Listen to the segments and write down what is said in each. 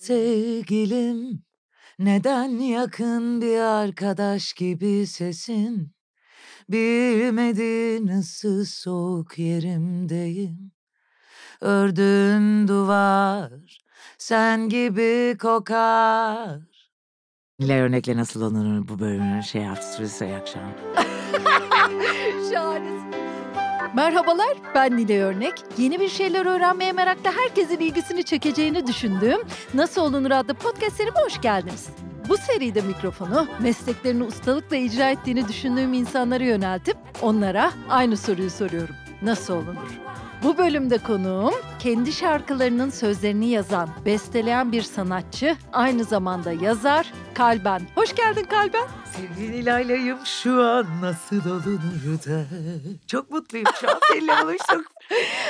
Sevgilim neden yakın bir arkadaş gibi sesin Bilmedin nasıl soğuk yerimdeyim Ördüğün duvar sen gibi kokar Neler örnekle nasıl onur bu bölümün şey yaptı süresi akşam. Merhabalar, ben Nile Örnek. Yeni bir şeyler öğrenmeye merakla herkesin ilgisini çekeceğini düşündüğüm Nasıl Olunur adlı podcast serime hoş geldiniz. Bu seride mikrofonu mesleklerini ustalıkla icra ettiğini düşündüğüm insanlara yöneltip onlara aynı soruyu soruyorum. Nasıl olunur? Bu bölümde konuğum kendi şarkılarının sözlerini yazan, besteleyen bir sanatçı, aynı zamanda yazar Kalben. Hoş geldin Kalben. Sevgili Layla'yım şu an nasıl olunur da. Çok mutluyum şu an seninle buluştuk.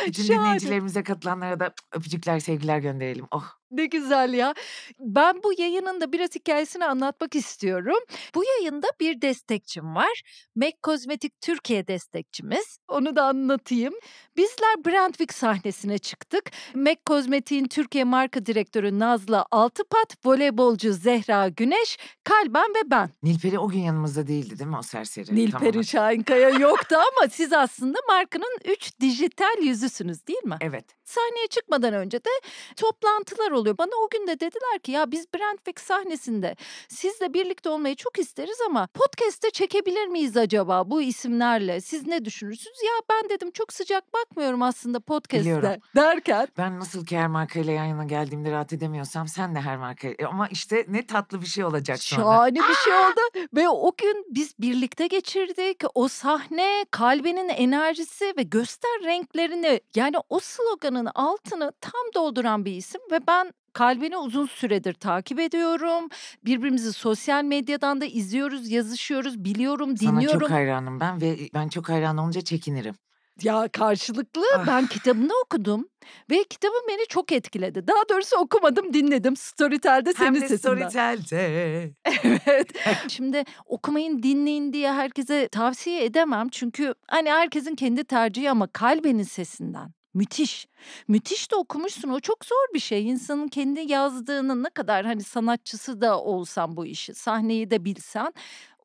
Bütün Şahane. dinleyicilerimize katılanlara da öpücükler, sevgiler gönderelim. Oh. Ne güzel ya. Ben bu yayının da biraz hikayesini anlatmak istiyorum. Bu yayında bir destekçim var. MAC Kozmetik Türkiye destekçimiz. Onu da anlatayım. Bizler Brandwick sahnesine çıktık. MAC Kozmetik'in Türkiye marka direktörü Nazlı Altıpat, voleybolcu Zehra Güneş, Kalben ve ben. Nilperi o gün yanımızda değildi değil mi o serseri? Nilperi tamam. Şahinkaya yoktu ama siz aslında markanın 3 dijital yüzüsünüz değil mi? Evet. Sahneye çıkmadan önce de toplantılar oluyor. Bana o gün de dediler ki ya biz Brentwick sahnesinde sizle birlikte olmayı çok isteriz ama podcast'te çekebilir miyiz acaba bu isimlerle? Siz ne düşünürsünüz? Ya ben dedim çok sıcak bakmıyorum aslında podcast'te derken. Ben nasıl ki her markayla yan yana geldiğimde rahat edemiyorsam sen de her marka e, Ama işte ne tatlı bir şey olacak sonra. Şahane bir şey oldu ve o gün biz birlikte geçirdik. O sahne kalbinin enerjisi ve göster renklerini yani o sloganın altını tam dolduran bir isim ve ben kalbini uzun süredir takip ediyorum. Birbirimizi sosyal medyadan da izliyoruz, yazışıyoruz, biliyorum, dinliyorum. Sana çok hayranım ben ve ben çok hayran olunca çekinirim. Ya karşılıklı ah. ben kitabını okudum ve kitabın beni çok etkiledi. Daha doğrusu okumadım dinledim. Storytel'de senin sesinden. Hem de sesinden. Storytel'de. evet. Şimdi okumayın dinleyin diye herkese tavsiye edemem. Çünkü hani herkesin kendi tercihi ama kalbenin sesinden Müthiş. Müthiş de okumuşsun. O çok zor bir şey. İnsanın kendi yazdığını ne kadar hani sanatçısı da olsan bu işi, sahneyi de bilsen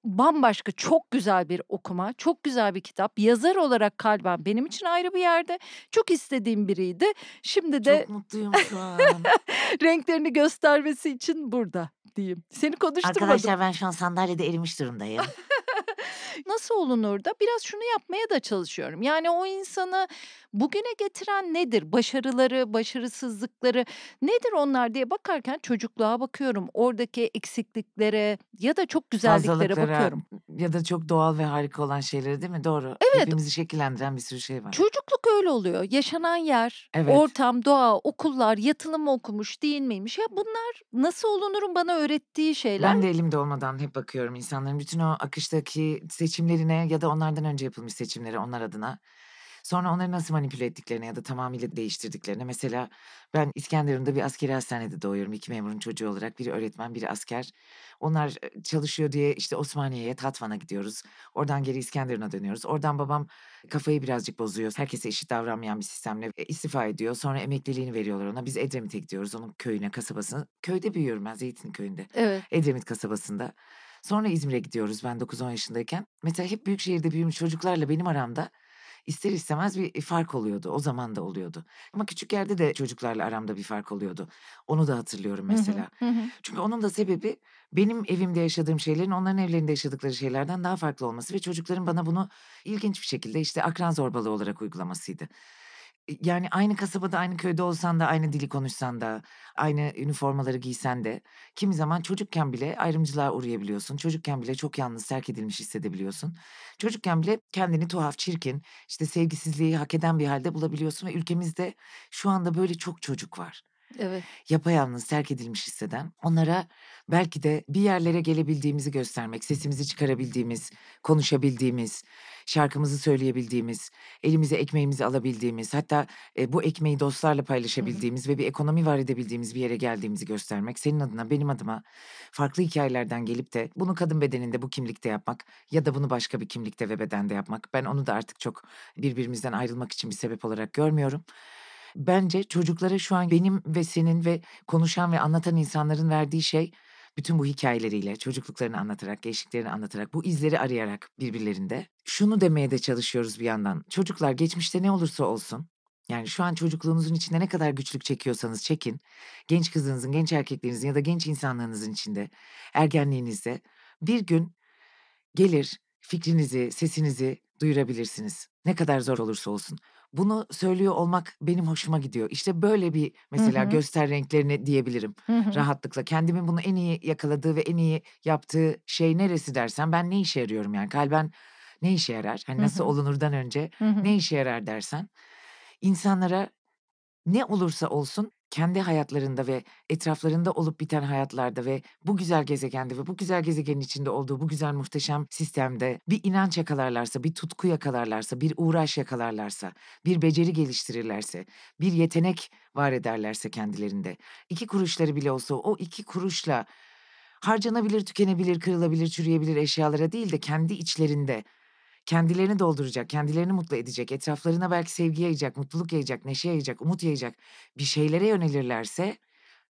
bambaşka çok güzel bir okuma, çok güzel bir kitap. Yazar olarak kalben benim için ayrı bir yerde. Çok istediğim biriydi. Şimdi de Çok mutluyum şu an. renklerini göstermesi için burada diyeyim. Seni konuşturmadım. Arkadaşlar ben şu an sandalyede erimiş durumdayım. Nasıl olunur da biraz şunu yapmaya da çalışıyorum. Yani o insanı bugüne getiren nedir? Başarıları, başarısızlıkları nedir onlar diye bakarken çocukluğa bakıyorum. Oradaki eksikliklere ya da çok güzelliklere bakıyorum. Ya da çok doğal ve harika olan şeyleri değil mi? Doğru. Evet. Hepimizi şekillendiren bir sürü şey var. Çocukluk öyle oluyor. Yaşanan yer, evet. ortam, doğa, okullar, yatılımı okumuş, değil miymiş? Ya bunlar nasıl olunurum bana öğrettiği şeyler. Ben de elimde olmadan hep bakıyorum insanların bütün o akıştaki seçimlerine ya da onlardan önce yapılmış seçimlere onlar adına. Sonra onları nasıl manipüle ettiklerine ya da tamamıyla değiştirdiklerine. Mesela ben İskenderun'da bir askeri hastanede doğuyorum. iki memurun çocuğu olarak biri öğretmen biri asker. Onlar e, çalışıyor diye işte Osmaniye'ye Tatvan'a gidiyoruz. Oradan geri İskenderun'a dönüyoruz. Oradan babam kafayı birazcık bozuyor. Herkese eşit davranmayan bir sistemle e, istifa ediyor. Sonra emekliliğini veriyorlar ona. Biz Edremit'e gidiyoruz onun köyüne, kasabasına. Köyde büyüyorum ben Zeytin köyünde. Evet. Edremit kasabasında. Sonra İzmir'e gidiyoruz ben 9-10 yaşındayken. Mesela hep büyük şehirde büyümüş çocuklarla benim aramda ister istemez bir e, fark oluyordu. O zaman da oluyordu. Ama küçük yerde de çocuklarla aramda bir fark oluyordu. Onu da hatırlıyorum mesela. Çünkü onun da sebebi benim evimde yaşadığım şeylerin onların evlerinde yaşadıkları şeylerden daha farklı olması ve çocukların bana bunu ilginç bir şekilde işte akran zorbalığı olarak uygulamasıydı yani aynı kasabada aynı köyde olsan da aynı dili konuşsan da aynı üniformaları giysen de kimi zaman çocukken bile ayrımcılığa uğrayabiliyorsun. Çocukken bile çok yalnız terk edilmiş hissedebiliyorsun. Çocukken bile kendini tuhaf, çirkin, işte sevgisizliği hak eden bir halde bulabiliyorsun ve ülkemizde şu anda böyle çok çocuk var. Evet. Yapayalnız terk edilmiş hisseden onlara belki de bir yerlere gelebildiğimizi göstermek, sesimizi çıkarabildiğimiz, konuşabildiğimiz, şarkımızı söyleyebildiğimiz, elimize ekmeğimizi alabildiğimiz, hatta e, bu ekmeği dostlarla paylaşabildiğimiz hı ve bir ekonomi var edebildiğimiz bir yere geldiğimizi göstermek, senin adına, benim adıma farklı hikayelerden gelip de bunu kadın bedeninde bu kimlikte yapmak ya da bunu başka bir kimlikte ve bedende yapmak. Ben onu da artık çok birbirimizden ayrılmak için bir sebep olarak görmüyorum bence çocuklara şu an benim ve senin ve konuşan ve anlatan insanların verdiği şey bütün bu hikayeleriyle, çocukluklarını anlatarak, gençliklerini anlatarak, bu izleri arayarak birbirlerinde şunu demeye de çalışıyoruz bir yandan. Çocuklar geçmişte ne olursa olsun, yani şu an çocukluğunuzun içinde ne kadar güçlük çekiyorsanız çekin. Genç kızınızın, genç erkeklerinizin ya da genç insanlarınızın içinde, ergenliğinizde bir gün gelir fikrinizi, sesinizi duyurabilirsiniz. Ne kadar zor olursa olsun. Bunu söylüyor olmak benim hoşuma gidiyor. İşte böyle bir mesela Hı-hı. göster renklerini diyebilirim Hı-hı. rahatlıkla. Kendimin bunu en iyi yakaladığı ve en iyi yaptığı şey neresi dersen ben ne işe yarıyorum yani kalben ne işe yarar? Hani nasıl Hı-hı. olunurdan önce Hı-hı. ne işe yarar dersen insanlara ne olursa olsun kendi hayatlarında ve etraflarında olup biten hayatlarda ve bu güzel gezegende ve bu güzel gezegenin içinde olduğu bu güzel muhteşem sistemde bir inanç yakalarlarsa, bir tutku yakalarlarsa, bir uğraş yakalarlarsa, bir beceri geliştirirlerse, bir yetenek var ederlerse kendilerinde, iki kuruşları bile olsa o iki kuruşla harcanabilir, tükenebilir, kırılabilir, çürüyebilir eşyalara değil de kendi içlerinde kendilerini dolduracak, kendilerini mutlu edecek, etraflarına belki sevgi yayacak, mutluluk yayacak, neşe yayacak, umut yayacak bir şeylere yönelirlerse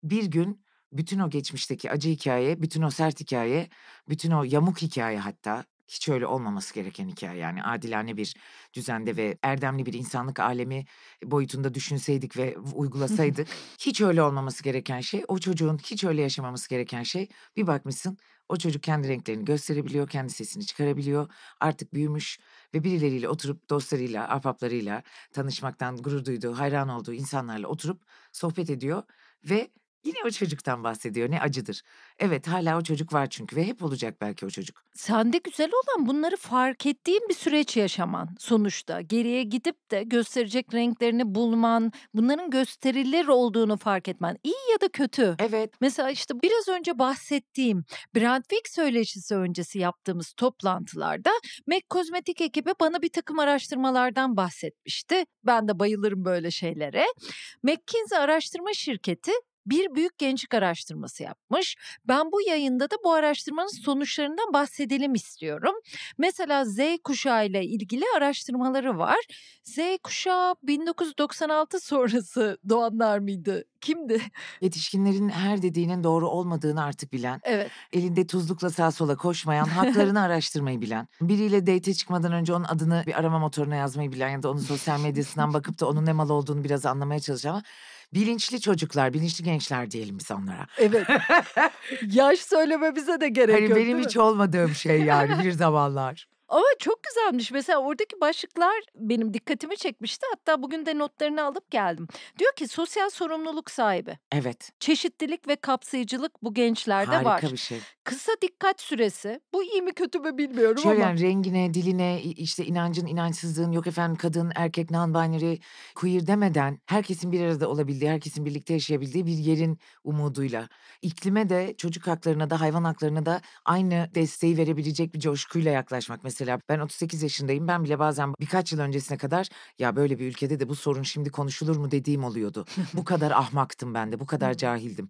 bir gün bütün o geçmişteki acı hikaye, bütün o sert hikaye, bütün o yamuk hikaye hatta hiç öyle olmaması gereken hikaye yani adilane bir düzende ve erdemli bir insanlık alemi boyutunda düşünseydik ve uygulasaydık hiç öyle olmaması gereken şey o çocuğun hiç öyle yaşamaması gereken şey bir bakmışsın o çocuk kendi renklerini gösterebiliyor, kendi sesini çıkarabiliyor. Artık büyümüş ve birileriyle oturup dostlarıyla, ahbaplarıyla tanışmaktan gurur duyduğu, hayran olduğu insanlarla oturup sohbet ediyor ve Yine o çocuktan bahsediyor. Ne acıdır. Evet hala o çocuk var çünkü ve hep olacak belki o çocuk. Sende güzel olan bunları fark ettiğin bir süreç yaşaman sonuçta. Geriye gidip de gösterecek renklerini bulman, bunların gösterilir olduğunu fark etmen. iyi ya da kötü. Evet. Mesela işte biraz önce bahsettiğim Brand Brandvik söyleşisi öncesi yaptığımız toplantılarda Mac Kozmetik ekibi bana bir takım araştırmalardan bahsetmişti. Ben de bayılırım böyle şeylere. McKinsey araştırma şirketi bir büyük gençlik araştırması yapmış. Ben bu yayında da bu araştırmanın sonuçlarından bahsedelim istiyorum. Mesela Z kuşağı ile ilgili araştırmaları var. Z kuşağı 1996 sonrası doğanlar mıydı? Kimdi? Yetişkinlerin her dediğinin doğru olmadığını artık bilen, evet. elinde tuzlukla sağa sola koşmayan, haklarını araştırmayı bilen, biriyle date çıkmadan önce onun adını bir arama motoruna yazmayı bilen ya da onun sosyal medyasından bakıp da onun ne mal olduğunu biraz anlamaya çalışan bilinçli çocuklar, bilinçli gençler diyelim biz onlara. Evet. Yaş söyleme bize de gerek hani yok. Benim hiç mi? olmadığım şey yani bir zamanlar. Ama çok güzelmiş. Mesela oradaki başlıklar benim dikkatimi çekmişti. Hatta bugün de notlarını alıp geldim. Diyor ki sosyal sorumluluk sahibi. Evet. Çeşitlilik ve kapsayıcılık bu gençlerde Harika var. Harika bir şey. Kısa dikkat süresi. Bu iyi mi kötü mü bilmiyorum Şöyle ama. Yani rengine, diline, işte inancın, inançsızlığın, yok efendim kadın, erkek, non-binary, queer demeden herkesin bir arada olabildiği, herkesin birlikte yaşayabildiği bir yerin umuduyla. iklime de, çocuk haklarına da, hayvan haklarına da aynı desteği verebilecek bir coşkuyla yaklaşmak. Mesela mesela. Ben 38 yaşındayım. Ben bile bazen birkaç yıl öncesine kadar ya böyle bir ülkede de bu sorun şimdi konuşulur mu dediğim oluyordu. bu kadar ahmaktım ben de, bu kadar cahildim.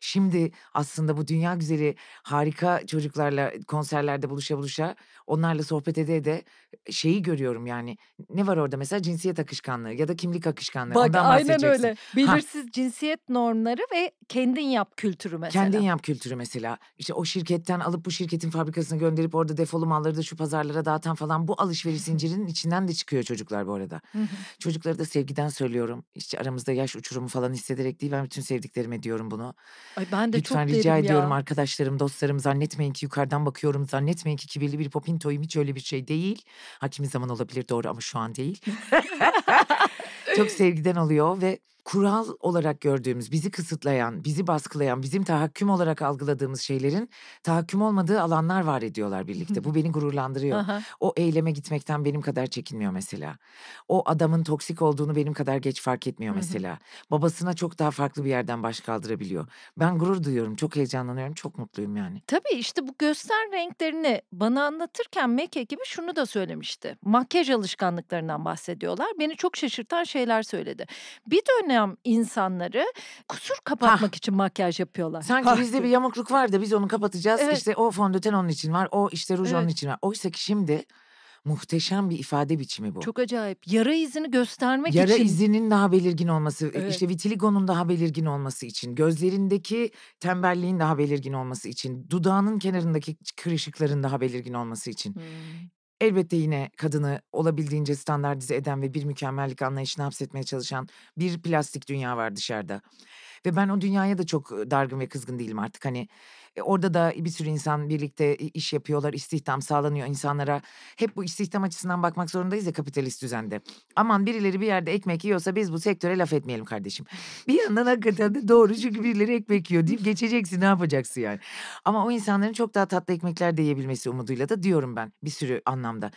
Şimdi aslında bu dünya güzeli harika çocuklarla konserlerde buluşa buluşa onlarla sohbet ede de şeyi görüyorum yani. Ne var orada mesela cinsiyet akışkanlığı ya da kimlik akışkanlığı. Bak Ondan aynen öyle. Belirsiz ha. cinsiyet normları ve kendin yap kültürü mesela. Kendin yap kültürü mesela. İşte o şirketten alıp bu şirketin fabrikasına gönderip orada defolu malları da şu pazarlara dağıtan falan bu alışveriş zincirinin içinden de çıkıyor çocuklar bu arada. Çocukları da sevgiden söylüyorum. İşte aramızda yaş uçurumu falan hissederek değil ben bütün sevdiklerime diyorum bunu. Ay ben de Lütfen çok rica ediyorum ya. arkadaşlarım, dostlarım zannetmeyin ki yukarıdan bakıyorum. Zannetmeyin ki kibirli bir popintoyum hiç öyle bir şey değil. Ha kimi zaman olabilir doğru ama şu an değil. çok sevgiden oluyor ve kural olarak gördüğümüz, bizi kısıtlayan, bizi baskılayan, bizim tahakküm olarak algıladığımız şeylerin tahakküm olmadığı alanlar var ediyorlar birlikte. Bu beni gururlandırıyor. Aha. O eyleme gitmekten benim kadar çekinmiyor mesela. O adamın toksik olduğunu benim kadar geç fark etmiyor mesela. Babasına çok daha farklı bir yerden baş kaldırabiliyor. Ben gurur duyuyorum, çok heyecanlanıyorum, çok mutluyum yani. Tabii işte bu göster renklerini bana anlatırken Mac ekibi şunu da söylemişti. Makyaj alışkanlıklarından bahsediyorlar. Beni çok şaşırtan şeyler söyledi. Bir dönem olmayan insanları kusur kapatmak ha. için makyaj yapıyorlar. Sanki ha. bizde bir yamukluk var da biz onu kapatacağız. Evet. İşte o fondöten onun için var, o işte ruj evet. onun için var. Oysa ki şimdi muhteşem bir ifade biçimi bu. Çok acayip. Yara izini göstermek Yara için. Yara izinin daha belirgin olması, e, evet. işte vitiligonun daha belirgin olması için, gözlerindeki tembelliğin daha belirgin olması için, dudağının kenarındaki kırışıkların daha belirgin olması için. Hmm. Elbette yine kadını olabildiğince standartize eden ve bir mükemmellik anlayışını hapsetmeye çalışan bir plastik dünya var dışarıda. Ve ben o dünyaya da çok dargın ve kızgın değilim artık. Hani e, orada da bir sürü insan birlikte e, iş yapıyorlar, istihdam sağlanıyor insanlara. Hep bu istihdam açısından bakmak zorundayız ya kapitalist düzende. Aman birileri bir yerde ekmek yiyorsa biz bu sektöre laf etmeyelim kardeşim. Bir yandan hakikaten de doğru çünkü birileri ekmek yiyor deyip geçeceksin ne yapacaksın yani. Ama o insanların çok daha tatlı ekmekler de yiyebilmesi umuduyla da diyorum ben bir sürü anlamda.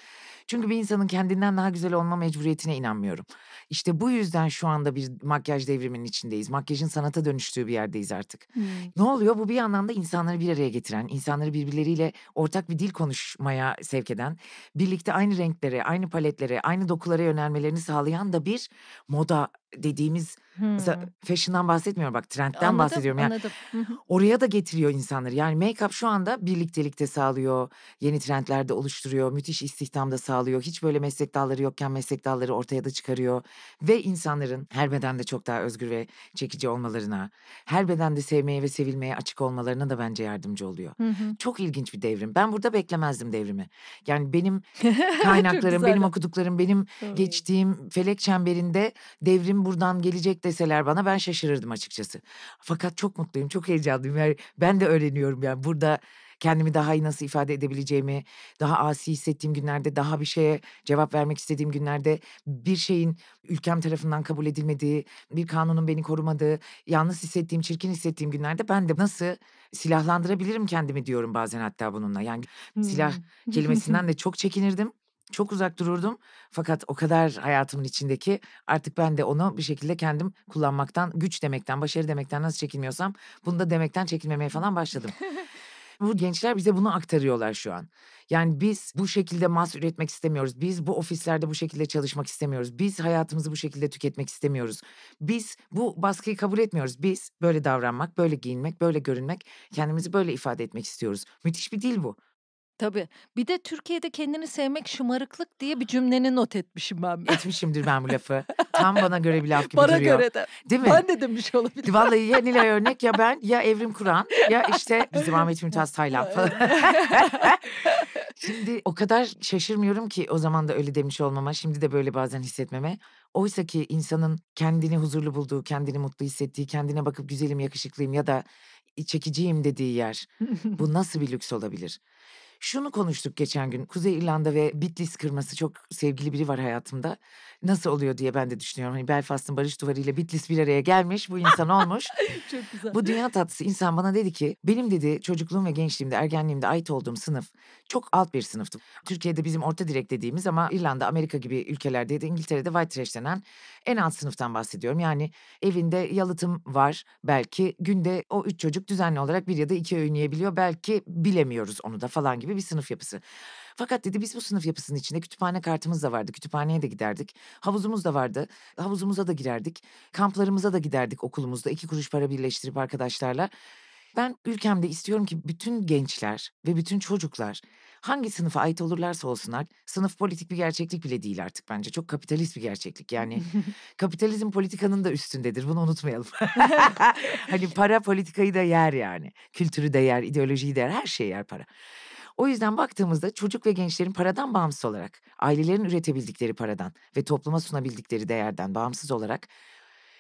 Çünkü bir insanın kendinden daha güzel olma mecburiyetine inanmıyorum. İşte bu yüzden şu anda bir makyaj devriminin içindeyiz. Makyajın sanata dönüştüğü bir yerdeyiz artık. Hmm. Ne oluyor? Bu bir yandan da insanları bir araya getiren, insanları birbirleriyle ortak bir dil konuşmaya sevk eden, birlikte aynı renklere, aynı paletlere, aynı dokulara yönelmelerini sağlayan da bir moda dediğimiz hmm. mesela fashion'dan bahsetmiyorum bak trendden anladım, bahsediyorum yani. Anladım. oraya da getiriyor insanları. Yani make-up şu anda birliktelikte sağlıyor. Yeni trendlerde oluşturuyor. Müthiş istihdamda sağlıyor. Hiç böyle meslek dalları yokken meslek dalları ortaya da çıkarıyor ve insanların her bedende çok daha özgür ve çekici olmalarına, her bedende sevmeye ve sevilmeye açık olmalarına da bence yardımcı oluyor. Çok ilginç bir devrim. Ben burada beklemezdim devrimi. Yani benim kaynaklarım, benim okuduklarım, benim geçtiğim felek çemberinde devrim buradan gelecek deseler bana ben şaşırırdım açıkçası. Fakat çok mutluyum, çok heyecanlıyım. Yani ben de öğreniyorum yani burada kendimi daha iyi nasıl ifade edebileceğimi, daha asi hissettiğim günlerde, daha bir şeye cevap vermek istediğim günlerde bir şeyin ülkem tarafından kabul edilmediği, bir kanunun beni korumadığı, yalnız hissettiğim, çirkin hissettiğim günlerde ben de nasıl silahlandırabilirim kendimi diyorum bazen hatta bununla. Yani hmm. silah kelimesinden de çok çekinirdim. Çok uzak dururdum fakat o kadar hayatımın içindeki artık ben de onu bir şekilde kendim kullanmaktan, güç demekten, başarı demekten nasıl çekinmiyorsam bunu da demekten çekinmemeye falan başladım. bu gençler bize bunu aktarıyorlar şu an. Yani biz bu şekilde mas üretmek istemiyoruz. Biz bu ofislerde bu şekilde çalışmak istemiyoruz. Biz hayatımızı bu şekilde tüketmek istemiyoruz. Biz bu baskıyı kabul etmiyoruz. Biz böyle davranmak, böyle giyinmek, böyle görünmek, kendimizi böyle ifade etmek istiyoruz. Müthiş bir dil bu. Tabii. Bir de Türkiye'de kendini sevmek şımarıklık diye bir cümleni not etmişim ben. Etmişimdir ben bu lafı. Tam bana göre bir laf gibi bana duruyor. Bana göre de. Değil mi? Ben de demiş olabilirim. Vallahi ya Nilay Örnek ya ben ya Evrim Kur'an ya işte bizim Ahmet Mümtaz Taylan falan. Şimdi o kadar şaşırmıyorum ki o zaman da öyle demiş olmama, şimdi de böyle bazen hissetmeme. Oysa ki insanın kendini huzurlu bulduğu, kendini mutlu hissettiği, kendine bakıp güzelim, yakışıklıyım ya da çekiciyim dediği yer. Bu nasıl bir lüks olabilir? Şunu konuştuk geçen gün. Kuzey İrlanda ve Bitlis kırması çok sevgili biri var hayatımda. Nasıl oluyor diye ben de düşünüyorum. Hani Belfast'ın Barış Duvarı ile Bitlis bir araya gelmiş. Bu insan olmuş. çok güzel. Bu dünya tatlısı insan bana dedi ki benim dedi çocukluğum ve gençliğimde ergenliğimde ait olduğum sınıf çok alt bir sınıftı. Türkiye'de bizim orta direk dediğimiz ama İrlanda, Amerika gibi ülkelerde ya İngiltere'de white trash denen en alt sınıftan bahsediyorum. Yani evinde yalıtım var belki. Günde o üç çocuk düzenli olarak bir ya da iki öğün yiyebiliyor. Belki bilemiyoruz onu da falan gibi gibi bir sınıf yapısı. Fakat dedi biz bu sınıf yapısının içinde kütüphane kartımız da vardı. Kütüphaneye de giderdik. Havuzumuz da vardı. Havuzumuza da girerdik. Kamplarımıza da giderdik okulumuzda. iki kuruş para birleştirip arkadaşlarla. Ben ülkemde istiyorum ki bütün gençler ve bütün çocuklar hangi sınıfa ait olurlarsa olsunlar sınıf politik bir gerçeklik bile değil artık bence. Çok kapitalist bir gerçeklik yani kapitalizm politikanın da üstündedir bunu unutmayalım. hani para politikayı da yer yani kültürü de yer ideolojiyi de yer her şeyi yer para. O yüzden baktığımızda çocuk ve gençlerin paradan bağımsız olarak, ailelerin üretebildikleri paradan ve topluma sunabildikleri değerden bağımsız olarak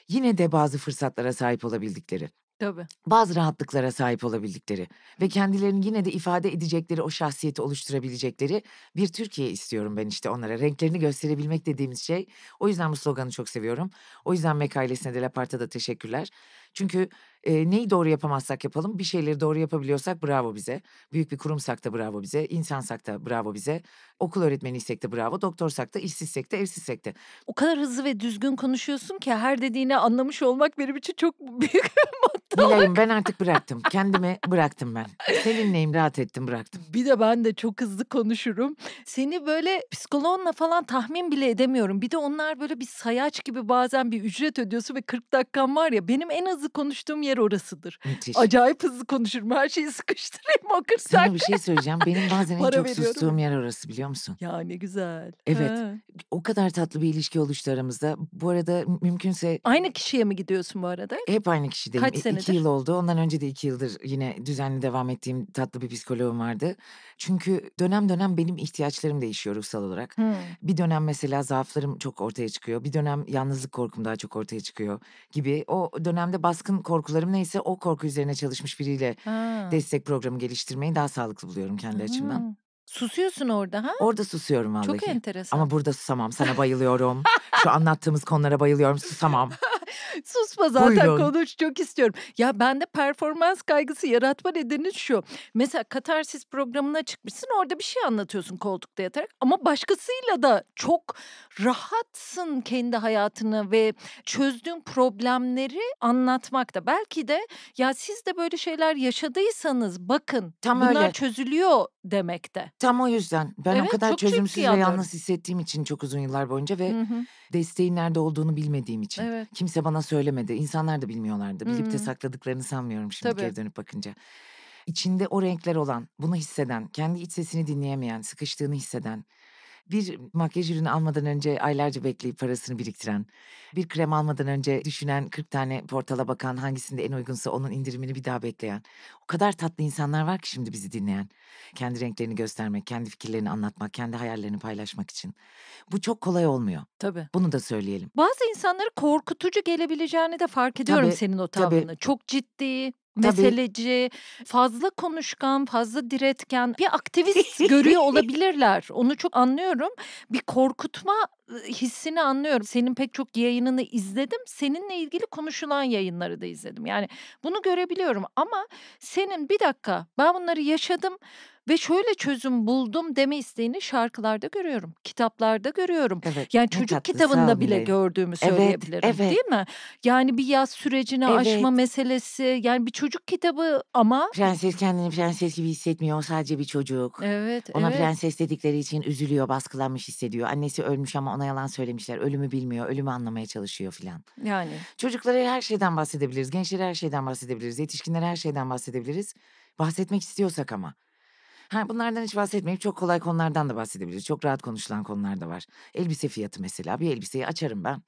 yine de bazı fırsatlara sahip olabildikleri, Tabii. bazı rahatlıklara sahip olabildikleri ve kendilerini yine de ifade edecekleri o şahsiyeti oluşturabilecekleri bir Türkiye istiyorum ben işte onlara. Renklerini gösterebilmek dediğimiz şey. O yüzden bu sloganı çok seviyorum. O yüzden Mek ailesine de Lapart'a da teşekkürler. Çünkü e, neyi doğru yapamazsak yapalım bir şeyleri doğru yapabiliyorsak bravo bize. Büyük bir kurumsak da bravo bize, insansak da bravo bize, okul öğretmeniysek de bravo, doktorsak da, işsizsek de, evsizsek de. O kadar hızlı ve düzgün konuşuyorsun ki her dediğini anlamış olmak benim için çok büyük Nilay'ım ben artık bıraktım. Kendimi bıraktım ben. Seninleyim rahat ettim bıraktım. Bir de ben de çok hızlı konuşurum. Seni böyle psikoloğunla falan tahmin bile edemiyorum. Bir de onlar böyle bir sayaç gibi bazen bir ücret ödüyorsun ve 40 dakikan var ya. Benim en hızlı konuştuğum yer yer orasıdır. Müthiş. Acayip hızlı konuşurum. Her şeyi sıkıştırayım o Sana bir şey söyleyeceğim. Benim bazen en çok veriyorum. sustuğum yer orası biliyor musun? Ya ne güzel. Evet. Ha. O kadar tatlı bir ilişki oluştu aramızda. Bu arada mümkünse... Aynı kişiye mi gidiyorsun bu arada? Hep aynı kişideyim. Kaç senedir? İki yıl oldu. Ondan önce de iki yıldır yine düzenli devam ettiğim tatlı bir psikoloğum vardı. Çünkü dönem dönem benim ihtiyaçlarım değişiyor ruhsal olarak. Hmm. Bir dönem mesela zaaflarım çok ortaya çıkıyor. Bir dönem yalnızlık korkum daha çok ortaya çıkıyor gibi. O dönemde baskın korkularım korkularım neyse o korku üzerine çalışmış biriyle ha. destek programı geliştirmeyi daha sağlıklı buluyorum kendi hmm. açımdan. Susuyorsun orada ha? Orada susuyorum vallahi. Çok enteresan. Ama burada susamam. Sana bayılıyorum. Şu anlattığımız konulara bayılıyorum. Susamam. Susma zaten Buyurun. konuş çok istiyorum. Ya bende performans kaygısı yaratma nedeni şu. Mesela Katarsis programına çıkmışsın orada bir şey anlatıyorsun koltukta yatarak ama başkasıyla da çok rahatsın kendi hayatını ve çözdüğün problemleri anlatmakta. Belki de ya siz de böyle şeyler yaşadıysanız bakın Tam bunlar öyle. çözülüyor demekte. Tam o yüzden ben evet, o kadar şey çözümsüz ve yalnız hissettiğim için çok uzun yıllar boyunca ve hı hı desteğin nerede olduğunu bilmediğim için. Evet. Kimse bana söylemedi. İnsanlar da bilmiyorlardı. Bilip de sakladıklarını sanmıyorum şimdi Tabii. geri dönüp bakınca. İçinde o renkler olan, bunu hisseden, kendi iç sesini dinleyemeyen, sıkıştığını hisseden, bir makyaj ürünü almadan önce aylarca bekleyip parasını biriktiren, bir krem almadan önce düşünen 40 tane portala bakan hangisinde en uygunsa onun indirimini bir daha bekleyen. O kadar tatlı insanlar var ki şimdi bizi dinleyen. Kendi renklerini göstermek, kendi fikirlerini anlatmak, kendi hayallerini paylaşmak için. Bu çok kolay olmuyor. Tabii. Bunu da söyleyelim. Bazı insanları korkutucu gelebileceğini de fark ediyorum tabii, senin o tavrını. Tabii. Çok ciddi, meseleci, fazla konuşkan, fazla diretken bir aktivist görüyor olabilirler. Onu çok anlıyorum. Bir korkutma hissini anlıyorum. Senin pek çok yayınını izledim. Seninle ilgili konuşulan yayınları da izledim. Yani bunu görebiliyorum ama senin bir dakika ben bunları yaşadım ve şöyle çözüm buldum deme isteğini şarkılarda görüyorum, kitaplarda görüyorum. Evet, yani çocuk tatlı, kitabında bile olayım. gördüğümü evet, evet. değil mi? Yani bir yaz sürecini evet. aşma meselesi yani bir çocuk kitabı ama... Prenses kendini prenses gibi hissetmiyor o sadece bir çocuk. Evet. Ona evet. prenses dedikleri için üzülüyor, baskılanmış hissediyor. Annesi ölmüş ama ona yalan söylemişler. Ölümü bilmiyor, ölümü anlamaya çalışıyor filan. Yani. Çocuklara her şeyden bahsedebiliriz, gençlere her şeyden bahsedebiliriz, yetişkinlere her şeyden bahsedebiliriz. Bahsetmek istiyorsak ama. Ha, bunlardan hiç bahsetmeyip çok kolay konulardan da bahsedebiliriz. Çok rahat konuşulan konular da var. Elbise fiyatı mesela. Bir elbiseyi açarım ben.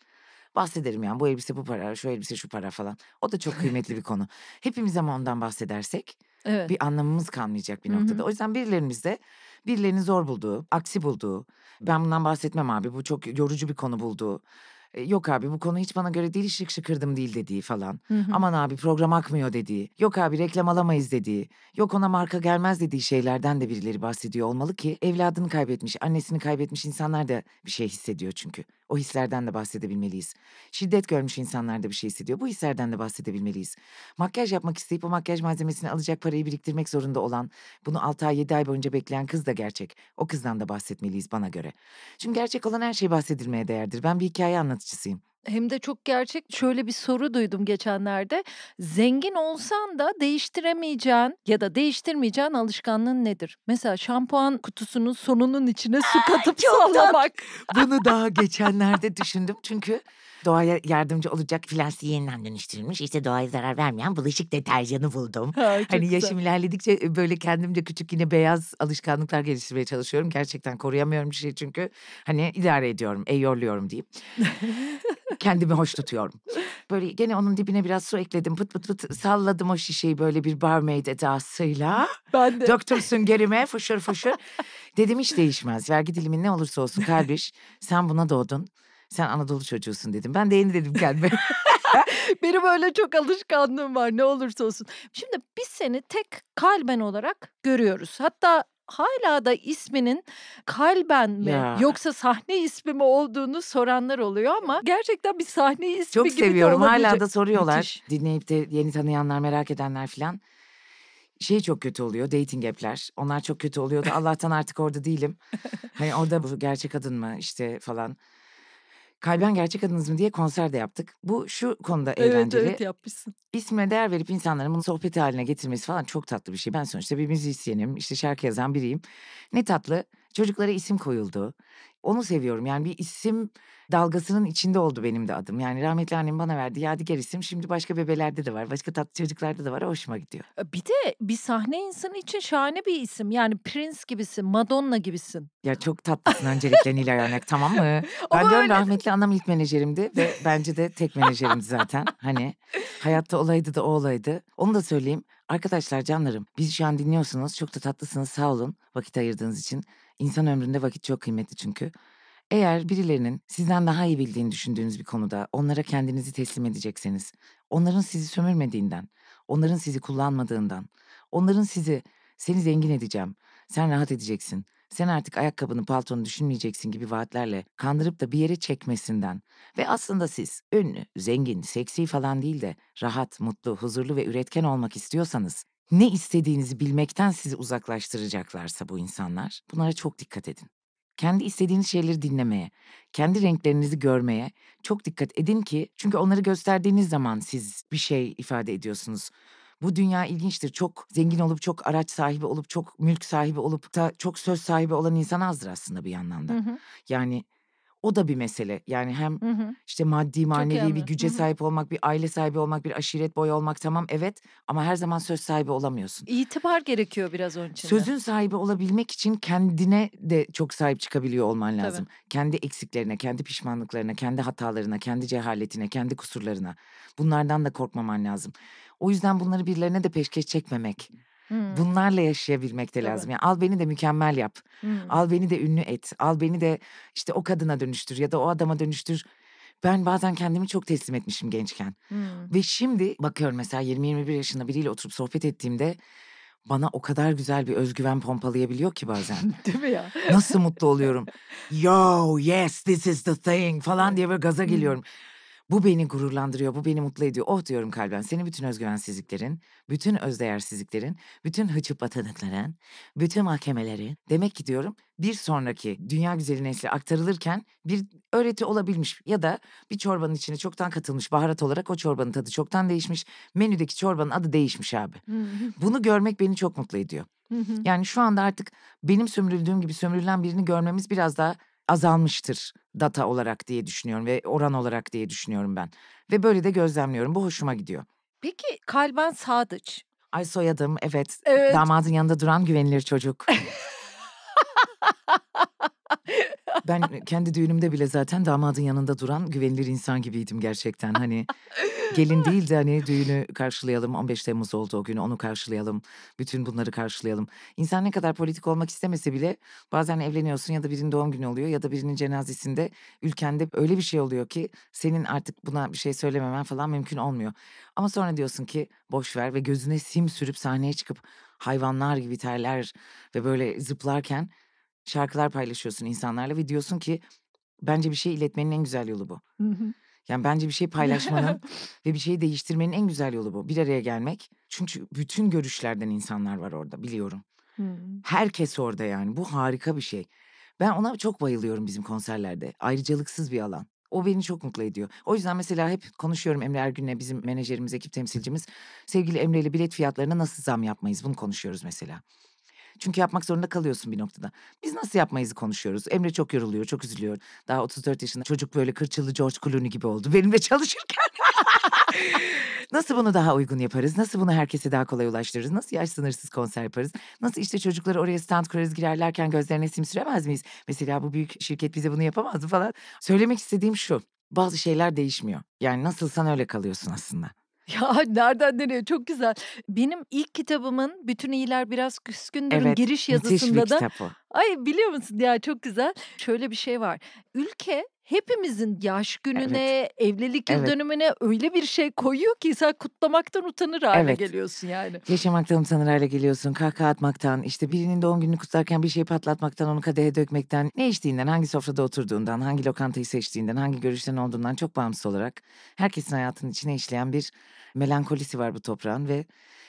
Bahsederim yani bu elbise bu para, şu elbise şu para falan. O da çok kıymetli bir konu. Hepimiz ama ondan bahsedersek evet. bir anlamımız kalmayacak bir noktada. Hı-hı. O yüzden birilerimiz de birilerini zor bulduğu, aksi bulduğu, ben bundan bahsetmem abi bu çok yorucu bir konu bulduğu e, yok abi bu konu hiç bana göre değil şık şıkırdım değil dediği falan. Hı hı. Aman abi program akmıyor dediği, yok abi reklam alamayız dediği, yok ona marka gelmez dediği şeylerden de birileri bahsediyor olmalı ki evladını kaybetmiş, annesini kaybetmiş insanlar da bir şey hissediyor çünkü. O hislerden de bahsedebilmeliyiz. Şiddet görmüş insanlar da bir şey hissediyor. Bu hislerden de bahsedebilmeliyiz. Makyaj yapmak isteyip o makyaj malzemesini alacak parayı biriktirmek zorunda olan, bunu 6 ay 7 ay boyunca bekleyen kız da gerçek. O kızdan da bahsetmeliyiz bana göre. Çünkü gerçek olan her şey bahsedilmeye değerdir. Ben bir hikaye anlatıcısıyım. Hem de çok gerçek şöyle bir soru duydum geçenlerde. Zengin olsan da değiştiremeyeceğin ya da değiştirmeyeceğin alışkanlığın nedir? Mesela şampuan kutusunun sonunun içine su katıp sallamak. Bunu daha geçenlerde düşündüm çünkü doğaya yardımcı olacak plastiği yeniden dönüştürülmüş. İşte doğaya zarar vermeyen bulaşık deterjanı buldum. Ha, hani güzel. yaşım ilerledikçe e, böyle kendimce küçük yine beyaz alışkanlıklar geliştirmeye çalışıyorum. Gerçekten koruyamıyorum bir şey çünkü. Hani idare ediyorum, eyorluyorum diyeyim. Kendimi hoş tutuyorum. Böyle gene onun dibine biraz su ekledim. Pıt pıt pıt salladım o şişeyi böyle bir barmaid edasıyla. Ben de. Döktüm süngerime fışır fışır. Dedim hiç değişmez. Vergi dilimi ne olursa olsun kardeş sen buna doğdun sen Anadolu çocuğusun dedim. Ben de yeni dedim kendime. Benim öyle çok alışkanlığım var ne olursa olsun. Şimdi biz seni tek kalben olarak görüyoruz. Hatta hala da isminin kalben mi ya. yoksa sahne ismi mi olduğunu soranlar oluyor ama gerçekten bir sahne ismi Çok gibi seviyorum. de Hala da soruyorlar. Müthiş. Dinleyip de yeni tanıyanlar, merak edenler falan. Şey çok kötü oluyor dating app'ler. Onlar çok kötü oluyordu. Allah'tan artık orada değilim. hani orada bu gerçek adın mı işte falan. Kalben gerçek adınız mı diye konser de yaptık. Bu şu konuda evet, eğlenceli. Evet evet yapmışsın. İsme değer verip insanların bunu sohbeti haline getirmesi falan çok tatlı bir şey. Ben sonuçta bir müzisyenim, işte şarkı yazan biriyim. Ne tatlı. Çocuklara isim koyuldu onu seviyorum. Yani bir isim dalgasının içinde oldu benim de adım. Yani rahmetli annem bana verdi Yadigar isim. Şimdi başka bebelerde de var. Başka tatlı çocuklarda da var. Hoşuma gidiyor. E, bir de bir sahne insanı için şahane bir isim. Yani Prince gibisin, Madonna gibisin. Ya çok tatlısın öncelikle Nilay Örnek tamam mı? Ben diyorum rahmetli annem ilk menajerimdi ve bence de tek menajerimdi zaten. Hani hayatta olaydı da o olaydı. Onu da söyleyeyim. Arkadaşlar canlarım bizi şu an dinliyorsunuz. Çok da tatlısınız sağ olun vakit ayırdığınız için. İnsan ömründe vakit çok kıymetli çünkü. Eğer birilerinin sizden daha iyi bildiğini düşündüğünüz bir konuda onlara kendinizi teslim edecekseniz, onların sizi sömürmediğinden, onların sizi kullanmadığından, onların sizi seni zengin edeceğim, sen rahat edeceksin, sen artık ayakkabını paltonu düşünmeyeceksin gibi vaatlerle kandırıp da bir yere çekmesinden ve aslında siz ünlü, zengin, seksi falan değil de rahat, mutlu, huzurlu ve üretken olmak istiyorsanız ne istediğinizi bilmekten sizi uzaklaştıracaklarsa bu insanlar bunlara çok dikkat edin. Kendi istediğiniz şeyleri dinlemeye, kendi renklerinizi görmeye çok dikkat edin ki çünkü onları gösterdiğiniz zaman siz bir şey ifade ediyorsunuz. Bu dünya ilginçtir. Çok zengin olup, çok araç sahibi olup, çok mülk sahibi olup da çok söz sahibi olan insan azdır aslında bir yandan da. Hı hı. Yani o da bir mesele. Yani hem hı hı. işte maddi manevi bir güce hı hı. sahip olmak, bir aile sahibi olmak, bir aşiret boyu olmak tamam evet ama her zaman söz sahibi olamıyorsun. İtibar gerekiyor biraz onun için. Sözün sahibi olabilmek için kendine de çok sahip çıkabiliyor olman lazım. Tabii. Kendi eksiklerine, kendi pişmanlıklarına, kendi hatalarına, kendi cehaletine, kendi kusurlarına. Bunlardan da korkmaman lazım. O yüzden bunları birilerine de peşkeş çekmemek. Bunlarla yaşayabilmek de lazım. Yani al beni de mükemmel yap. Hmm. Al beni de ünlü et. Al beni de işte o kadına dönüştür ya da o adama dönüştür. Ben bazen kendimi çok teslim etmişim gençken. Hmm. Ve şimdi bakıyorum mesela 20-21 yaşında biriyle oturup sohbet ettiğimde bana o kadar güzel bir özgüven pompalayabiliyor ki bazen. Değil mi ya? Nasıl mutlu oluyorum. Yo yes this is the thing falan diye böyle gaza geliyorum. Hmm. Bu beni gururlandırıyor, bu beni mutlu ediyor. Oh diyorum kalben senin bütün özgüvensizliklerin, bütün özdeğersizliklerin, bütün hıçıp atanıkların, bütün mahkemeleri. Demek ki diyorum bir sonraki dünya güzeli nesle aktarılırken bir öğreti olabilmiş ya da bir çorbanın içine çoktan katılmış baharat olarak o çorbanın tadı çoktan değişmiş. Menüdeki çorbanın adı değişmiş abi. Bunu görmek beni çok mutlu ediyor. yani şu anda artık benim sömürüldüğüm gibi sömürülen birini görmemiz biraz daha azalmıştır data olarak diye düşünüyorum ve oran olarak diye düşünüyorum ben. Ve böyle de gözlemliyorum. Bu hoşuma gidiyor. Peki Kalben Sadıç. Ay soyadım evet. evet. Damadın yanında duran güvenilir çocuk. Ben kendi düğünümde bile zaten damadın yanında duran güvenilir insan gibiydim gerçekten. Hani gelin değil de hani düğünü karşılayalım. 15 Temmuz oldu o günü onu karşılayalım. Bütün bunları karşılayalım. İnsan ne kadar politik olmak istemese bile bazen evleniyorsun ya da birinin doğum günü oluyor ya da birinin cenazesinde ülkende öyle bir şey oluyor ki senin artık buna bir şey söylememen falan mümkün olmuyor. Ama sonra diyorsun ki boş ver ve gözüne sim sürüp sahneye çıkıp hayvanlar gibi terler ve böyle zıplarken şarkılar paylaşıyorsun insanlarla ve diyorsun ki bence bir şey iletmenin en güzel yolu bu. Yani bence bir şey paylaşmanın ve bir şeyi değiştirmenin en güzel yolu bu. Bir araya gelmek. Çünkü bütün görüşlerden insanlar var orada biliyorum. Herkes orada yani. Bu harika bir şey. Ben ona çok bayılıyorum bizim konserlerde. Ayrıcalıksız bir alan. O beni çok mutlu ediyor. O yüzden mesela hep konuşuyorum Emre Ergün'le bizim menajerimiz, ekip temsilcimiz. Sevgili Emre ile bilet fiyatlarına nasıl zam yapmayız bunu konuşuyoruz mesela. Çünkü yapmak zorunda kalıyorsun bir noktada. Biz nasıl yapmayızı konuşuyoruz. Emre çok yoruluyor, çok üzülüyor. Daha 34 yaşında çocuk böyle kırçılı George Clooney gibi oldu. Benimle çalışırken. nasıl bunu daha uygun yaparız? Nasıl bunu herkese daha kolay ulaştırırız? Nasıl yaş sınırsız konser yaparız? Nasıl işte çocukları oraya stand kurarız girerlerken gözlerine sim süremez miyiz? Mesela bu büyük şirket bize bunu yapamazdı falan. Söylemek istediğim şu. Bazı şeyler değişmiyor. Yani nasılsan öyle kalıyorsun aslında. Ya nereden nereye çok güzel. Benim ilk kitabımın Bütün İyiler Biraz Küskündür'ün evet, giriş yazısında da Ay biliyor musun ya çok güzel. Şöyle bir şey var. Ülke hepimizin yaş gününe, evet. evlilik yıl evet. dönümüne öyle bir şey koyuyor ki sen kutlamaktan utanır hale evet. geliyorsun yani. Yaşamaktan utanır hale geliyorsun, kahkaha atmaktan, işte birinin doğum gününü kutlarken bir şey patlatmaktan, onu kadehe dökmekten, ne içtiğinden, hangi sofrada oturduğundan, hangi lokantayı seçtiğinden, hangi görüşten olduğundan çok bağımsız olarak herkesin hayatının içine işleyen bir melankolisi var bu toprağın ve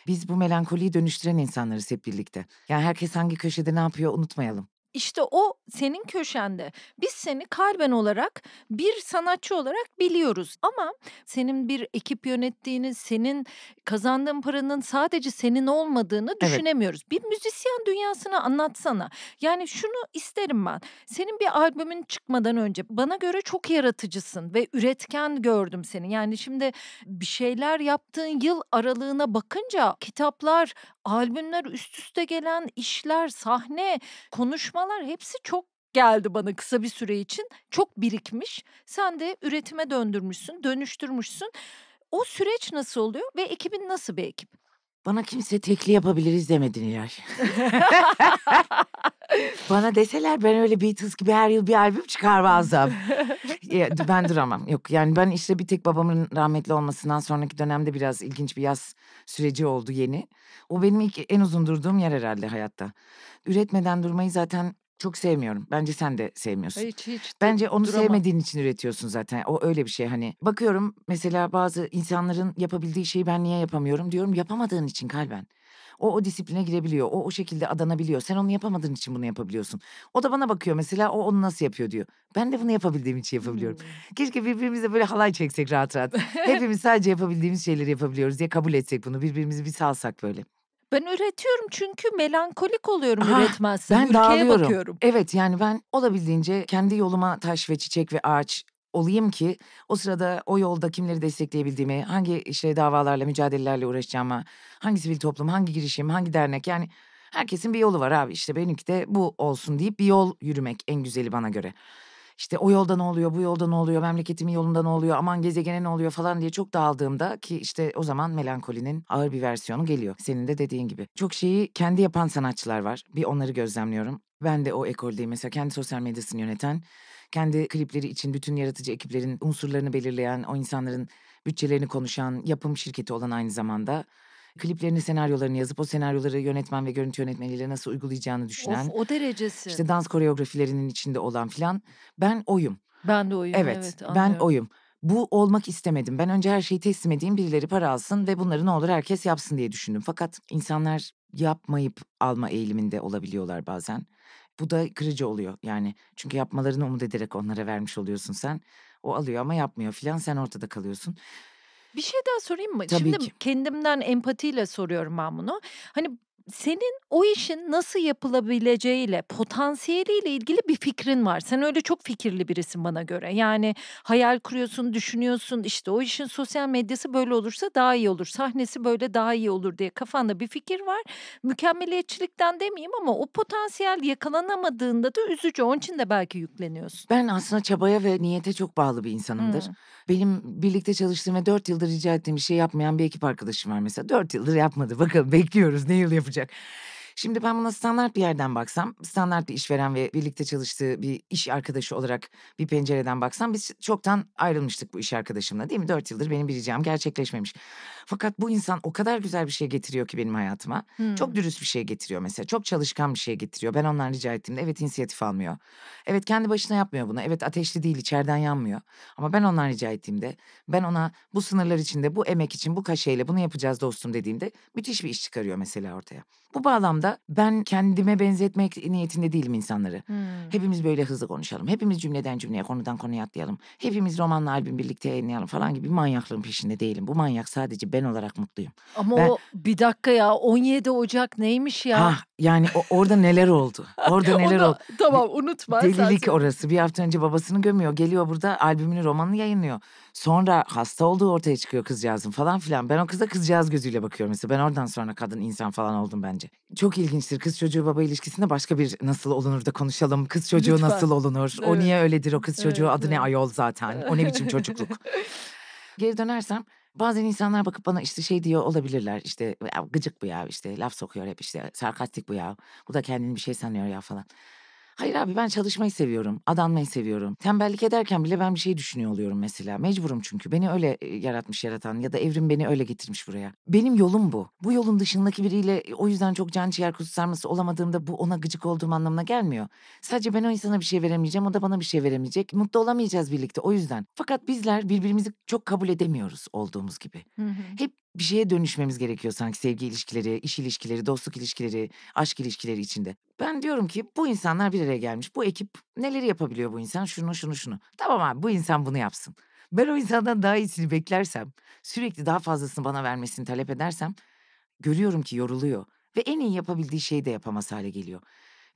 biz bu melankoliyi dönüştüren insanlarız hep birlikte. Yani herkes hangi köşede ne yapıyor unutmayalım işte o senin köşende. Biz seni kalben olarak bir sanatçı olarak biliyoruz ama senin bir ekip yönettiğini, senin kazandığın paranın sadece senin olmadığını düşünemiyoruz. Evet. Bir müzisyen dünyasını anlatsana. Yani şunu isterim ben. Senin bir albümün çıkmadan önce bana göre çok yaratıcısın ve üretken gördüm seni. Yani şimdi bir şeyler yaptığın yıl aralığına bakınca kitaplar, albümler üst üste gelen işler, sahne, konuşma Davalar hepsi çok geldi bana kısa bir süre için. Çok birikmiş. Sen de üretime döndürmüşsün, dönüştürmüşsün. O süreç nasıl oluyor ve ekibin nasıl bir ekip? Bana kimse tekli yapabiliriz demedi Nilay. Bana deseler ben öyle Beatles gibi her yıl bir albüm çıkarmazdım. ben duramam. Yok yani ben işte bir tek babamın rahmetli olmasından sonraki dönemde biraz ilginç bir yaz süreci oldu yeni. O benim ilk en uzun durduğum yer herhalde hayatta. Üretmeden durmayı zaten çok sevmiyorum. Bence sen de sevmiyorsun. hiç, hiç. Bence onu duramam. sevmediğin için üretiyorsun zaten. O öyle bir şey hani. Bakıyorum mesela bazı insanların yapabildiği şeyi ben niye yapamıyorum diyorum. Yapamadığın için kalben. O o disipline girebiliyor. O o şekilde adanabiliyor. Sen onu yapamadığın için bunu yapabiliyorsun. O da bana bakıyor mesela o onu nasıl yapıyor diyor. Ben de bunu yapabildiğim için yapabiliyorum. Keşke birbirimize böyle halay çeksek rahat rahat. Hepimiz sadece yapabildiğimiz şeyleri yapabiliyoruz diye kabul etsek bunu. Birbirimizi bir salsak böyle. Ben üretiyorum çünkü melankolik oluyorum Ha, ah, üretmezsem. Ben Ülkeye dağılıyorum. bakıyorum. Evet yani ben olabildiğince kendi yoluma taş ve çiçek ve ağaç olayım ki o sırada o yolda kimleri destekleyebildiğimi, hangi işte davalarla, mücadelelerle uğraşacağımı, hangi sivil toplum, hangi girişim, hangi dernek yani herkesin bir yolu var abi işte benimki de bu olsun deyip bir yol yürümek en güzeli bana göre işte o yolda ne oluyor, bu yolda ne oluyor, memleketimin yolunda ne oluyor, aman gezegene ne oluyor falan diye çok dağıldığımda ki işte o zaman melankolinin ağır bir versiyonu geliyor. Senin de dediğin gibi. Çok şeyi kendi yapan sanatçılar var. Bir onları gözlemliyorum. Ben de o ekoldeyim. Mesela kendi sosyal medyasını yöneten, kendi klipleri için bütün yaratıcı ekiplerin unsurlarını belirleyen, o insanların bütçelerini konuşan, yapım şirketi olan aynı zamanda kliplerini, senaryolarını yazıp o senaryoları yönetmen ve görüntü yönetmeniyle nasıl uygulayacağını düşünen. Of o derecesi. İşte dans koreografilerinin içinde olan filan. Ben oyum. Ben de oyum. Evet, evet ben oyum. Bu olmak istemedim. Ben önce her şeyi teslim edeyim, birileri para alsın ve bunları ne olur herkes yapsın diye düşündüm. Fakat insanlar yapmayıp alma eğiliminde olabiliyorlar bazen. Bu da kırıcı oluyor yani. Çünkü yapmalarını umut ederek onlara vermiş oluyorsun sen. O alıyor ama yapmıyor filan sen ortada kalıyorsun. Bir şey daha sorayım mı? Tabii Şimdi ki. kendimden empatiyle soruyorum ben bunu. Hani senin o işin nasıl yapılabileceğiyle, potansiyeliyle ilgili bir fikrin var. Sen öyle çok fikirli birisin bana göre. Yani hayal kuruyorsun, düşünüyorsun. İşte o işin sosyal medyası böyle olursa daha iyi olur. Sahnesi böyle daha iyi olur diye kafanda bir fikir var. Mükemmeliyetçilikten demeyeyim ama o potansiyel yakalanamadığında da üzücü. Onun için de belki yükleniyorsun. Ben aslında çabaya ve niyete çok bağlı bir insanımdır. Hmm. Benim birlikte çalıştığım ve dört yıldır rica ettiğim bir şey yapmayan bir ekip arkadaşım var mesela. Dört yıldır yapmadı. Bakalım bekliyoruz ne yıl yapacak. Şimdi ben buna standart bir yerden baksam, standart bir işveren ve birlikte çalıştığı bir iş arkadaşı olarak bir pencereden baksam biz çoktan ayrılmıştık bu iş arkadaşımla değil mi? Dört yıldır benim bir ricam gerçekleşmemiş. Fakat bu insan o kadar güzel bir şey getiriyor ki benim hayatıma. Hmm. Çok dürüst bir şey getiriyor mesela. Çok çalışkan bir şey getiriyor. Ben ondan rica ettiğimde evet inisiyatif almıyor. Evet kendi başına yapmıyor bunu. Evet ateşli değil içeriden yanmıyor. Ama ben ondan rica ettiğimde ben ona bu sınırlar içinde bu emek için bu kaşeyle bunu yapacağız dostum dediğimde müthiş bir iş çıkarıyor mesela ortaya. Bu bağlamda aslında ben kendime benzetmek niyetinde değilim insanları. Hmm. Hepimiz böyle hızlı konuşalım. Hepimiz cümleden cümleye, konudan konuya atlayalım. Hepimiz romanla albüm birlikte yayınlayalım falan gibi manyaklığın peşinde değilim. Bu manyak sadece ben olarak mutluyum. Ama ben... o bir dakika ya 17 Ocak neymiş ya? Ha ah, yani o, orada neler oldu? Orada neler oldu? Tamam unutma. Delilik sen. orası. Bir hafta önce babasını gömüyor. Geliyor burada albümünü, romanını yayınlıyor. Sonra hasta olduğu ortaya çıkıyor kızcağızın falan filan. Ben o kıza kızcağız gözüyle bakıyorum mesela. Ben oradan sonra kadın insan falan oldum bence. Çok ilginçtir. Kız çocuğu baba ilişkisinde başka bir nasıl olunur da konuşalım. Kız çocuğu Lütfen. nasıl olunur? Evet. O niye öyledir o kız çocuğu? Evet, Adı ne ayol zaten? O ne biçim çocukluk? Geri dönersem Bazen insanlar bakıp bana işte şey diyor olabilirler. işte gıcık bu ya işte laf sokuyor hep işte sarkastik bu ya. Bu da kendini bir şey sanıyor ya falan. Hayır abi ben çalışmayı seviyorum, adanmayı seviyorum. Tembellik ederken bile ben bir şey düşünüyor oluyorum mesela. Mecburum çünkü. Beni öyle e, yaratmış yaratan ya da evrim beni öyle getirmiş buraya. Benim yolum bu. Bu yolun dışındaki biriyle e, o yüzden çok can ciğer kutsarması olamadığımda bu ona gıcık olduğum anlamına gelmiyor. Sadece ben o insana bir şey veremeyeceğim, o da bana bir şey veremeyecek. Mutlu olamayacağız birlikte o yüzden. Fakat bizler birbirimizi çok kabul edemiyoruz olduğumuz gibi. Hı hı. Hep bir şeye dönüşmemiz gerekiyor sanki sevgi ilişkileri, iş ilişkileri, dostluk ilişkileri, aşk ilişkileri içinde. Ben diyorum ki bu insanlar bir araya gelmiş. Bu ekip neleri yapabiliyor bu insan? Şunu şunu şunu. Tamam abi bu insan bunu yapsın. Ben o insandan daha iyisini beklersem, sürekli daha fazlasını bana vermesini talep edersem görüyorum ki yoruluyor ve en iyi yapabildiği şeyi de yapamaz hale geliyor.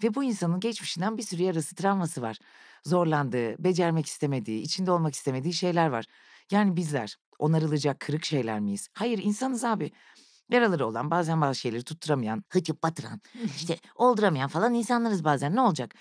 Ve bu insanın geçmişinden bir sürü yarası, travması var. Zorlandığı, becermek istemediği, içinde olmak istemediği şeyler var. Yani bizler onarılacak kırık şeyler miyiz? Hayır insanız abi. Yaraları olan bazen bazı şeyleri tutturamayan, hıçıp batıran, işte olduramayan falan insanlarız bazen ne olacak?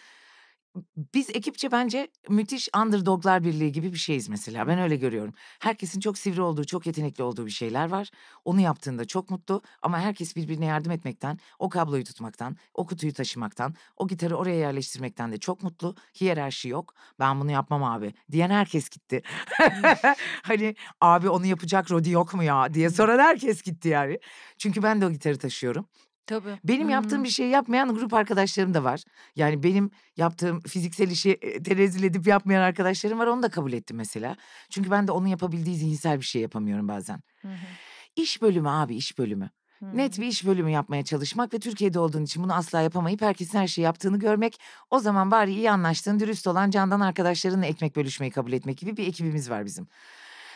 biz ekipçe bence müthiş underdoglar birliği gibi bir şeyiz mesela. Ben öyle görüyorum. Herkesin çok sivri olduğu, çok yetenekli olduğu bir şeyler var. Onu yaptığında çok mutlu ama herkes birbirine yardım etmekten, o kabloyu tutmaktan, o kutuyu taşımaktan, o gitarı oraya yerleştirmekten de çok mutlu. Hiyerarşi yok. Ben bunu yapmam abi diyen herkes gitti. hani abi onu yapacak Rodi yok mu ya diye soran herkes gitti yani. Çünkü ben de o gitarı taşıyorum. Tabii. Benim hmm. yaptığım bir şey yapmayan grup arkadaşlarım da var. Yani benim yaptığım fiziksel işi tenezzül edip yapmayan arkadaşlarım var. Onu da kabul ettim mesela. Çünkü ben de onun yapabildiği zihinsel bir şey yapamıyorum bazen. Hmm. İş bölümü abi iş bölümü. Hmm. Net bir iş bölümü yapmaya çalışmak ve Türkiye'de olduğun için bunu asla yapamayıp herkesin her şeyi yaptığını görmek. O zaman bari iyi anlaştığın, dürüst olan candan arkadaşlarınla ekmek bölüşmeyi kabul etmek gibi bir ekibimiz var bizim.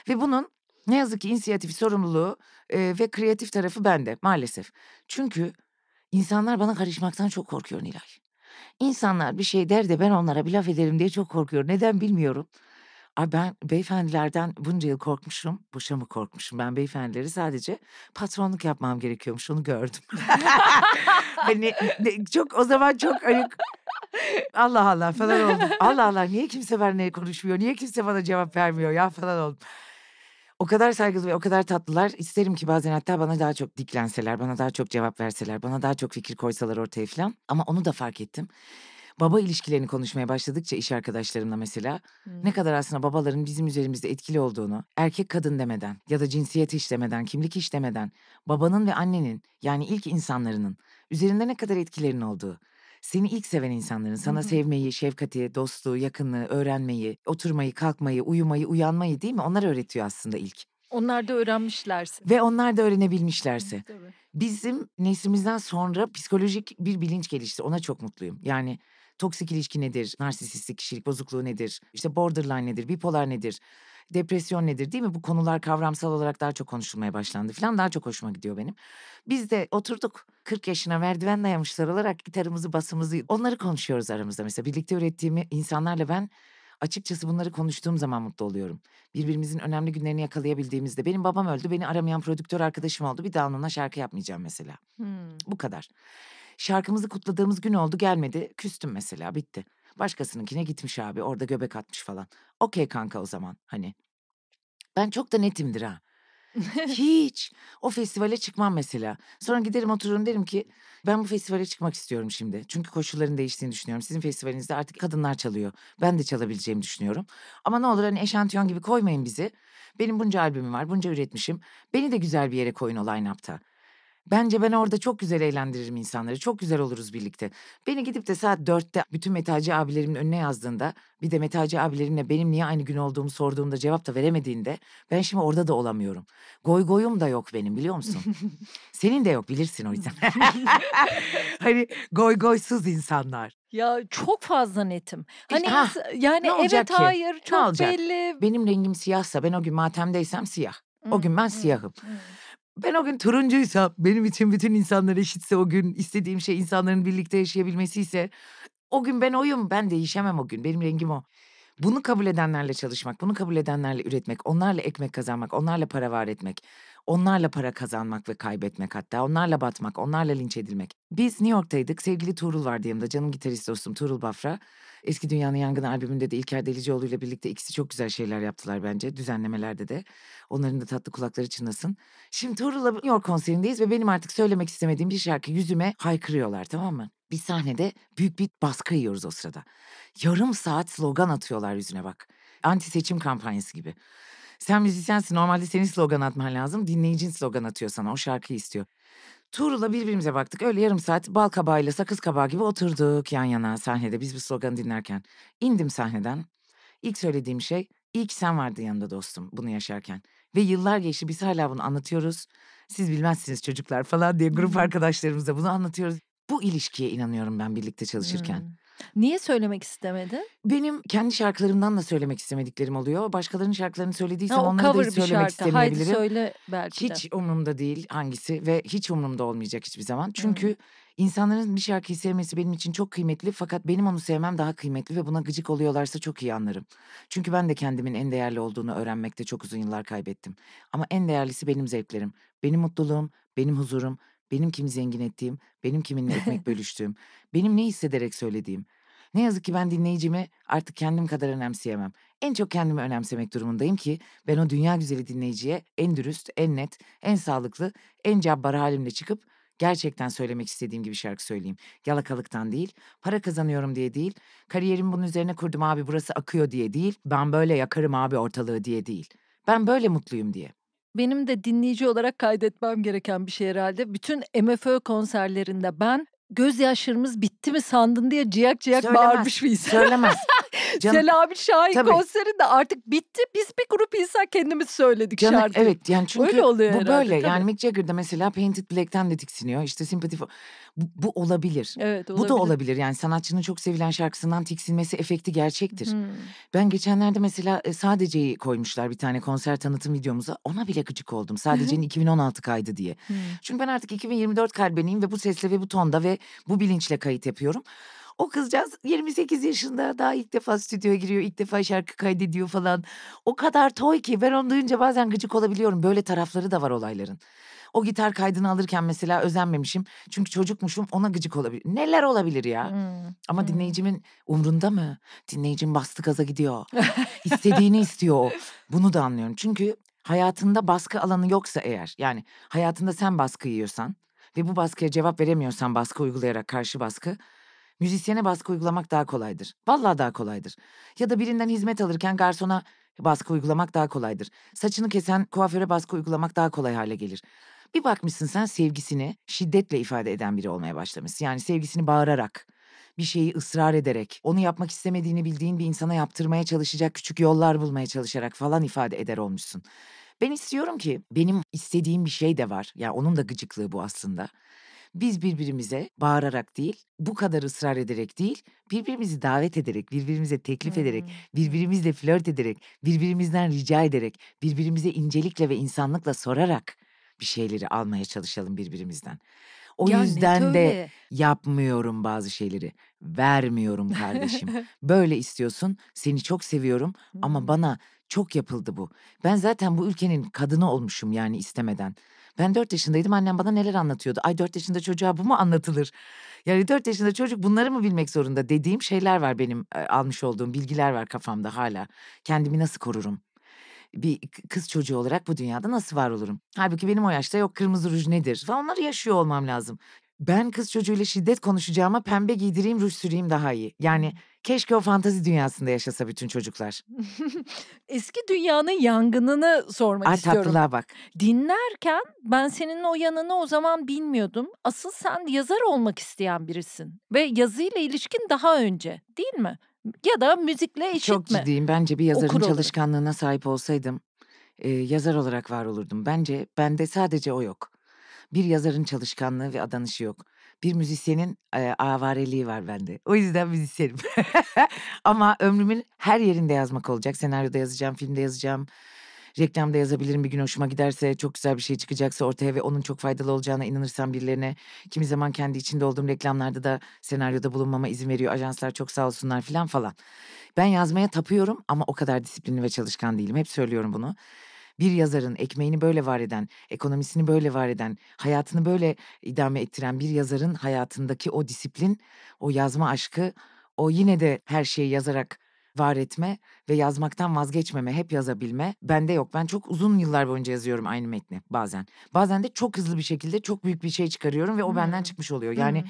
Ve bunun ne yazık ki inisiyatif sorumluluğu e, ve kreatif tarafı bende maalesef. Çünkü İnsanlar bana karışmaktan çok korkuyor Nilay. İnsanlar bir şey der de ben onlara bir laf ederim diye çok korkuyor. Neden bilmiyorum. Abi ben beyefendilerden bunca yıl korkmuşum. Boşa mı korkmuşum? Ben beyefendileri sadece patronluk yapmam gerekiyormuş. Onu gördüm. hani ne, çok o zaman çok ayık. Hani, Allah Allah falan oldu. Allah Allah niye kimse benimle konuşmuyor? Niye kimse bana cevap vermiyor ya falan oldu o kadar saygılı ve o kadar tatlılar. İsterim ki bazen hatta bana daha çok diklenseler, bana daha çok cevap verseler, bana daha çok fikir koysalar ortaya falan. Ama onu da fark ettim. Baba ilişkilerini konuşmaya başladıkça iş arkadaşlarımla mesela hmm. ne kadar aslında babaların bizim üzerimizde etkili olduğunu erkek kadın demeden ya da cinsiyet işlemeden, kimlik işlemeden babanın ve annenin yani ilk insanların üzerinde ne kadar etkilerin olduğu seni ilk seven insanların sana Hı-hı. sevmeyi, şefkati, dostluğu, yakınlığı, öğrenmeyi, oturmayı, kalkmayı, uyumayı, uyanmayı değil mi? Onlar öğretiyor aslında ilk. Onlar da öğrenmişlerse. Ve onlar da öğrenebilmişlerse. tabii. Bizim neslimizden sonra psikolojik bir bilinç gelişti. Ona çok mutluyum. Yani toksik ilişki nedir? Narsisistik kişilik bozukluğu nedir? İşte borderline nedir? Bipolar nedir? depresyon nedir değil mi? Bu konular kavramsal olarak daha çok konuşulmaya başlandı falan daha çok hoşuma gidiyor benim. Biz de oturduk 40 yaşına merdiven dayamışlar olarak gitarımızı basımızı onları konuşuyoruz aramızda. Mesela birlikte ürettiğimi insanlarla ben açıkçası bunları konuştuğum zaman mutlu oluyorum. Birbirimizin önemli günlerini yakalayabildiğimizde benim babam öldü beni aramayan prodüktör arkadaşım oldu bir daha onunla şarkı yapmayacağım mesela. Hmm. Bu kadar. Şarkımızı kutladığımız gün oldu gelmedi küstüm mesela bitti. Başkasınınkine gitmiş abi orada göbek atmış falan. Okey kanka o zaman hani. Ben çok da netimdir ha. Hiç. O festivale çıkmam mesela. Sonra giderim otururum derim ki ben bu festivale çıkmak istiyorum şimdi. Çünkü koşulların değiştiğini düşünüyorum. Sizin festivalinizde artık kadınlar çalıyor. Ben de çalabileceğimi düşünüyorum. Ama ne olur hani eşantiyon gibi koymayın bizi. Benim bunca albümüm var, bunca üretmişim. Beni de güzel bir yere koyun o line-up'ta. Bence ben orada çok güzel eğlendiririm insanları. Çok güzel oluruz birlikte. Beni gidip de saat dörtte bütün metacı abilerimin önüne yazdığında... ...bir de metacı abilerimle benim niye aynı gün olduğumu sorduğumda cevap da veremediğinde... ...ben şimdi orada da olamıyorum. Goy goyum da yok benim biliyor musun? Senin de yok bilirsin o yüzden. hani goy goysuz insanlar. Ya çok fazla netim. Hani ha, yani evet ki? hayır çok belli. Benim rengim siyahsa ben o gün matemdeysem siyah. O gün ben siyahım. Ben o gün turuncuysam, benim için bütün insanlar eşitse o gün istediğim şey insanların birlikte yaşayabilmesi ise o gün ben oyum, ben değişemem o gün. Benim rengim o. Bunu kabul edenlerle çalışmak, bunu kabul edenlerle üretmek, onlarla ekmek kazanmak, onlarla para var etmek, onlarla para kazanmak ve kaybetmek hatta, onlarla batmak, onlarla linç edilmek. Biz New York'taydık, sevgili Tuğrul vardı yanımda, canım gitarist dostum Tuğrul Bafra. Eski Dünya'nın Yangını albümünde de İlker Delicioğlu ile birlikte ikisi çok güzel şeyler yaptılar bence düzenlemelerde de. Onların da tatlı kulakları çınlasın. Şimdi Tuğrul'la New York konserindeyiz ve benim artık söylemek istemediğim bir şarkı yüzüme haykırıyorlar tamam mı? Bir sahnede büyük bir baskı yiyoruz o sırada. Yarım saat slogan atıyorlar yüzüne bak. Anti seçim kampanyası gibi. Sen müzisyensin normalde senin slogan atman lazım. Dinleyicin slogan atıyor sana o şarkıyı istiyor. Tuğrul'la birbirimize baktık. Öyle yarım saat bal kabağıyla sakız kabağı gibi oturduk yan yana sahnede biz bu sloganı dinlerken. İndim sahneden. İlk söylediğim şey iyi ki sen vardı yanında dostum bunu yaşarken. Ve yıllar geçti biz hala bunu anlatıyoruz. Siz bilmezsiniz çocuklar falan diye grup arkadaşlarımıza bunu anlatıyoruz. Bu ilişkiye inanıyorum ben birlikte çalışırken. Niye söylemek istemedin? Benim kendi şarkılarımdan da söylemek istemediklerim oluyor. Başkalarının şarkılarını söylediysem ha, onları da hiç söylemek şarkı. istemeyebilirim. Haydi söyle belki de. Hiç umurumda değil hangisi ve hiç umurumda olmayacak hiçbir zaman. Çünkü hmm. insanların bir şarkıyı sevmesi benim için çok kıymetli fakat benim onu sevmem daha kıymetli ve buna gıcık oluyorlarsa çok iyi anlarım. Çünkü ben de kendimin en değerli olduğunu öğrenmekte çok uzun yıllar kaybettim. Ama en değerlisi benim zevklerim, benim mutluluğum, benim huzurum, benim kimi zengin ettiğim, benim kiminle ekmek bölüştüğüm, benim ne hissederek söylediğim. Ne yazık ki ben dinleyicimi artık kendim kadar önemseyemem. En çok kendimi önemsemek durumundayım ki ben o dünya güzeli dinleyiciye en dürüst, en net, en sağlıklı, en cabbar halimle çıkıp gerçekten söylemek istediğim gibi şarkı söyleyeyim. Yalakalıktan değil, para kazanıyorum diye değil, kariyerimi bunun üzerine kurdum abi burası akıyor diye değil, ben böyle yakarım abi ortalığı diye değil. Ben böyle mutluyum diye benim de dinleyici olarak kaydetmem gereken bir şey herhalde. Bütün MFÖ konserlerinde ben gözyaşlarımız bitti mi sandın diye ciyak ciyak söylemez, bağırmış mıyız? Söylemez. Canım, Celal Şahin tabii. konseri de artık bitti. Biz bir grup insan kendimiz söyledik Canım, şarkıyı. Evet yani çünkü Öyle oluyor bu herhalde, böyle. Tabii. Yani Mick Jagger'da mesela Painted Black'ten de tiksiniyor. İşte Sympathy for... Bu, bu olabilir. Evet olabilir. Bu da olabilir. Yani sanatçının çok sevilen şarkısından tiksinmesi efekti gerçektir. Hmm. Ben geçenlerde mesela e, sadece koymuşlar bir tane konser tanıtım videomuza. Ona bile gıcık oldum. Sadece'nin hani 2016 kaydı diye. Hmm. Çünkü ben artık 2024 kalbeniyim ve bu sesle ve bu tonda ve bu bilinçle kayıt yapıyorum. O kızcağız 28 yaşında daha ilk defa stüdyoya giriyor, ilk defa şarkı kaydediyor falan. O kadar toy ki ben onu duyunca bazen gıcık olabiliyorum. Böyle tarafları da var olayların. O gitar kaydını alırken mesela özenmemişim. Çünkü çocukmuşum ona gıcık olabilir. Neler olabilir ya? Hmm. Ama hmm. dinleyicimin umrunda mı? Dinleyicim bastı gaza gidiyor. İstediğini istiyor o. Bunu da anlıyorum. Çünkü hayatında baskı alanı yoksa eğer yani hayatında sen baskı yiyorsan ve bu baskıya cevap veremiyorsan baskı uygulayarak karşı baskı Müzisyene baskı uygulamak daha kolaydır. Vallahi daha kolaydır. Ya da birinden hizmet alırken garsona baskı uygulamak daha kolaydır. Saçını kesen kuaföre baskı uygulamak daha kolay hale gelir. Bir bakmışsın sen sevgisini şiddetle ifade eden biri olmaya başlamışsın. Yani sevgisini bağırarak, bir şeyi ısrar ederek, onu yapmak istemediğini bildiğin bir insana yaptırmaya çalışacak küçük yollar bulmaya çalışarak falan ifade eder olmuşsun. Ben istiyorum ki benim istediğim bir şey de var. Ya yani onun da gıcıklığı bu aslında biz birbirimize bağırarak değil, bu kadar ısrar ederek değil, birbirimizi davet ederek, birbirimize teklif hmm. ederek, birbirimizle flört ederek, birbirimizden rica ederek, birbirimize incelikle ve insanlıkla sorarak bir şeyleri almaya çalışalım birbirimizden. O ya yüzden de yapmıyorum bazı şeyleri. Vermiyorum kardeşim. Böyle istiyorsun. Seni çok seviyorum ama bana çok yapıldı bu. Ben zaten bu ülkenin kadını olmuşum yani istemeden. Ben dört yaşındaydım annem bana neler anlatıyordu. Ay dört yaşında çocuğa bu mu anlatılır? Yani dört yaşında çocuk bunları mı bilmek zorunda dediğim şeyler var benim e, almış olduğum bilgiler var kafamda hala. Kendimi nasıl korurum? bir kız çocuğu olarak bu dünyada nasıl var olurum? Halbuki benim o yaşta yok kırmızı ruj nedir falan onları yaşıyor olmam lazım ben kız çocuğuyla şiddet konuşacağıma pembe giydireyim ruj süreyim daha iyi. Yani keşke o fantazi dünyasında yaşasa bütün çocuklar. Eski dünyanın yangınını sormak Ay, istiyorum. tatlılığa bak. Dinlerken ben senin o yanını o zaman bilmiyordum. Asıl sen yazar olmak isteyen birisin. Ve yazıyla ilişkin daha önce değil mi? Ya da müzikle eşit Çok mi? Çok ciddiyim. Bence bir yazarın Okur çalışkanlığına sahip olsaydım e, yazar olarak var olurdum. Bence bende sadece o yok. Bir yazarın çalışkanlığı ve adanışı yok. Bir müzisyenin e, avareliği var bende. O yüzden müzisyenim. Ama ömrümün her yerinde yazmak olacak. Senaryoda yazacağım, filmde yazacağım. Reklamda yazabilirim bir gün hoşuma giderse, çok güzel bir şey çıkacaksa ortaya ve onun çok faydalı olacağına inanırsam birilerine. Kimi zaman kendi içinde olduğum reklamlarda da senaryoda bulunmama izin veriyor. Ajanslar çok sağ olsunlar filan falan. Ben yazmaya tapıyorum ama o kadar disiplinli ve çalışkan değilim. Hep söylüyorum bunu bir yazarın ekmeğini böyle var eden, ekonomisini böyle var eden, hayatını böyle idame ettiren bir yazarın hayatındaki o disiplin, o yazma aşkı, o yine de her şeyi yazarak var etme ve yazmaktan vazgeçmeme, hep yazabilme bende yok. Ben çok uzun yıllar boyunca yazıyorum aynı metni bazen. Bazen de çok hızlı bir şekilde çok büyük bir şey çıkarıyorum ve o hmm. benden çıkmış oluyor. Yani hmm.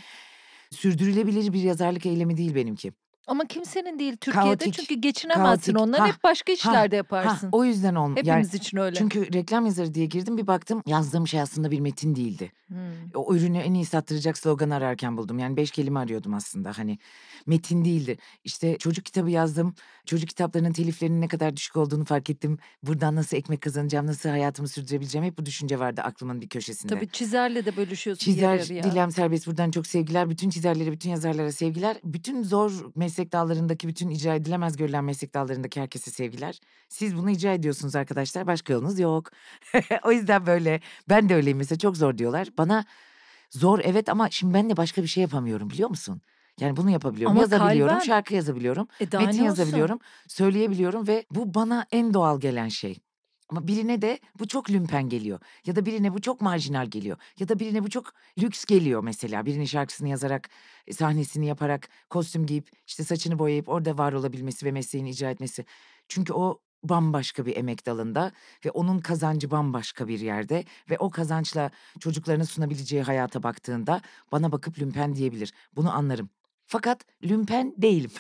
sürdürülebilir bir yazarlık eylemi değil benimki. Ama kimsenin değil Türkiye'de Kaotik, çünkü geçinemezsin kaotik. onları hep başka işlerde yaparsın. o yüzden olmuyor. Hepimiz için öyle. Çünkü reklam yazarı diye girdim bir baktım yazdığım şey aslında bir metin değildi. Hmm. O ürünü en iyi sattıracak slogan ararken buldum. Yani beş kelime arıyordum aslında hani metin değildi. İşte çocuk kitabı yazdım. Çocuk kitaplarının teliflerinin ne kadar düşük olduğunu fark ettim. Buradan nasıl ekmek kazanacağım, nasıl hayatımı sürdürebileceğim hep bu düşünce vardı aklımın bir köşesinde. Tabii çizerle de bölüşüyorsun Çizer, yarı yarıya. Dilem Serbest buradan çok sevgiler. Bütün çizerlere, bütün yazarlara sevgiler. Bütün zor mes- meslek dallarındaki bütün icra edilemez görülen meslek dallarındaki herkese sevgiler. Siz bunu icra ediyorsunuz arkadaşlar. Başka yolunuz yok. o yüzden böyle. Ben de öyleyim mesela. Çok zor diyorlar. Bana zor evet ama şimdi ben de başka bir şey yapamıyorum biliyor musun? Yani bunu yapabiliyorum. Ama yazabiliyorum, kalben... şarkı yazabiliyorum, e metin yazabiliyorum, söyleyebiliyorum ve bu bana en doğal gelen şey. Ama birine de bu çok lümpen geliyor. Ya da birine bu çok marjinal geliyor. Ya da birine bu çok lüks geliyor mesela. Birinin şarkısını yazarak, e, sahnesini yaparak, kostüm giyip, işte saçını boyayıp orada var olabilmesi ve mesleğini icra etmesi. Çünkü o bambaşka bir emek dalında ve onun kazancı bambaşka bir yerde ve o kazançla çocuklarına sunabileceği hayata baktığında bana bakıp lümpen diyebilir. Bunu anlarım. Fakat lümpen değilim.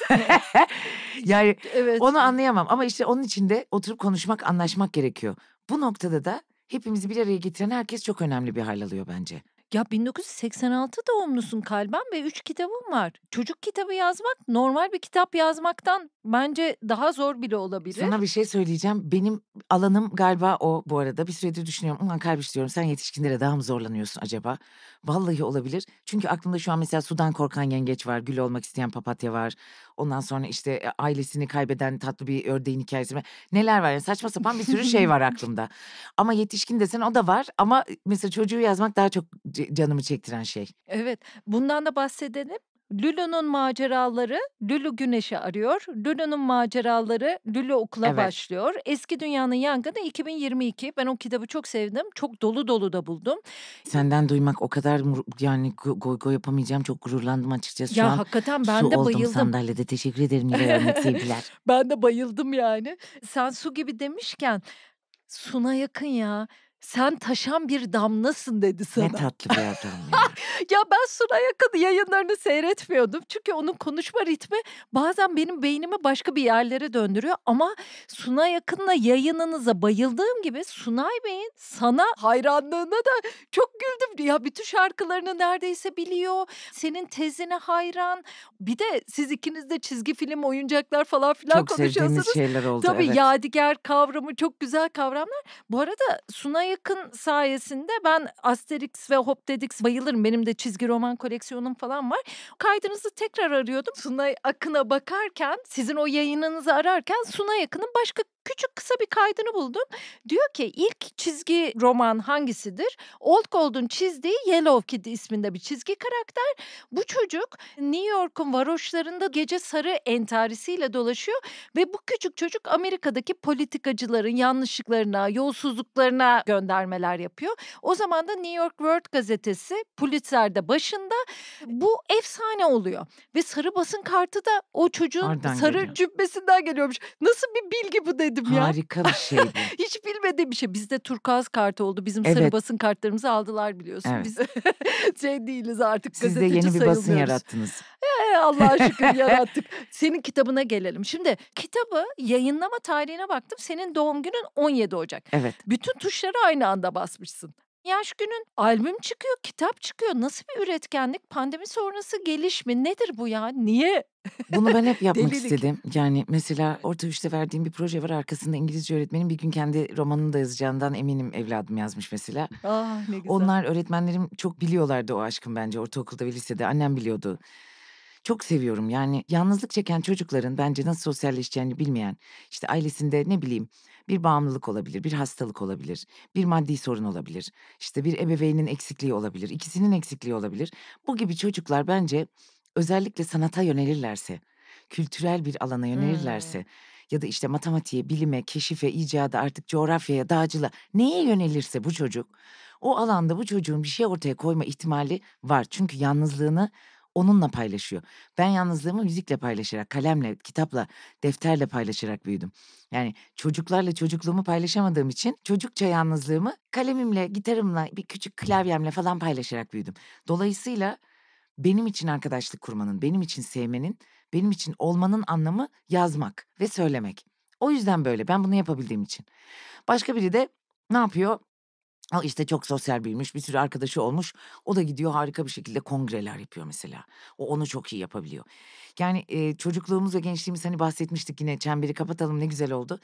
yani evet. onu anlayamam ama işte onun için de oturup konuşmak, anlaşmak gerekiyor. Bu noktada da hepimizi bir araya getiren herkes çok önemli bir hal alıyor bence. Ya 1986 doğumlusun kalben ve 3 kitabım var. Çocuk kitabı yazmak normal bir kitap yazmaktan bence daha zor bile olabilir. Sana bir şey söyleyeceğim. Benim alanım galiba o bu arada. Bir süredir düşünüyorum. Ulan kalbiş diyorum sen yetişkinlere daha mı zorlanıyorsun acaba? Vallahi olabilir. Çünkü aklımda şu an mesela sudan korkan yengeç var. Gül olmak isteyen papatya var. Ondan sonra işte e, ailesini kaybeden tatlı bir ördeğin hikayesi mi? Neler var yani saçma sapan bir sürü şey var aklımda. Ama yetişkin desen o da var ama e, mesela çocuğu yazmak daha çok canımı çektiren şey. Evet bundan da bahsedelim. Lulu'nun maceraları Lulu güneşi arıyor. Lulu'nun maceraları Lulu okula evet. başlıyor. Eski Dünya'nın Yangını 2022. Ben o kitabı çok sevdim. Çok dolu dolu da buldum. Senden duymak o kadar yani goy goy yapamayacağım. Çok gururlandım açıkçası. Ya Şu hakikaten ben de bayıldım. oldum sandalyede. Teşekkür ederim Nilay sevgiler. ben de bayıldım yani. Sen su gibi demişken Suna yakın ya sen taşan bir damlasın dedi sana. Ne tatlı bir adam ya. ya ben Sunay Akın yayınlarını seyretmiyordum. Çünkü onun konuşma ritmi bazen benim beynimi başka bir yerlere döndürüyor. Ama Sunay Akın'la yayınınıza bayıldığım gibi Sunay Bey'in sana hayranlığına da çok güldüm. Ya bütün şarkılarını neredeyse biliyor. Senin tezine hayran. Bir de siz ikiniz de çizgi film, oyuncaklar falan filan çok konuşuyorsunuz. Çok sevdiğimiz şeyler oldu. Tabii evet. yadigar kavramı çok güzel kavramlar. Bu arada Sunay yakın sayesinde ben Asterix ve Hopdedix bayılırım. Benim de çizgi roman koleksiyonum falan var. Kaydınızı tekrar arıyordum. Sunay Akın'a bakarken, sizin o yayınınızı ararken Sunay Akın'ın başka küçük kısa bir kaydını buldum. Diyor ki ilk çizgi roman hangisidir? Old Gold'un çizdiği Yellow Kid isminde bir çizgi karakter. Bu çocuk New York'un varoşlarında gece sarı entarisiyle dolaşıyor ve bu küçük çocuk Amerika'daki politikacıların yanlışlıklarına, yolsuzluklarına gönderiliyor göndermeler yapıyor. O zaman da New York World gazetesi Pulitzer'de başında bu efsane oluyor. Ve sarı basın kartı da o çocuğun Oradan sarı geliyor. cübbesinden geliyormuş. Nasıl bir bilgi bu dedim ya. Harika bir şey bu. Hiç bilmediğim bir şey. Bizde turkuaz kartı oldu. Bizim evet. sarı basın kartlarımızı aldılar biliyorsun. Evet. Biz şey değiliz artık Siz gazeteci de yeni bir basın yarattınız. Ee, Allah'a şükür yarattık. Senin kitabına gelelim. Şimdi kitabı yayınlama tarihine baktım. Senin doğum günün 17 Ocak. Evet. Bütün tuşları aynı anda basmışsın. Yaş günün albüm çıkıyor, kitap çıkıyor. Nasıl bir üretkenlik? Pandemi sonrası gelişme nedir bu ya? Niye? Bunu ben hep yapmak Delilik. istedim. Yani mesela orta üçte verdiğim bir proje var arkasında İngilizce öğretmenim bir gün kendi romanını da yazacağından eminim evladım yazmış mesela. Ah ne güzel. Onlar öğretmenlerim çok biliyorlardı o aşkım bence ortaokulda ve lisede annem biliyordu. Çok seviyorum yani yalnızlık çeken çocukların bence nasıl sosyalleşeceğini bilmeyen işte ailesinde ne bileyim bir bağımlılık olabilir, bir hastalık olabilir, bir maddi sorun olabilir. İşte bir ebeveynin eksikliği olabilir, ikisinin eksikliği olabilir. Bu gibi çocuklar bence özellikle sanata yönelirlerse, kültürel bir alana yönelirlerse hmm. ya da işte matematiğe, bilime, keşife, icada, artık coğrafyaya, dağcılığa neye yönelirse bu çocuk o alanda bu çocuğun bir şey ortaya koyma ihtimali var. Çünkü yalnızlığını onunla paylaşıyor. Ben yalnızlığımı müzikle paylaşarak, kalemle, kitapla, defterle paylaşarak büyüdüm. Yani çocuklarla çocukluğumu paylaşamadığım için çocukça yalnızlığımı kalemimle, gitarımla, bir küçük klavyemle falan paylaşarak büyüdüm. Dolayısıyla benim için arkadaşlık kurmanın, benim için sevmenin, benim için olmanın anlamı yazmak ve söylemek. O yüzden böyle ben bunu yapabildiğim için. Başka biri de ne yapıyor? O işte çok sosyal biriymiş, bir sürü arkadaşı olmuş. O da gidiyor harika bir şekilde kongreler yapıyor mesela. O onu çok iyi yapabiliyor. Yani e, çocukluğumuz ve gençliğimiz hani bahsetmiştik yine çemberi kapatalım ne güzel oldu.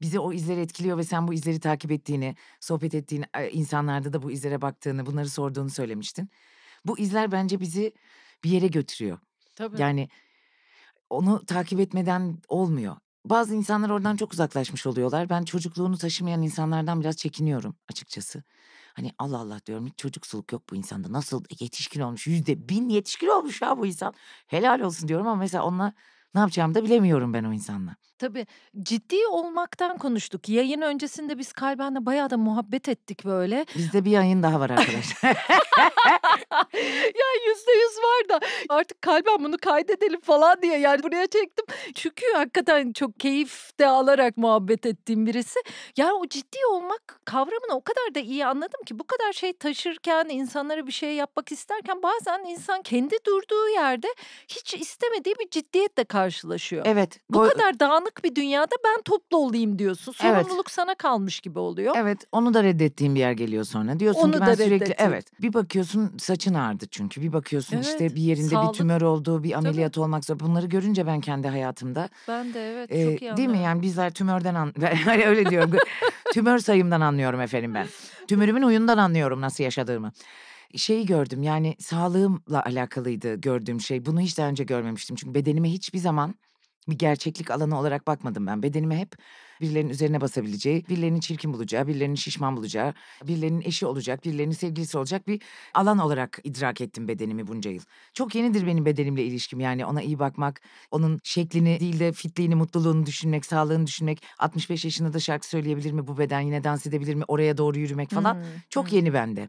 Bizi o izler etkiliyor ve sen bu izleri takip ettiğini, sohbet ettiğini, e, insanlarda da bu izlere baktığını, bunları sorduğunu söylemiştin. Bu izler bence bizi bir yere götürüyor. Tabii. Yani onu takip etmeden olmuyor bazı insanlar oradan çok uzaklaşmış oluyorlar. Ben çocukluğunu taşımayan insanlardan biraz çekiniyorum açıkçası. Hani Allah Allah diyorum hiç çocuksuluk yok bu insanda. Nasıl yetişkin olmuş? Yüzde bin yetişkin olmuş ya bu insan. Helal olsun diyorum ama mesela onunla ne yapacağımı da bilemiyorum ben o insanla. Tabii ciddi olmaktan konuştuk. Yayın öncesinde biz Kalben'le bayağı da muhabbet ettik böyle. Bizde bir yayın daha var arkadaşlar. ya yüzde yüz var da artık Kalben bunu kaydedelim falan diye yani buraya çektim. Çünkü hakikaten çok keyif de alarak muhabbet ettiğim birisi. Yani o ciddi olmak kavramını o kadar da iyi anladım ki bu kadar şey taşırken insanlara bir şey yapmak isterken bazen insan kendi durduğu yerde hiç istemediği bir ciddiyetle karşılaşıyor. Evet. Bu, bu kadar dağınık dağınık bir dünyada ben toplu olayım diyorsun. Sorumluluk evet. sana kalmış gibi oluyor. Evet onu da reddettiğim bir yer geliyor sonra. Diyorsun onu ki ben sürekli reddettim. evet. Bir bakıyorsun saçın ağrıdı çünkü. Bir bakıyorsun evet. işte bir yerinde Sağlık. bir tümör olduğu bir ameliyat Tabii. olmak zorunda. Bunları görünce ben kendi hayatımda. Ben de evet e, çok iyi Değil mi yani bizler tümörden an... öyle diyorum. tümör sayımdan anlıyorum efendim ben. Tümörümün uyundan anlıyorum nasıl yaşadığımı şeyi gördüm yani sağlığımla alakalıydı gördüğüm şey. Bunu hiç daha önce görmemiştim. Çünkü bedenime hiçbir zaman bir gerçeklik alanı olarak bakmadım ben. Bedenime hep birilerinin üzerine basabileceği, birilerinin çirkin bulacağı, birilerinin şişman bulacağı, birilerinin eşi olacak, birilerinin sevgilisi olacak bir alan olarak idrak ettim bedenimi bunca yıl. Çok yenidir benim bedenimle ilişkim yani ona iyi bakmak, onun şeklini değil de fitliğini, mutluluğunu düşünmek, sağlığını düşünmek, 65 yaşında da şarkı söyleyebilir mi bu beden yine dans edebilir mi, oraya doğru yürümek falan hmm. çok yeni bende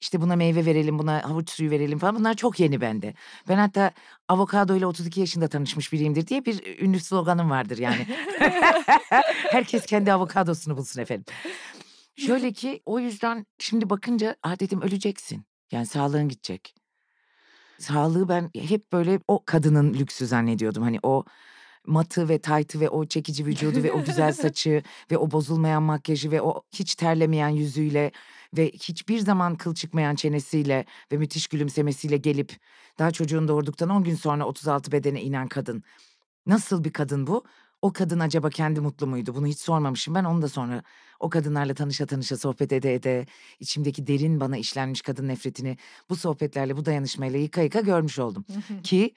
işte buna meyve verelim, buna havuç suyu verelim falan bunlar çok yeni bende. Ben hatta avokado ile 32 yaşında tanışmış biriyimdir diye bir ünlü sloganım vardır yani. Herkes kendi avokadosunu bulsun efendim. Şöyle ki o yüzden şimdi bakınca ah dedim öleceksin. Yani sağlığın gidecek. Sağlığı ben hep böyle o kadının lüksü zannediyordum. Hani o matı ve taytı ve o çekici vücudu ve o güzel saçı ve o bozulmayan makyajı ve o hiç terlemeyen yüzüyle ve hiçbir zaman kıl çıkmayan çenesiyle ve müthiş gülümsemesiyle gelip daha çocuğun doğurduktan 10 gün sonra 36 bedene inen kadın. Nasıl bir kadın bu? O kadın acaba kendi mutlu muydu? Bunu hiç sormamışım ben. Onu da sonra o kadınlarla tanışa tanışa sohbet ede ede içimdeki derin bana işlenmiş kadın nefretini bu sohbetlerle bu dayanışmayla yıka yıka görmüş oldum. Ki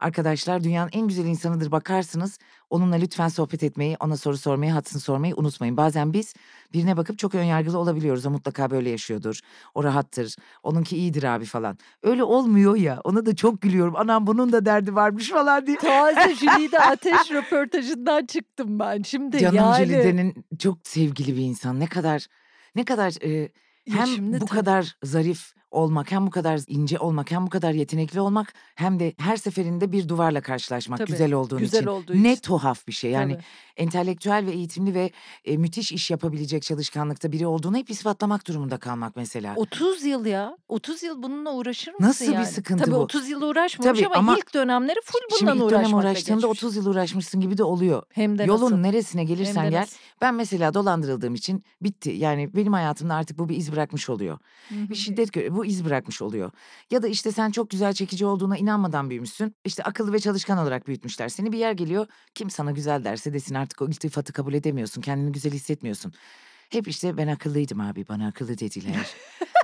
Arkadaşlar dünyanın en güzel insanıdır bakarsınız. Onunla lütfen sohbet etmeyi, ona soru sormayı, hatsını sormayı unutmayın. Bazen biz birine bakıp çok önyargılı olabiliyoruz. O mutlaka böyle yaşıyordur. O rahattır. Onunki iyidir abi falan. Öyle olmuyor ya. Ona da çok gülüyorum. Anam bunun da derdi varmış falan diye. Taze Jülide Ateş röportajından çıktım ben şimdi. Canım yani... Jülide'nin çok sevgili bir insan. Ne kadar ne kadar e, hem bu tabii. kadar zarif olmak, hem bu kadar ince olmak, hem bu kadar yetenekli olmak hem de her seferinde bir duvarla karşılaşmak Tabii, güzel olduğun güzel için. Olduğu için. Ne tuhaf bir şey. Yani Tabii. entelektüel ve eğitimli ve e, müthiş iş yapabilecek çalışkanlıkta biri olduğunu hep ispatlamak durumunda kalmak mesela. 30 yıl ya. 30 yıl bununla uğraşır mısın Nasıl yani? bir sıkıntı Tabii bu? Tabii 30 yıl uğraşmamış Tabii, ama, ama ilk dönemleri full bununla uğraşmakla Şimdi ilk dönem uğraştığında geçmiş. 30 yıl uğraşmışsın gibi de oluyor. Hem de Yolun nasıl? neresine gelirsen Hem gel. Ben mesela dolandırıldığım için bitti. Yani benim hayatımda artık bu bir iz bırakmış oluyor. Hı-hı. Bir şiddet bu iz bırakmış oluyor. Ya da işte sen çok güzel çekici olduğuna inanmadan büyümüşsün. İşte akıllı ve çalışkan olarak büyütmüşler. Seni bir yer geliyor. Kim sana güzel derse desin artık o iltifatı kabul edemiyorsun. Kendini güzel hissetmiyorsun. Hep işte ben akıllıydım abi bana akıllı dediler.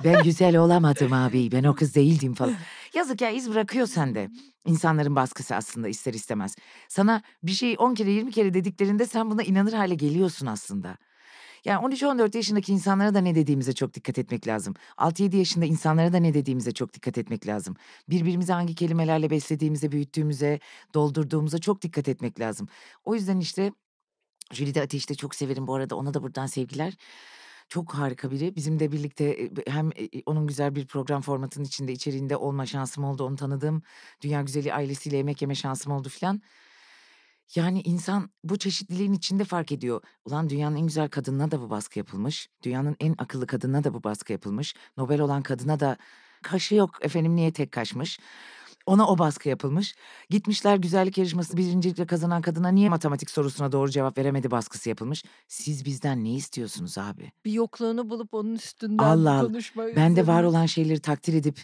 ben güzel olamadım abi ben o kız değildim falan. Yazık ya iz bırakıyor sende. İnsanların baskısı aslında ister istemez. Sana bir şeyi 10 kere 20 kere dediklerinde sen buna inanır hale geliyorsun aslında. Yani 13-14 yaşındaki insanlara da ne dediğimize çok dikkat etmek lazım. 6-7 yaşında insanlara da ne dediğimize çok dikkat etmek lazım. Birbirimizi hangi kelimelerle beslediğimize, büyüttüğümüze, doldurduğumuza çok dikkat etmek lazım. O yüzden işte Jülide Ateş'i de çok severim bu arada. Ona da buradan sevgiler. Çok harika biri. Bizim de birlikte e, hem e, onun güzel bir program formatının içinde içeriğinde olma şansım oldu. Onu tanıdım. Dünya Güzeli ailesiyle yemek yeme şansım oldu filan. Yani insan bu çeşitliliğin içinde fark ediyor. Ulan dünyanın en güzel kadınına da bu baskı yapılmış. Dünyanın en akıllı kadınına da bu baskı yapılmış. Nobel olan kadına da kaşı yok efendim niye tek kaşmış. Ona o baskı yapılmış. Gitmişler güzellik yarışması birincilikle kazanan kadına niye matematik sorusuna doğru cevap veremedi baskısı yapılmış. Siz bizden ne istiyorsunuz abi? Bir yokluğunu bulup onun üstünden Allah konuşmayı. Ben de var olan şeyleri takdir edip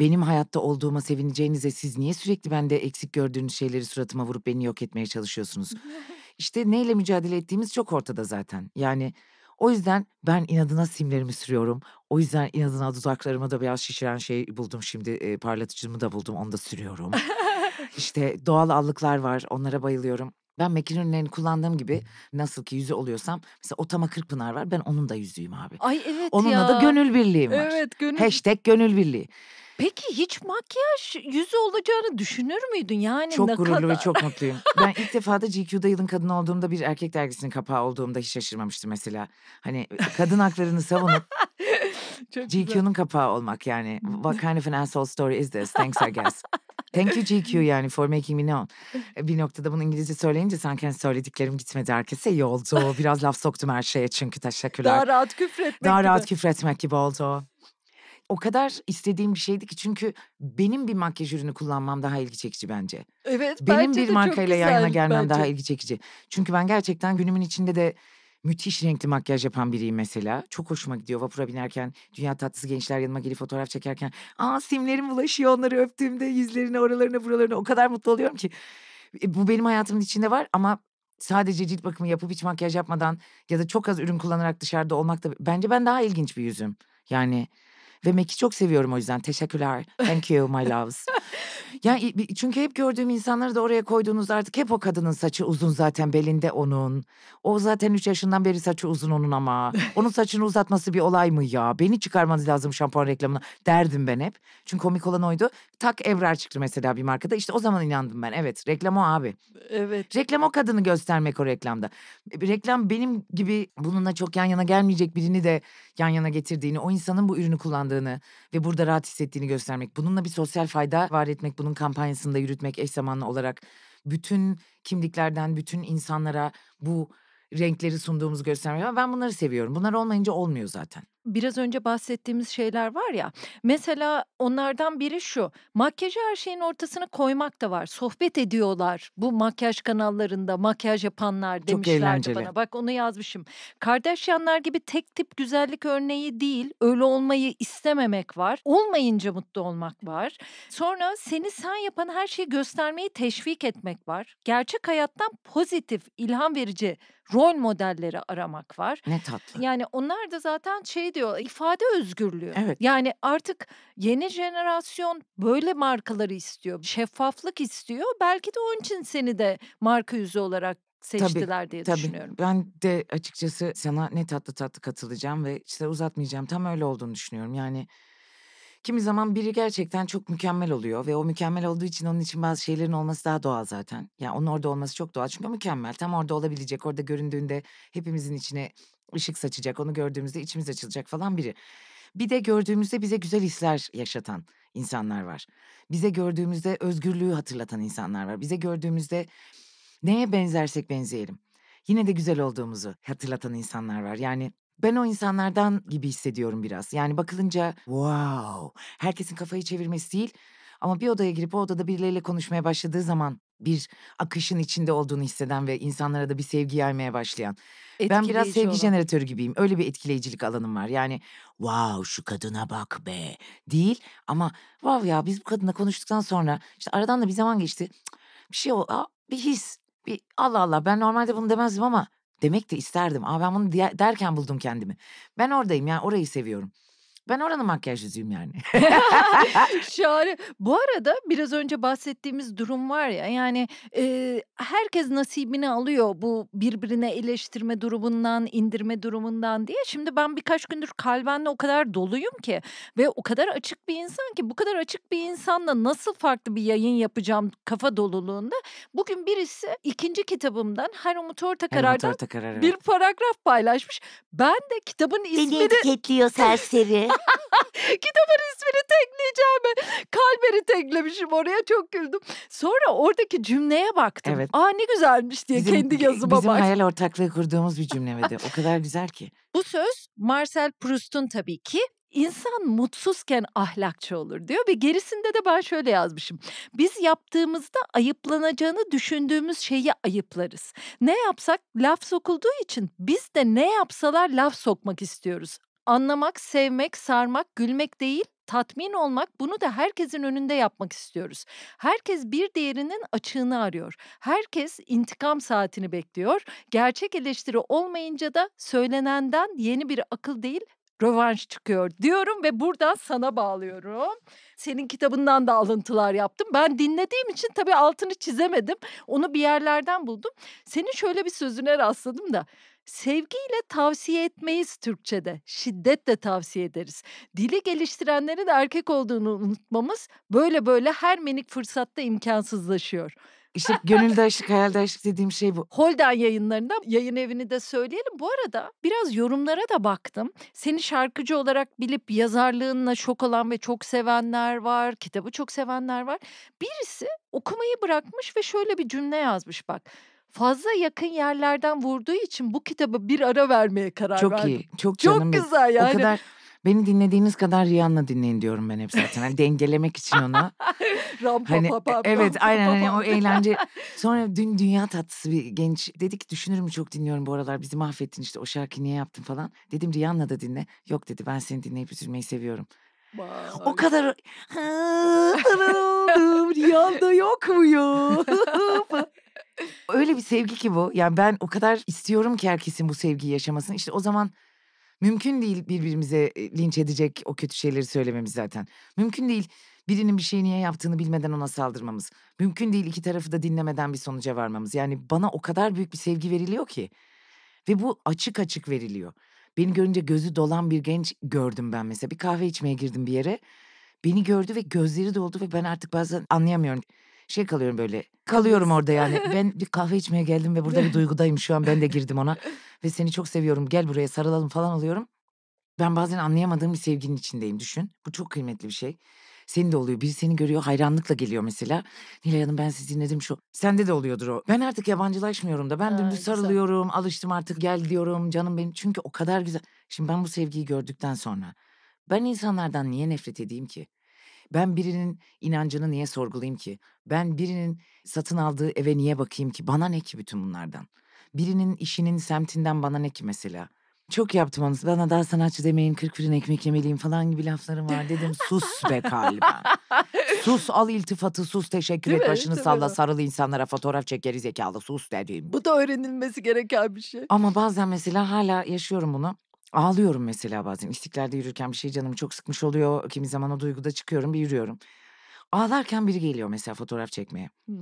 benim hayatta olduğuma sevineceğinize siz niye sürekli bende eksik gördüğünüz şeyleri suratıma vurup beni yok etmeye çalışıyorsunuz? İşte neyle mücadele ettiğimiz çok ortada zaten. Yani o yüzden ben inadına simlerimi sürüyorum. O yüzden inadına dudaklarımı da biraz şişiren şey buldum şimdi. E, parlatıcımı da buldum onu da sürüyorum. İşte doğal allıklar var onlara bayılıyorum. Ben mekin ürünlerini kullandığım gibi nasıl ki yüzü oluyorsam mesela Otama Kırkpınar var ben onun da yüzüyüm abi. Ay evet Onunla ya. da gönül birliğim var. Evet gönül. Hashtag gönül birliği. Peki hiç makyaj yüzü olacağını düşünür müydün? Yani çok ne gururlu kadar? ve çok mutluyum. ben ilk defa da GQ'da yılın kadın olduğumda bir erkek dergisinin kapağı olduğumda hiç şaşırmamıştım mesela. Hani e, kadın haklarını savunup GQ'nun kapağı olmak yani. What kind of an asshole story is this? Thanks I guess. Thank you GQ yani for making me known. E, bir noktada bunu İngilizce söyleyince sanki hani söylediklerim gitmedi herkese iyi oldu. Biraz laf soktum her şeye çünkü teşekkürler. Daha rahat küfretmek Daha gibi. rahat küfretmek gibi oldu o kadar istediğim bir şeydi ki çünkü benim bir makyaj ürünü kullanmam daha ilgi çekici bence. Evet. Benim bence bir markayla yayına gelmem bence. daha ilgi çekici. Çünkü ben gerçekten günümün içinde de müthiş renkli makyaj yapan biriyim mesela. Çok hoşuma gidiyor vapura binerken dünya tatlısı gençler yanıma gelip fotoğraf çekerken aa simlerim bulaşıyor onları öptüğümde yüzlerine oralarına buralarına o kadar mutlu oluyorum ki. E, bu benim hayatımın içinde var ama sadece cilt bakımı yapıp hiç makyaj yapmadan ya da çok az ürün kullanarak dışarıda olmak da bence ben daha ilginç bir yüzüm. Yani ve Mac'i çok seviyorum o yüzden. Teşekkürler. Thank you my loves. yani çünkü hep gördüğüm insanları da oraya koyduğunuz artık hep o kadının saçı uzun zaten belinde onun. O zaten 3 yaşından beri saçı uzun onun ama. Onun saçını uzatması bir olay mı ya? Beni çıkarmanız lazım şampuan reklamına derdim ben hep. Çünkü komik olan oydu. Tak Evrar çıktı mesela bir markada. İşte o zaman inandım ben. Evet reklam o abi. Evet. Reklam o kadını göstermek o reklamda. Reklam benim gibi bununla çok yan yana gelmeyecek birini de yan yana getirdiğini, o insanın bu ürünü kullandığını ve burada rahat hissettiğini göstermek, bununla bir sosyal fayda var etmek, bunun kampanyasını da yürütmek eş zamanlı olarak bütün kimliklerden bütün insanlara bu renkleri sunduğumuz göstermek var. Ben bunları seviyorum. Bunlar olmayınca olmuyor zaten biraz önce bahsettiğimiz şeyler var ya. Mesela onlardan biri şu. Makyajı her şeyin ortasına koymak da var. Sohbet ediyorlar. Bu makyaj kanallarında makyaj yapanlar demişlerdi bana. Bak onu yazmışım. kardeş yanlar gibi tek tip güzellik örneği değil. Öyle olmayı istememek var. Olmayınca mutlu olmak var. Sonra seni sen yapan her şeyi göstermeyi teşvik etmek var. Gerçek hayattan pozitif, ilham verici rol modelleri aramak var. Ne tatlı. Yani onlar da zaten şey diyor ifade özgürlüğü. Evet. Yani artık yeni jenerasyon böyle markaları istiyor. Şeffaflık istiyor. Belki de onun için seni de marka yüzü olarak seçtiler tabii, diye tabii. düşünüyorum. Ben de açıkçası sana ne tatlı tatlı katılacağım ve işte uzatmayacağım. Tam öyle olduğunu düşünüyorum. Yani Kimi zaman biri gerçekten çok mükemmel oluyor ve o mükemmel olduğu için onun için bazı şeylerin olması daha doğal zaten. Ya yani onun orada olması çok doğal çünkü mükemmel. Tam orada olabilecek, orada göründüğünde hepimizin içine ışık saçacak, onu gördüğümüzde içimiz açılacak falan biri. Bir de gördüğümüzde bize güzel hisler yaşatan insanlar var. Bize gördüğümüzde özgürlüğü hatırlatan insanlar var. Bize gördüğümüzde neye benzersek benzeyelim. Yine de güzel olduğumuzu hatırlatan insanlar var. Yani ben o insanlardan gibi hissediyorum biraz. Yani bakılınca wow herkesin kafayı çevirmesi değil ama bir odaya girip o odada birileriyle konuşmaya başladığı zaman bir akışın içinde olduğunu hisseden ve insanlara da bir sevgi yaymaya başlayan. ben biraz sevgi olan. jeneratörü gibiyim. Öyle bir etkileyicilik alanım var. Yani wow şu kadına bak be değil ama wow ya biz bu kadına konuştuktan sonra işte aradan da bir zaman geçti. bir şey o bir his. Bir Allah Allah ben normalde bunu demezdim ama demek de isterdim. Aa ben bunu derken buldum kendimi. Ben oradayım yani orayı seviyorum. Ben oranın makyaj yüzüyüm yani. Şahane. Bu arada biraz önce bahsettiğimiz durum var ya yani e, herkes nasibini alıyor bu birbirine eleştirme durumundan, indirme durumundan diye. Şimdi ben birkaç gündür kalbenle o kadar doluyum ki ve o kadar açık bir insan ki bu kadar açık bir insanla nasıl farklı bir yayın yapacağım kafa doluluğunda. Bugün birisi ikinci kitabımdan Her Umut Ortakarar'dan evet, evet. bir paragraf paylaşmış. Ben de kitabın ismini... Beni etiketliyor serseri. Kitabın ismini tekleyeceğim. Kalber'i teklemişim oraya çok güldüm. Sonra oradaki cümleye baktım. Evet. Aa ne güzelmiş diye bizim, kendi yazıma bizim bak. Bizim hayal ortaklığı kurduğumuz bir cümle ve o kadar güzel ki. Bu söz Marcel Proust'un tabii ki İnsan mutsuzken ahlakçı olur diyor ve gerisinde de ben şöyle yazmışım. Biz yaptığımızda ayıplanacağını düşündüğümüz şeyi ayıplarız. Ne yapsak laf sokulduğu için biz de ne yapsalar laf sokmak istiyoruz anlamak, sevmek, sarmak, gülmek değil, tatmin olmak bunu da herkesin önünde yapmak istiyoruz. Herkes bir diğerinin açığını arıyor. Herkes intikam saatini bekliyor. Gerçek eleştiri olmayınca da söylenenden yeni bir akıl değil rövanş çıkıyor diyorum ve buradan sana bağlıyorum. Senin kitabından da alıntılar yaptım. Ben dinlediğim için tabii altını çizemedim. Onu bir yerlerden buldum. Senin şöyle bir sözüne rastladım da Sevgiyle tavsiye etmeyiz Türkçe'de. Şiddetle tavsiye ederiz. Dili geliştirenlerin erkek olduğunu unutmamız böyle böyle her minik fırsatta imkansızlaşıyor. İşte gönüldaşlık, hayaldaşlık dediğim şey bu. Holden yayınlarında, yayın evini de söyleyelim. Bu arada biraz yorumlara da baktım. Seni şarkıcı olarak bilip yazarlığınla şok olan ve çok sevenler var. Kitabı çok sevenler var. Birisi okumayı bırakmış ve şöyle bir cümle yazmış bak fazla yakın yerlerden vurduğu için bu kitaba bir ara vermeye karar çok verdim. Çok iyi. Çok canım. Çok güzel yani. O kadar Beni dinlediğiniz kadar Rihanna dinleyin diyorum ben hep zaten. Hani dengelemek için ona. ram, hani, evet aynen hani o eğlence. Sonra dün dünya tatlısı bir genç dedi ki düşünürüm çok dinliyorum bu aralar bizi mahvettin işte o şarkıyı niye yaptın falan. Dedim Rihanna da dinle. Yok dedi ben seni dinleyip üzülmeyi seviyorum. Vay. O kadar oldum Rihanna yok mu ya? Öyle bir sevgi ki bu. Yani ben o kadar istiyorum ki herkesin bu sevgiyi yaşamasını. İşte o zaman mümkün değil birbirimize e, linç edecek o kötü şeyleri söylememiz zaten. Mümkün değil birinin bir şeyi niye yaptığını bilmeden ona saldırmamız. Mümkün değil iki tarafı da dinlemeden bir sonuca varmamız. Yani bana o kadar büyük bir sevgi veriliyor ki. Ve bu açık açık veriliyor. Beni görünce gözü dolan bir genç gördüm ben mesela. Bir kahve içmeye girdim bir yere. Beni gördü ve gözleri doldu ve ben artık bazen anlayamıyorum şey kalıyorum böyle. Kalıyorum orada yani. Ben bir kahve içmeye geldim ve burada bir duygudayım şu an ben de girdim ona. Ve seni çok seviyorum gel buraya sarılalım falan oluyorum. Ben bazen anlayamadığım bir sevginin içindeyim düşün. Bu çok kıymetli bir şey. Senin de oluyor. Biri seni görüyor hayranlıkla geliyor mesela. Nilay Hanım ben sizi dinledim şu. Sende de oluyordur o. Ben artık yabancılaşmıyorum da. Ben ha, dümdüz sarılıyorum. Alıştım artık gel diyorum canım benim. Çünkü o kadar güzel. Şimdi ben bu sevgiyi gördükten sonra ben insanlardan niye nefret edeyim ki? Ben birinin inancını niye sorgulayayım ki? Ben birinin satın aldığı eve niye bakayım ki? Bana ne ki bütün bunlardan? Birinin işinin semtinden bana ne ki mesela? Çok yaptım onu. Bana daha sanatçı demeyin, kırk fırın ekmek yemeliyim falan gibi laflarım var. Dedim sus be kalba. sus al iltifatı, sus teşekkür Değil et. Mi? Başını Değil salla mi? sarılı insanlara fotoğraf çekeriz zekalı sus dedim. Bu da öğrenilmesi gereken bir şey. Ama bazen mesela hala yaşıyorum bunu. Ağlıyorum mesela bazen. İstiklal'de yürürken bir şey canımı çok sıkmış oluyor. Kimi zaman o duyguda çıkıyorum bir yürüyorum. Ağlarken biri geliyor mesela fotoğraf çekmeye. Hmm.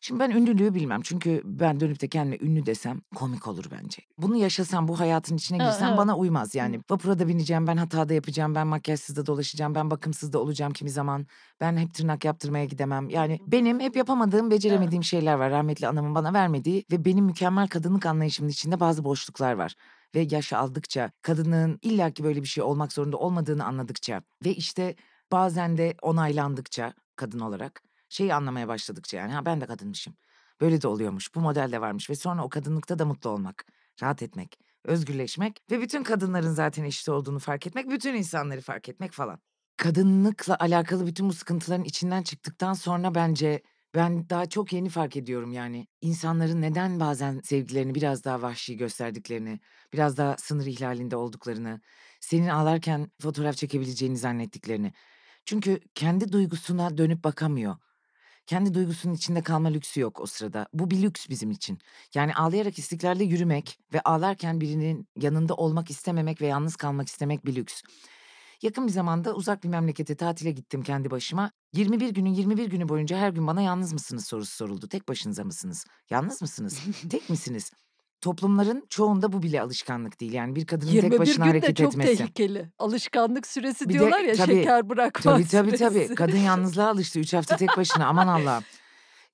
Şimdi ben ünlülüğü bilmem. Çünkü ben dönüp de kendime ünlü desem komik olur bence. Bunu yaşasam, bu hayatın içine girsem bana uymaz. Yani vapura da bineceğim, ben hatada yapacağım, ben makyajsız da dolaşacağım, ben bakımsız da olacağım kimi zaman. Ben hep tırnak yaptırmaya gidemem. Yani benim hep yapamadığım, beceremediğim şeyler var. Rahmetli anamın bana vermediği ve benim mükemmel kadınlık anlayışımın içinde bazı boşluklar var ve yaş aldıkça, kadının illaki böyle bir şey olmak zorunda olmadığını anladıkça ve işte bazen de onaylandıkça kadın olarak şeyi anlamaya başladıkça yani ha ben de kadınmışım. Böyle de oluyormuş, bu model de varmış ve sonra o kadınlıkta da mutlu olmak, rahat etmek, özgürleşmek ve bütün kadınların zaten eşit olduğunu fark etmek, bütün insanları fark etmek falan. Kadınlıkla alakalı bütün bu sıkıntıların içinden çıktıktan sonra bence ben daha çok yeni fark ediyorum yani. insanların neden bazen sevgilerini biraz daha vahşi gösterdiklerini, biraz daha sınır ihlalinde olduklarını, senin ağlarken fotoğraf çekebileceğini zannettiklerini. Çünkü kendi duygusuna dönüp bakamıyor. Kendi duygusunun içinde kalma lüksü yok o sırada. Bu bir lüks bizim için. Yani ağlayarak istiklalle yürümek ve ağlarken birinin yanında olmak istememek ve yalnız kalmak istemek bir lüks. Yakın bir zamanda uzak bir memlekete tatile gittim kendi başıma. 21 günün 21 günü boyunca her gün bana yalnız mısınız sorusu soruldu. Tek başınıza mısınız? Yalnız mısınız? Tek misiniz? Toplumların çoğunda bu bile alışkanlık değil. Yani bir kadının tek başına hareket etmesi. 21 gün de çok tehlikeli. Alışkanlık süresi bir diyorlar de, ya tabii, şeker bırakma tabii, tabii, süresi. Tabii tabii. Kadın yalnızlığa alıştı. 3 hafta tek başına aman Allah'ım.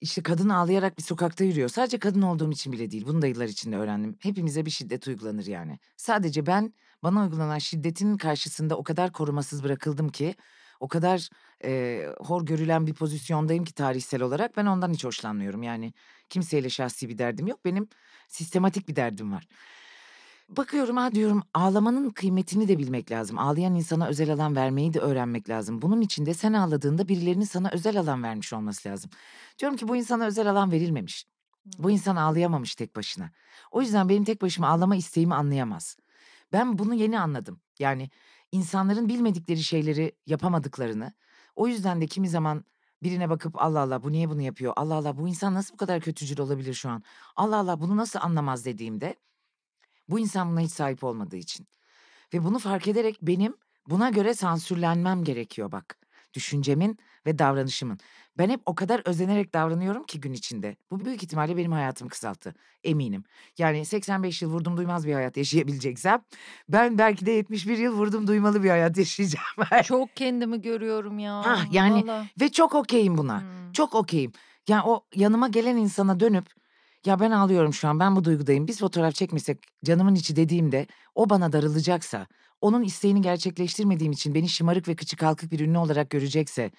İşte kadın ağlayarak bir sokakta yürüyor. Sadece kadın olduğum için bile değil. Bunu da yıllar içinde öğrendim. Hepimize bir şiddet uygulanır yani. Sadece ben bana uygulanan şiddetin karşısında o kadar korumasız bırakıldım ki o kadar e, hor görülen bir pozisyondayım ki tarihsel olarak ben ondan hiç hoşlanmıyorum. Yani kimseyle şahsi bir derdim yok. Benim sistematik bir derdim var. Bakıyorum ha diyorum ağlamanın kıymetini de bilmek lazım. Ağlayan insana özel alan vermeyi de öğrenmek lazım. Bunun için de sen ağladığında birilerinin sana özel alan vermiş olması lazım. Diyorum ki bu insana özel alan verilmemiş. Bu insan ağlayamamış tek başına. O yüzden benim tek başıma ağlama isteğimi anlayamaz. Ben bunu yeni anladım. Yani insanların bilmedikleri şeyleri yapamadıklarını. O yüzden de kimi zaman birine bakıp Allah Allah bu niye bunu yapıyor? Allah Allah bu insan nasıl bu kadar kötücül olabilir şu an? Allah Allah bunu nasıl anlamaz dediğimde bu insan buna hiç sahip olmadığı için. Ve bunu fark ederek benim buna göre sansürlenmem gerekiyor bak. Düşüncemin ve davranışımın. Ben hep o kadar özenerek davranıyorum ki gün içinde. Bu büyük ihtimalle benim hayatımı kısalttı. Eminim. Yani 85 yıl vurdum duymaz bir hayat yaşayabileceksem ben belki de 71 yıl vurdum duymalı bir hayat yaşayacağım. çok kendimi görüyorum ya. Ha, yani Vallahi. ve çok okeyim buna. Hmm. Çok okeyim. Yani o yanıma gelen insana dönüp ya ben ağlıyorum şu an ben bu duygudayım biz fotoğraf çekmesek canımın içi dediğimde o bana darılacaksa onun isteğini gerçekleştirmediğim için beni şımarık ve kıçı kalkık bir ünlü olarak görecekse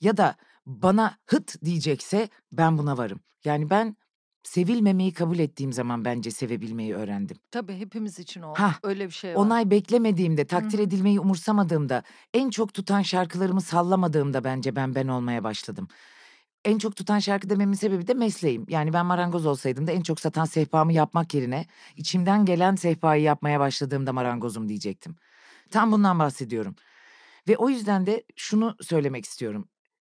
ya da bana hıt diyecekse ben buna varım. Yani ben sevilmemeyi kabul ettiğim zaman bence sevebilmeyi öğrendim. Tabii hepimiz için o. Hah, öyle bir şey var. Onay beklemediğimde, takdir Hı. edilmeyi umursamadığımda, en çok tutan şarkılarımı sallamadığımda bence ben ben olmaya başladım. En çok tutan şarkı dememin sebebi de mesleğim. Yani ben marangoz olsaydım da en çok satan sehpamı yapmak yerine içimden gelen sehpayı yapmaya başladığımda marangozum diyecektim. Tam bundan bahsediyorum. Ve o yüzden de şunu söylemek istiyorum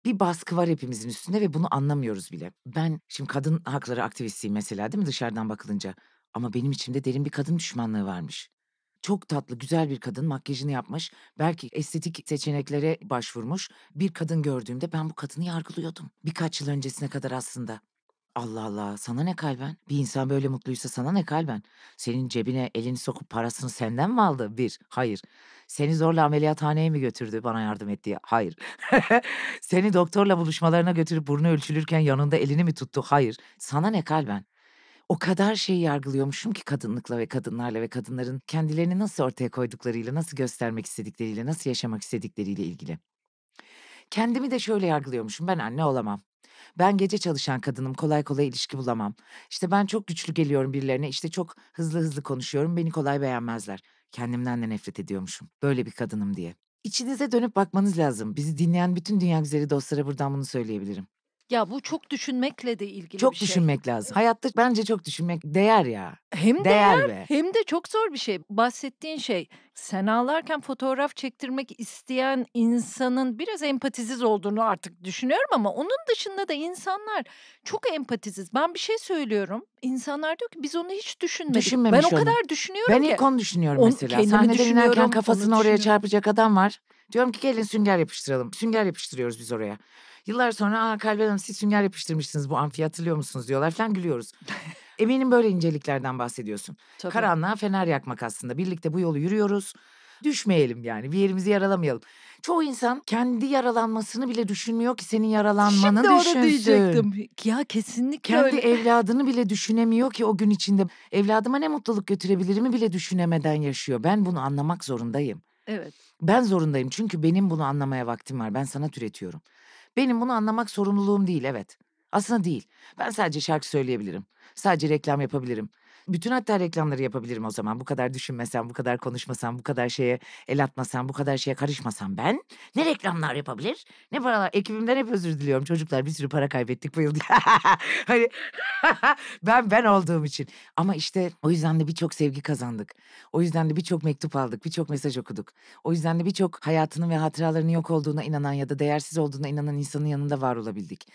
bir baskı var hepimizin üstünde ve bunu anlamıyoruz bile. Ben şimdi kadın hakları aktivistiyim mesela değil mi dışarıdan bakılınca. Ama benim içimde derin bir kadın düşmanlığı varmış. Çok tatlı, güzel bir kadın makyajını yapmış. Belki estetik seçeneklere başvurmuş. Bir kadın gördüğümde ben bu kadını yargılıyordum. Birkaç yıl öncesine kadar aslında. Allah Allah sana ne kalben? Bir insan böyle mutluysa sana ne kalben? Senin cebine elini sokup parasını senden mi aldı? Bir, hayır. Seni zorla ameliyathaneye mi götürdü bana yardım et diye? Hayır. Seni doktorla buluşmalarına götürüp burnu ölçülürken yanında elini mi tuttu? Hayır. Sana ne kalben? o kadar şeyi yargılıyormuşum ki kadınlıkla ve kadınlarla ve kadınların kendilerini nasıl ortaya koyduklarıyla, nasıl göstermek istedikleriyle, nasıl yaşamak istedikleriyle ilgili. Kendimi de şöyle yargılıyormuşum. Ben anne olamam. Ben gece çalışan kadınım. Kolay kolay ilişki bulamam. İşte ben çok güçlü geliyorum birilerine. İşte çok hızlı hızlı konuşuyorum. Beni kolay beğenmezler. Kendimden de nefret ediyormuşum. Böyle bir kadınım diye. İçinize dönüp bakmanız lazım. Bizi dinleyen bütün dünya güzeli dostlara buradan bunu söyleyebilirim. Ya bu çok düşünmekle de ilgili Çok bir şey. Çok düşünmek lazım. Hayatta bence çok düşünmek değer ya. Hem değer, değer hem de çok zor bir şey. Bahsettiğin şey sen ağlarken fotoğraf çektirmek isteyen insanın biraz empatisiz olduğunu artık düşünüyorum ama onun dışında da insanlar çok empatisiz. Ben bir şey söylüyorum. İnsanlar diyor ki biz onu hiç düşünmedik. Düşünmemiş ben o onu. kadar düşünüyorum ben ki. Ben ikon düşünüyorum mesela. Sahnede inerken kafasını oraya çarpacak adam var. Diyorum ki gelin sünger yapıştıralım. Sünger yapıştırıyoruz biz oraya. Yıllar sonra Aa, Kalbe Hanım siz sünger yapıştırmışsınız bu amfi hatırlıyor musunuz diyorlar falan gülüyoruz. Eminim böyle inceliklerden bahsediyorsun. Tabii. Karanlığa fener yakmak aslında. Birlikte bu yolu yürüyoruz. Düşmeyelim yani bir yerimizi yaralamayalım. Çoğu insan kendi yaralanmasını bile düşünmüyor ki senin yaralanmanı Şimdi düşünsün. Şimdi diyecektim. Ya kesinlikle Kendi öyle. evladını bile düşünemiyor ki o gün içinde. Evladıma ne mutluluk götürebilirimi bile düşünemeden yaşıyor. Ben bunu anlamak zorundayım. Evet. Ben zorundayım çünkü benim bunu anlamaya vaktim var. Ben sanat üretiyorum. Benim bunu anlamak sorumluluğum değil evet. Aslında değil. Ben sadece şarkı söyleyebilirim. Sadece reklam yapabilirim bütün hatta reklamları yapabilirim o zaman. Bu kadar düşünmesem, bu kadar konuşmasam, bu kadar şeye el atmasam, bu kadar şeye karışmasam ben ne reklamlar yapabilir? Ne paralar? Ekibimden hep özür diliyorum. Çocuklar bir sürü para kaybettik bu yıl. hani ben ben olduğum için. Ama işte o yüzden de birçok sevgi kazandık. O yüzden de birçok mektup aldık, birçok mesaj okuduk. O yüzden de birçok hayatının ve hatıralarının yok olduğuna inanan ya da değersiz olduğuna inanan insanın yanında var olabildik.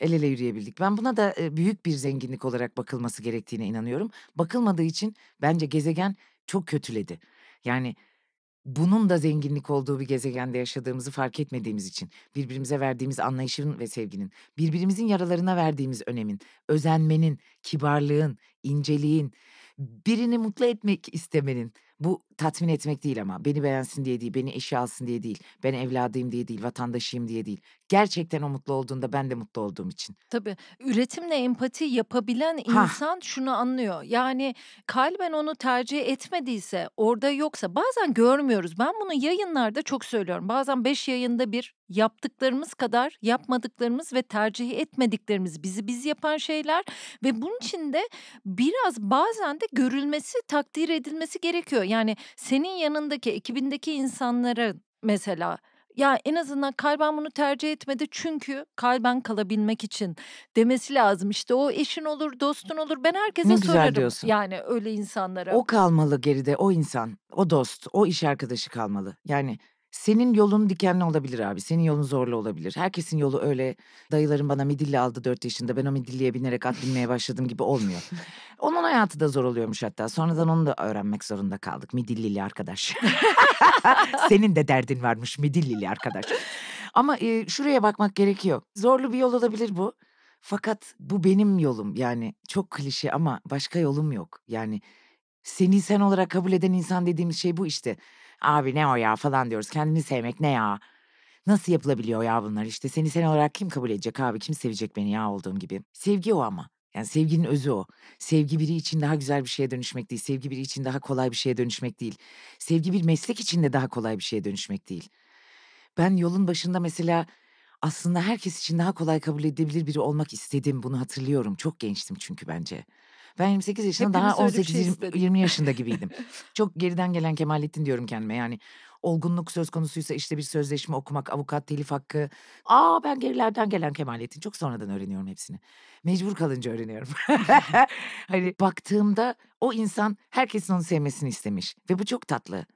El ele yürüyebildik. Ben buna da büyük bir zenginlik olarak bakılması gerektiğine inanıyorum bakılmadığı için bence gezegen çok kötüledi. Yani bunun da zenginlik olduğu bir gezegende yaşadığımızı fark etmediğimiz için, birbirimize verdiğimiz anlayışın ve sevginin, birbirimizin yaralarına verdiğimiz önemin, özenmenin, kibarlığın, inceliğin, birini mutlu etmek istemenin, bu tatmin etmek değil ama beni beğensin diye değil, beni eşi alsın diye değil, ben evladıyım diye değil, vatandaşıyım diye değil. Gerçekten o mutlu olduğunda ben de mutlu olduğum için. Tabii üretimle empati yapabilen ha. insan şunu anlıyor. Yani kalben onu tercih etmediyse, orada yoksa bazen görmüyoruz. Ben bunu yayınlarda çok söylüyorum. Bazen beş yayında bir yaptıklarımız kadar yapmadıklarımız ve tercih etmediklerimiz bizi biz yapan şeyler ve bunun için de biraz bazen de görülmesi, takdir edilmesi gerekiyor. Yani senin yanındaki ekibindeki insanlara mesela ya en azından kalben bunu tercih etmedi çünkü kalben kalabilmek için demesi lazım. işte o eşin olur, dostun olur. Ben herkese ne güzel sorarım. Diyorsun. Yani öyle insanlara. O kalmalı geride o insan, o dost, o iş arkadaşı kalmalı. Yani senin yolun dikenli olabilir abi. Senin yolun zorlu olabilir. Herkesin yolu öyle dayılarım bana midilli aldı 4 yaşında. Ben o midilliye binerek at binmeye başladım gibi olmuyor. Onun hayatı da zor oluyormuş hatta. Sonradan onu da öğrenmek zorunda kaldık. Midillili arkadaş. Senin de derdin varmış midillili arkadaş. Ama e, şuraya bakmak gerekiyor. Zorlu bir yol olabilir bu. Fakat bu benim yolum yani çok klişe ama başka yolum yok. Yani seni sen olarak kabul eden insan dediğimiz şey bu işte. Abi ne o ya falan diyoruz. Kendini sevmek ne ya? Nasıl yapılabiliyor ya bunlar işte? Seni sen olarak kim kabul edecek abi? Kim sevecek beni ya olduğum gibi? Sevgi o ama. Yani sevginin özü o. Sevgi biri için daha güzel bir şeye dönüşmek değil. Sevgi biri için daha kolay bir şeye dönüşmek değil. Sevgi bir meslek için de daha kolay bir şeye dönüşmek değil. Ben yolun başında mesela aslında herkes için daha kolay kabul edilebilir biri olmak istedim. Bunu hatırlıyorum. Çok gençtim çünkü bence. Ben 28 yaşında Hepimiz daha 18 şey 20, yaşında gibiydim. Çok geriden gelen Kemalettin diyorum kendime. Yani olgunluk söz konusuysa işte bir sözleşme okumak, avukat telif hakkı. Aa ben gerilerden gelen Kemalettin. Çok sonradan öğreniyorum hepsini. Mecbur kalınca öğreniyorum. hani baktığımda o insan herkesin onu sevmesini istemiş ve bu çok tatlı.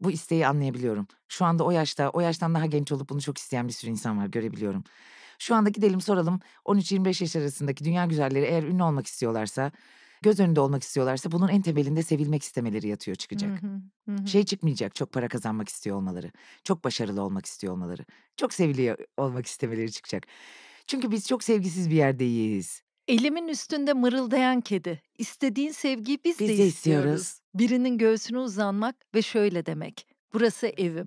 Bu isteği anlayabiliyorum. Şu anda o yaşta, o yaştan daha genç olup bunu çok isteyen bir sürü insan var görebiliyorum. Şu anda gidelim soralım 13-25 yaş arasındaki dünya güzelleri eğer ünlü olmak istiyorlarsa göz önünde olmak istiyorlarsa bunun en temelinde sevilmek istemeleri yatıyor çıkacak. Hı hı, hı. Şey çıkmayacak çok para kazanmak istiyor olmaları, çok başarılı olmak istiyor olmaları, çok seviliyor olmak istemeleri çıkacak. Çünkü biz çok sevgisiz bir yerdeyiz. Elimin üstünde mırıldayan kedi. İstediğin sevgiyi biz, biz de, de istiyoruz. istiyoruz. Birinin göğsüne uzanmak ve şöyle demek. Burası evim.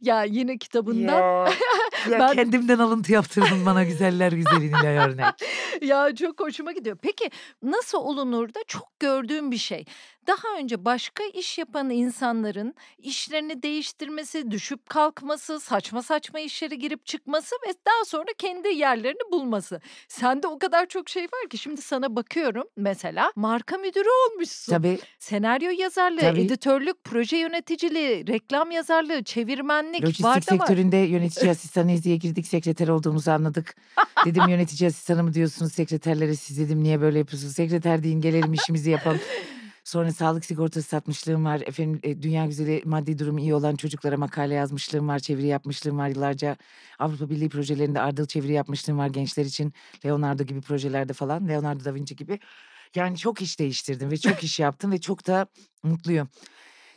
Ya yeni kitabından. Ya, ya ben... kendimden alıntı yaptırdın bana güzeller güzelini örnek. ya çok hoşuma gidiyor. Peki nasıl olunur da çok gördüğüm bir şey daha önce başka iş yapan insanların işlerini değiştirmesi, düşüp kalkması, saçma saçma işlere girip çıkması ve daha sonra kendi yerlerini bulması. Sende o kadar çok şey var ki şimdi sana bakıyorum mesela marka müdürü olmuşsun. Tabii. Senaryo yazarlığı, Tabii. editörlük, proje yöneticiliği, reklam yazarlığı, çevirmenlik Lojistik var da var. sektöründe yönetici asistanıyız diye girdik sekreter olduğumuzu anladık. Dedim yönetici asistanı mı diyorsunuz sekreterlere siz dedim niye böyle yapıyorsunuz sekreter deyin gelelim işimizi yapalım. Sonra sağlık sigortası satmışlığım var. Efendim e, dünya güzeli maddi durumu iyi olan çocuklara makale yazmışlığım var. Çeviri yapmışlığım var. Yıllarca Avrupa Birliği projelerinde ardıl çeviri yapmışlığım var gençler için. Leonardo gibi projelerde falan. Leonardo da Vinci gibi. Yani çok iş değiştirdim ve çok iş yaptım ve çok da mutluyum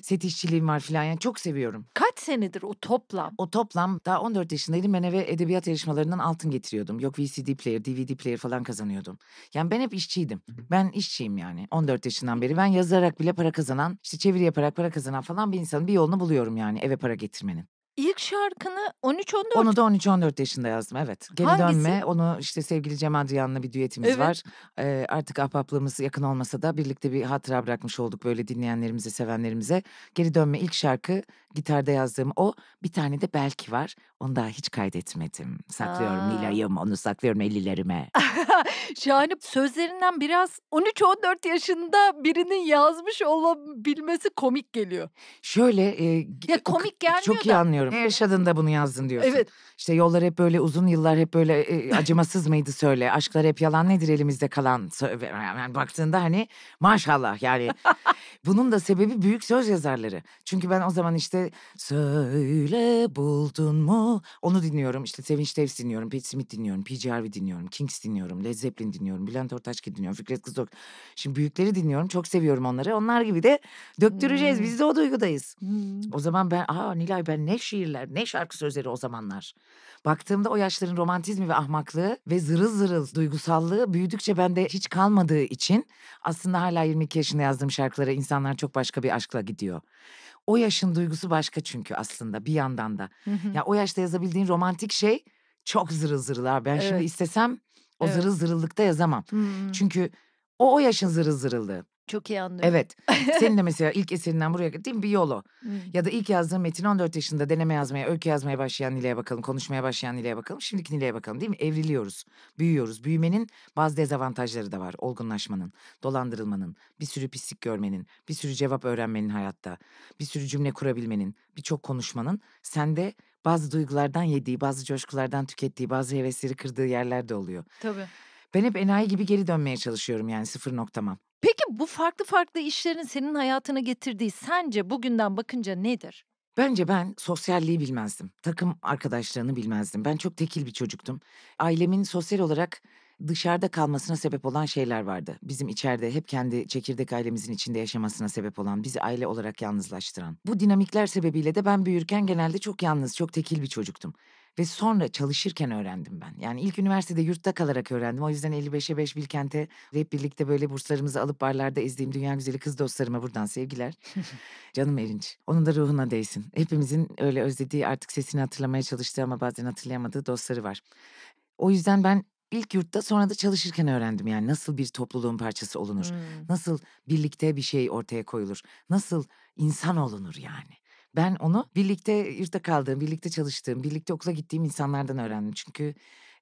set işçiliğim var filan yani çok seviyorum. Kaç senedir o toplam? O toplam daha 14 yaşındaydım ben eve edebiyat yarışmalarından altın getiriyordum. Yok VCD player, DVD player falan kazanıyordum. Yani ben hep işçiydim. Ben işçiyim yani 14 yaşından beri. Ben yazarak bile para kazanan, işte çeviri yaparak para kazanan falan bir insanın bir yolunu buluyorum yani eve para getirmenin. İlk şarkını 13-14... Onu da 13-14 yaşında yazdım evet. Geri Hangisi? dönme onu işte sevgili Cemal Duyan'la bir düetimiz evet. var. Ee, artık ahbaplığımız yakın olmasa da birlikte bir hatıra bırakmış olduk böyle dinleyenlerimize, sevenlerimize. Geri dönme ilk şarkı gitarda yazdığım o. Bir tane de belki var. Onu daha hiç kaydetmedim. Saklıyorum ilayım. onu saklıyorum ellilerime. Şahane sözlerinden biraz 13-14 yaşında birinin yazmış olabilmesi komik geliyor. Şöyle... E, ya komik gelmiyor çok da. iyi anlıyorum ne yaşadın da bunu yazdın diyorsun. Evet. İşte yollar hep böyle uzun yıllar hep böyle e, e, acımasız mıydı söyle. Aşklar hep yalan nedir elimizde kalan. Yani baktığında hani maşallah yani. Bunun da sebebi büyük söz yazarları. Çünkü ben o zaman işte söyle buldun mu onu dinliyorum. İşte Sevinç Tevz dinliyorum, Pete Smith dinliyorum, P.G. Harvey dinliyorum, Kings dinliyorum, Led Zeppelin dinliyorum, Bülent Ortaçgil dinliyorum, Fikret Kızılok. Şimdi büyükleri dinliyorum, çok seviyorum onları. Onlar gibi de döktüreceğiz. Hmm. Biz de o duygudayız. Hmm. O zaman ben aa Nilay ben ne şiirler, ne şarkı sözleri o zamanlar. Baktığımda o yaşların romantizmi ve ahmaklığı ve zırıl zırıl duygusallığı büyüdükçe bende hiç kalmadığı için aslında hala 22 yaşında yazdığım şarkılara insanlar çok başka bir aşkla gidiyor. O yaşın duygusu başka çünkü aslında bir yandan da. Ya o yaşta yazabildiğin romantik şey çok zırıl zırılar. Ben evet. şimdi istesem o evet. zırıl zırıllıkta yazamam. Çünkü o o yaşın zırıl zırıllığı. Çok iyi anlıyorum. Evet. Senin de mesela ilk eserinden buraya gittiğin bir yolu. Hmm. Ya da ilk yazdığın metin 14 yaşında deneme yazmaya, öykü yazmaya başlayan nileye bakalım, konuşmaya başlayan nileye bakalım, şimdiki nileye bakalım değil mi? Evriliyoruz, büyüyoruz. Büyümenin bazı dezavantajları da var. Olgunlaşmanın, dolandırılmanın, bir sürü pislik görmenin, bir sürü cevap öğrenmenin hayatta, bir sürü cümle kurabilmenin, birçok konuşmanın sende bazı duygulardan yediği, bazı coşkulardan tükettiği, bazı hevesleri kırdığı yerler de oluyor. Tabii. Ben hep enayi gibi geri dönmeye çalışıyorum yani sıfır noktamam. Peki bu farklı farklı işlerin senin hayatına getirdiği sence bugünden bakınca nedir? Bence ben sosyalliği bilmezdim. Takım arkadaşlarını bilmezdim. Ben çok tekil bir çocuktum. Ailemin sosyal olarak dışarıda kalmasına sebep olan şeyler vardı. Bizim içeride hep kendi çekirdek ailemizin içinde yaşamasına sebep olan, bizi aile olarak yalnızlaştıran. Bu dinamikler sebebiyle de ben büyürken genelde çok yalnız, çok tekil bir çocuktum. Ve sonra çalışırken öğrendim ben. Yani ilk üniversitede yurtta kalarak öğrendim. O yüzden 55'e 5 Bilkent'e hep birlikte böyle burslarımızı alıp barlarda izlediğim dünya güzeli kız dostlarıma buradan sevgiler. Canım Erinç. Onun da ruhuna değsin. Hepimizin öyle özlediği artık sesini hatırlamaya çalıştığı ama bazen hatırlayamadığı dostları var. O yüzden ben ilk yurtta sonra da çalışırken öğrendim yani nasıl bir topluluğun parçası olunur. Hmm. Nasıl birlikte bir şey ortaya koyulur. Nasıl insan olunur yani. Ben onu birlikte yurtta kaldığım, birlikte çalıştığım, birlikte okula gittiğim insanlardan öğrendim. Çünkü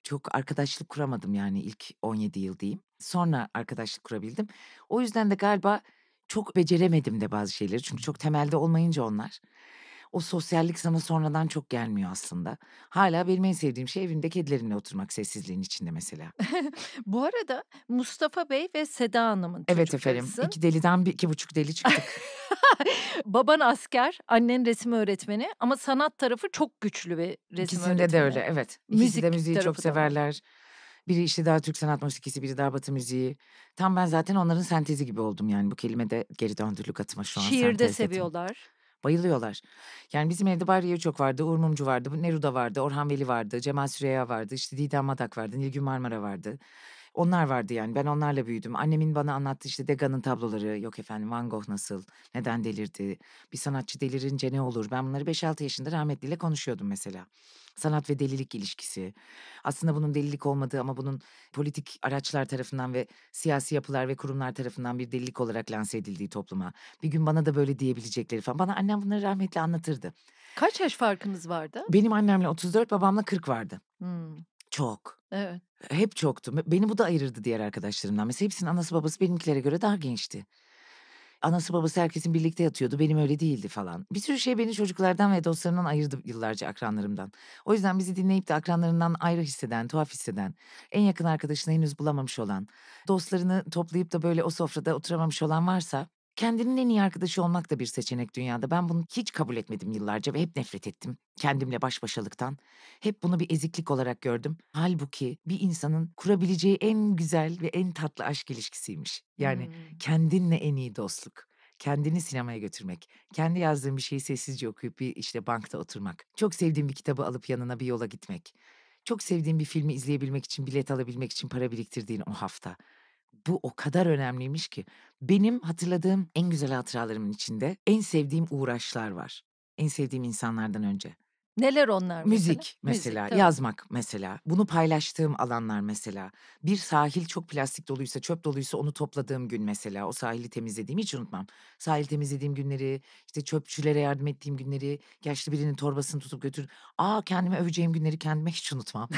çok arkadaşlık kuramadım yani ilk 17 yıl diyeyim. Sonra arkadaşlık kurabildim. O yüzden de galiba çok beceremedim de bazı şeyleri. Çünkü çok temelde olmayınca onlar o sosyallik sana sonradan çok gelmiyor aslında. Hala benim en sevdiğim şey evimde kedilerinle oturmak sessizliğin içinde mesela. Bu arada Mustafa Bey ve Seda Hanım'ın Evet efendim. Kızın. İki deliden bir iki buçuk deli çıktık. Baban asker, annen resim öğretmeni ama sanat tarafı çok güçlü bir resim İkisinde öğretmeni. de öyle evet. İkisi Müzik de müziği çok severler. Da. Biri işte daha Türk sanat musikisi, biri daha batı müziği. Tam ben zaten onların sentezi gibi oldum yani bu kelime de geri döndürülük atıma şu an Şiirde seviyorlar. Ettim. Bayılıyorlar. Yani bizim evde Barriye çok vardı, Uğur Mumcu vardı, Neruda vardı, Orhan Veli vardı, Cemal Süreya vardı, işte Didem Madak vardı, Nilgün Marmara vardı. Onlar vardı yani ben onlarla büyüdüm. Annemin bana anlattığı işte Degas'ın tabloları yok efendim Van Gogh nasıl, neden delirdi, bir sanatçı delirince ne olur. Ben bunları 5-6 yaşında rahmetliyle konuşuyordum mesela sanat ve delilik ilişkisi. Aslında bunun delilik olmadığı ama bunun politik araçlar tarafından ve siyasi yapılar ve kurumlar tarafından bir delilik olarak lanse edildiği topluma. Bir gün bana da böyle diyebilecekleri falan. Bana annem bunları rahmetli anlatırdı. Kaç yaş farkınız vardı? Benim annemle 34, babamla 40 vardı. Hmm. Çok. Evet. Hep çoktu. Beni bu da ayırırdı diğer arkadaşlarımdan. Mesela hepsinin anası babası benimkilere göre daha gençti. Anası babası herkesin birlikte yatıyordu. Benim öyle değildi falan. Bir sürü şey beni çocuklardan ve dostlarımdan ayırdı yıllarca akranlarımdan. O yüzden bizi dinleyip de akranlarından ayrı hisseden, tuhaf hisseden, en yakın arkadaşını henüz bulamamış olan, dostlarını toplayıp da böyle o sofrada oturamamış olan varsa Kendinin en iyi arkadaşı olmak da bir seçenek dünyada. Ben bunu hiç kabul etmedim yıllarca ve hep nefret ettim. Kendimle baş başalıktan. Hep bunu bir eziklik olarak gördüm. Halbuki bir insanın kurabileceği en güzel ve en tatlı aşk ilişkisiymiş. Yani hmm. kendinle en iyi dostluk kendini sinemaya götürmek, kendi yazdığım bir şeyi sessizce okuyup bir işte bankta oturmak, çok sevdiğim bir kitabı alıp yanına bir yola gitmek, çok sevdiğim bir filmi izleyebilmek için bilet alabilmek için para biriktirdiğin o hafta, bu o kadar önemliymiş ki. Benim hatırladığım en güzel hatıralarımın içinde en sevdiğim uğraşlar var. En sevdiğim insanlardan önce. Neler onlar mesela? Müzik mesela, Müzik, yazmak mesela, bunu paylaştığım alanlar mesela. Bir sahil çok plastik doluysa, çöp doluysa onu topladığım gün mesela. O sahili temizlediğimi hiç unutmam. Sahil temizlediğim günleri, işte çöpçülere yardım ettiğim günleri, yaşlı birinin torbasını tutup götür. Aa kendime öveceğim günleri kendime hiç unutmam.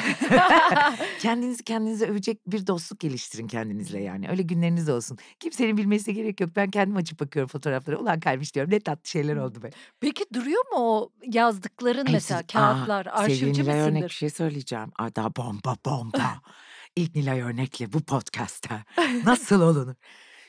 Kendinizi kendinize övecek bir dostluk geliştirin kendinizle yani. Öyle günleriniz olsun. Kimsenin bilmesi gerek yok. Ben kendim açıp bakıyorum fotoğraflara. Ulan kalmış diyorum ne tatlı şeyler oldu be. Peki duruyor mu o yazdıkların mesela? mesela siz, ah, kağıtlar, aa, arşivci misindir? Nilay Örnek bir şey söyleyeceğim. Ada bomba bomba. İlk Nilay Örnek'le bu podcast'ta nasıl olunur?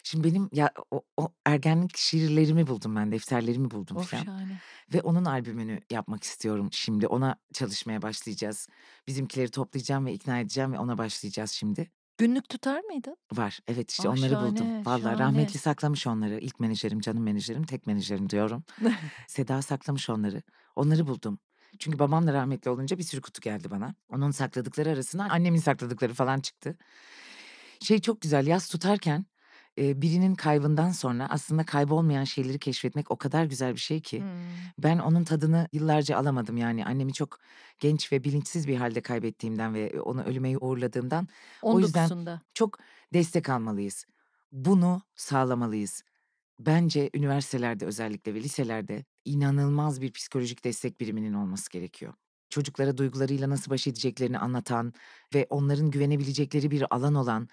Şimdi benim ya o, o ergenlik şiirlerimi buldum ben, defterlerimi buldum of, falan. Şahane. Ve onun albümünü yapmak istiyorum şimdi. Ona çalışmaya başlayacağız. Bizimkileri toplayacağım ve ikna edeceğim ve ona başlayacağız şimdi. Günlük tutar mıydı? Var. Evet işte ah, onları şahane, buldum. Vallahi şahane. rahmetli saklamış onları. İlk menajerim, canım menajerim, tek menajerim diyorum. Seda saklamış onları. Onları buldum. Çünkü babam da rahmetli olunca bir sürü kutu geldi bana. Onun sakladıkları arasına annemin sakladıkları falan çıktı. Şey çok güzel yaz tutarken birinin kaybından sonra aslında kaybolmayan şeyleri keşfetmek o kadar güzel bir şey ki. Hmm. Ben onun tadını yıllarca alamadım yani annemi çok genç ve bilinçsiz bir halde kaybettiğimden ve onu ölüme uğurladığımdan. 19'sunda. O yüzden çok destek almalıyız. Bunu sağlamalıyız. Bence üniversitelerde özellikle ve liselerde inanılmaz bir psikolojik destek biriminin olması gerekiyor. Çocuklara duygularıyla nasıl baş edeceklerini anlatan ve onların güvenebilecekleri bir alan olan